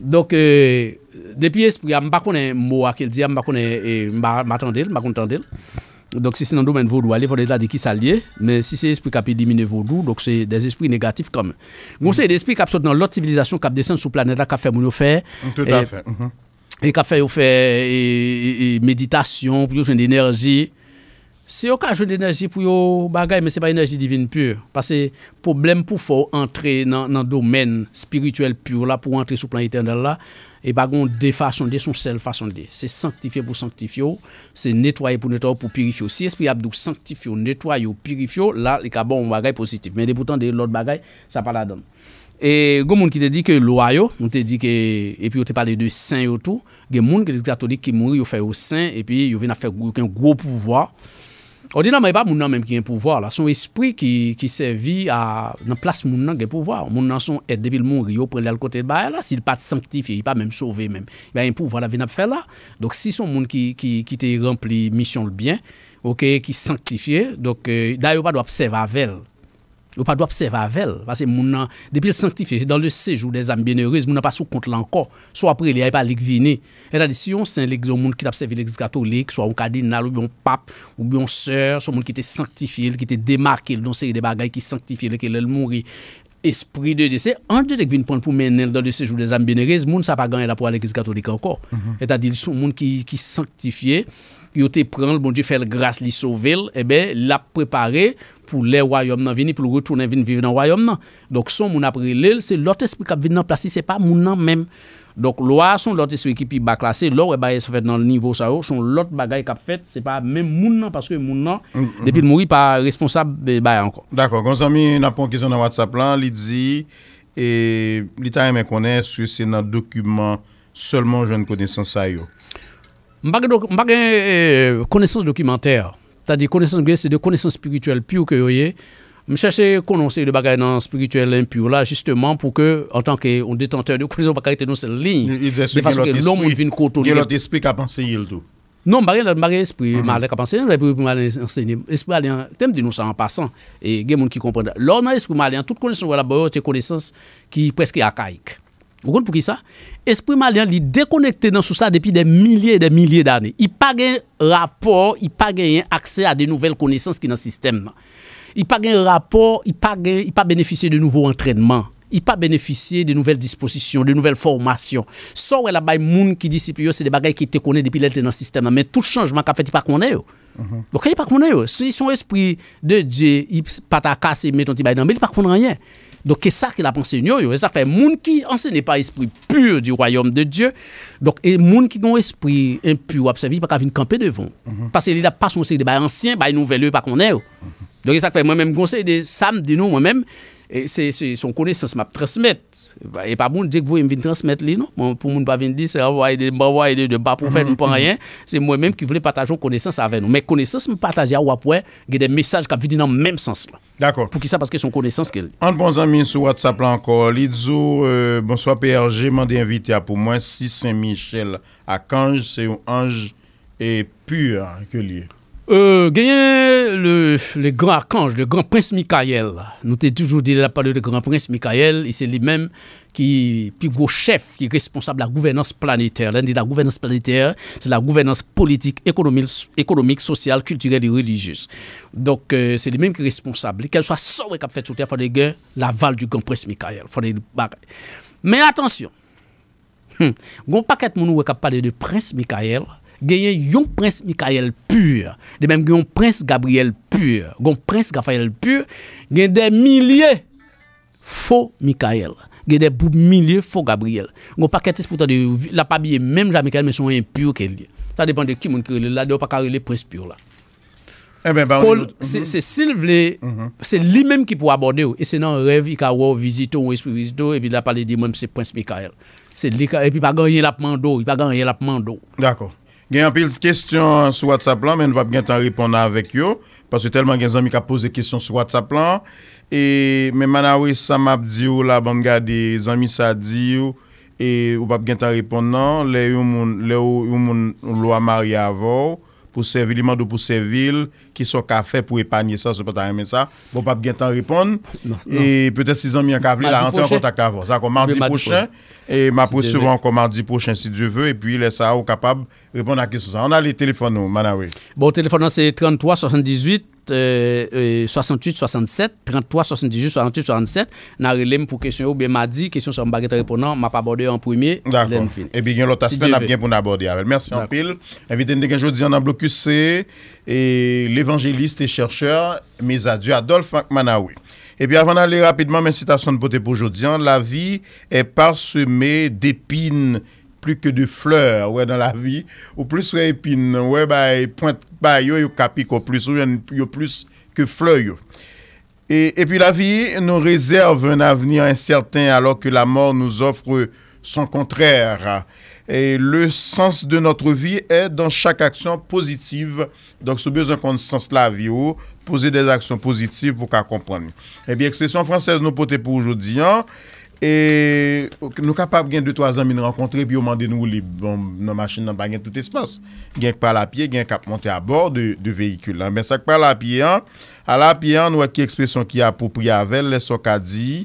[SPEAKER 2] Dok depi espri a mbakounen mou akil di a mbakounen matandil, mbakoun tendil. Donk si se nan domen vodou, ale vode la di ki sa liye, men si se esprit kapi edimine vodou, donk se des esprit negatif kom. Gon se yon esprit kap sot nan lot sivilizasyon kap desen sou planet la kap fè moun yo fè, e kap fè yo fè meditasyon, pou yon jwen d'enerji. Se yo ka jwen d'enerji pou yon bagay, men se pa enerji divin pur. Pase problem pou fò entri nan domen spirituel pur la pou entri sou planet internet la, E bagon de fason de son sel fason de. Se sanktifiye pou sanktifiye ou, se netwaye pou netwaye ou pou pirifiye ou. Si espri abdouk sanktifiye ou netwaye ou pirifiye ou, la li ka bon wagay pozitif. Men depoutan de lot bagay, sa pala don. E gomoun ki te di ke lo ayo, nou te di ke, epi yo te pale de sen yo tou, gen moun ki te zato di ki moun yo fe yo sen, epi yo vina fe yo ken gro pouvoi, Odina mwen pa moun nan menm ki yon pouvor la, son espri ki sevi nan plas moun nan gen pouvor. Moun nan son et depil moun ki yo prele al kote bae la, si l pa sanctifiye, yon pa menm sove menm. Yon pouvor la ven ap fe la, si son moun ki te rempli misyon l byen, ki sanctifiye, euh, da yo pa do ap seve avel. Ou pa do apsev avel. Pase moun nan, depil sanktifiye, dan le sejou de zanm bine rez, moun nan pa sou kont lanko. So apre li aipa lik vini. E ta di, si yon sen lik zon moun ki tapsev lik zi katolik, so a ou kadinal, ou biyon pap, ou biyon sèr, son moun ki te sanktifiye, ki te demarke, l don seri de bagay ki sanktifiye, leke lèl moun ri. Esprit de di se, an de lik vini pon pou menen dan le sejou de zanm bine rez, moun sa pa gan el apwa lik zi katolik anko. E ta di, sou moun ki sanktifiye, yo te pren l bon di fèl gras li sou vil, ebe, eh l ap prepare pou le wayom nan vini, pou l retounen vini vive nan wayom nan. Dok son moun ap relel, se lot esprit kap vin nan plasi, se pa moun nan menm. Dok lo a, son lot esprit ki pi baklase, lo e baye se fèt nan nivou sa yo, son lot bagay kap fèt, se pa menm moun nan, paske moun nan,
[SPEAKER 1] mm, mm, depil mm. moun ri pa responsab eh baye anko. Dako, konsami napon kizyon nan watsa plan, li di, e li ta yeme konen, sou se nan dokumen, solman jen koden san sa yo. Eh, m bagè konesans dokimentèr,
[SPEAKER 2] tadi konesans gè, se de konesans spirituel pyou kè yoye, m chache kononsè yon bagè nan spirituel impyou la, justeman pou ke an tanke yon detenteur diyo, konezans wakare te nou sel lign, de fasyke loun moun vin koto. Yon lot
[SPEAKER 1] esprit kapanse yil do?
[SPEAKER 2] Non, bagè esprit m alè kapanse, yon lot esprit m alè enseyne. Esprit alè, tem di nou sa an pasan, e gen moun ki komprende. Lò nan esprit m alè, an tout konesans wala bò, te konesans ki preske akayik. O kon pou ki sa? Espri malyan li dekonekte nan sou sa depi de milye, de milye d'ane. I pa gen rapor, i pa gen akse a de nouvel konesans ki nan sistem nan. I pa gen rapor, i pa gen, i pa benefisye de nouvo entrenman. I pa benefisye de nouvel disposisyon, de nouvel formasyon. So wè la bay moun ki disipe yo, se de bagay ki te kone depi lèlte nan sistem nan. Men tout chanjman ka fè ti pa kone yo. Bo kè yi pa kone yo? Si son espri de Dje, Ip, Patakase, Metonti, Baydambè, li pa kone ranyen. Don ke sa ke la panse nyo yo. E sa fe moun ki anse ne pa espri pur di royom de Diyo. Don ke moun ki goun espri impur apsevi bak avin kampe devon. Pase li la panse moun se de bay ansyen, bay nou vele pa konè yo. Don ke sa fe moun menm goun se de sam di nou moun menm. E son konesans map transmit. E pa moun dik vou yon vin transmit li nou. Pou moun pa vin di se yon wawayde, wawayde, wapouven ou pa rayen. Se mwen menm ki vle patajon konesans avè nou. Men konesans mwen patajan wapwe, ge de mesaj kap vidi nan menm sens. D'akor. Pou ki sa paske son konesans ke li.
[SPEAKER 1] Ante bon zamin sou watsa plan ko. Lidzo, monswa euh, PRG mande invite apou mwen si Saint Michel. Ak anj, se yon anj e pur ke li.
[SPEAKER 2] Euh, Genye le gran akange, le gran prins Mikael, nou te toujou dile la pale de gran prins Mikael, e se li men ki pi wou chef ki responsable la gouvenance planeteur. Len di la gouvenance planeteur, se la gouvenance politik, ekonomik, sosyal, kulturel e religyous. Donk se li men ki responsable. Kèl chwa so wèk ap fè tsoutè, fò de gen la val du gran prins Mikael. Men atensyon, goun pakèt moun wèk ap pale de prins Mikael, gen yon prens Mikael pur, de menm gen yon prens Gabriel pur, gen prens Gafael pur, gen de milye fo Mikael. Gen de bou milye fo Gabriel. Gon pa ketis pou ta de la pa biye menm ja Mikael, men son yon pur ke li. Sa depande ki moun kirele la, de ou pa karele prens pur la.
[SPEAKER 1] E ben pa... Se
[SPEAKER 2] sil vle, se li menm ki pou abode ou, e se nan rev yi ka wou vizito, e pi la pale di menm se prens Mikael. Se li ka, e pi pa gan yi la pman do, yi pa gan yi la pman do.
[SPEAKER 1] Dako. Gen anpil kestyon sou wat sa plan men wap gen tan ripon nan avek yo. Paswe telman gen zami ka pose kestyon sou wat sa plan. E men man awe samap diyo la ban gade zami sa diyo. E wap gen tan ripon nan le ou moun lo a marye avor. Pou se vil, li mandou pou se vil. ki so ka fe pou epanye sa, se pot a remen sa, bon pap gen tan repon, non, e non. peut-et 6 an mi an ka vle, la rente an kontak ka vo. Sa kon mandi pochè, e ma pwesevon kon mandi pochè, si dievè, e pi lè sa ou kapab repon an ki sou sa. On a li telefon nou, man a wè. Bon, telefon nou
[SPEAKER 2] se 33 78 68 67, 33 78 68 67, nan relèm pou kèsyon ou, be ma di, kèsyon sou mba gen tan repon an, ma pa borde an pou imè, d'akon, e
[SPEAKER 1] bi gen lò taske, nan ap gen pou nan borde avèl. Mersi an pil, evite n de genjou diyan nan bloku se et l'évangéliste et chercheur mais à Adolphe McManaoui. Et puis avant d'aller rapidement, mes citations de beauté pour aujourd'hui, hein, la vie est parsemée d'épines plus que de fleurs ouais, dans la vie, ou plus ouais, épines, ouais, bah, pointe, bah, yo, capico, plus, ou plus que fleurs. Et, et puis la vie nous réserve un avenir incertain alors que la mort nous offre son contraire. E le sens de notre vi e dan chak aksyon pozitiv. Donk sou bezon kon sens la vi ou, pouze eh de aksyon pozitiv pou ka kompon. E bi ekspresyon fransez nou pote pou oujoudi an, e nou kapap gen 2-3 an min renkontre, pi ou mande nou li bon nan machin nan bagen tout espas. Genk pa la piye, genk kap monte a bor de vehikul. Ben sak pa la piye an, a la piye an nou wak ki ekspresyon ki apopri avel, leso ka di...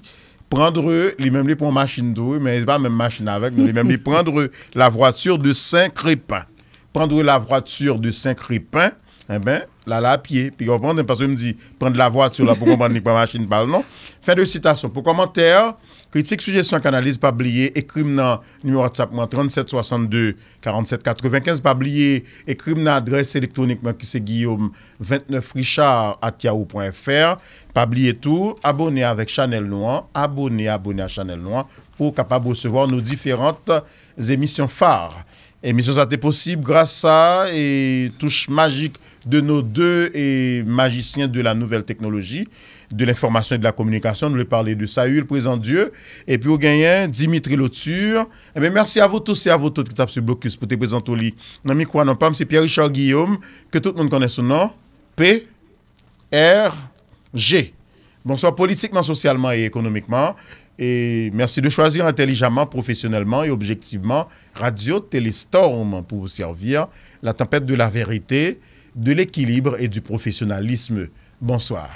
[SPEAKER 1] Prandre, li menm li pou an machin dou, men is pa an menm machin avek, li menm li prendre la vratur de Saint-Crippin. Prandre la vratur de Saint-Crippin, e eh ben, la la apye. Pi yon prende, en pason mi di, prende la vratur la pou kompande ni pou an machin pal non. Fè de citasyon, pou komantèr, kritik, sujèsyon, kanalize, pabliye, ekrim nan numèr atapouman 3762 4795, pabliye, ekrim nan adres elektronikman ki se Guillaume 29 Richard at yaou.fr, Pas tout, abonnez avec Chanel Noir, abonnez, abonnez à Chanel Noir pour capable recevoir nos différentes émissions phares. Émissions ça été possible grâce à et touche magique de nos deux magiciens de la nouvelle technologie, de l'information et de la communication. Nous le parler de Saül, présent Dieu, et puis au gagnant, Dimitri Loture. Eh merci à vous tous et à vous toutes qui tapent sur Blocus pour te présenter au lit. Non, quoi, non, pas, c'est Pierre-Richard Guillaume, que tout le monde connaît son nom. P, R, G. Bonsoir politiquement, socialement et économiquement. Et merci de choisir intelligemment, professionnellement et objectivement Radio Télestorm pour vous servir la tempête de la vérité, de l'équilibre et du professionnalisme. Bonsoir.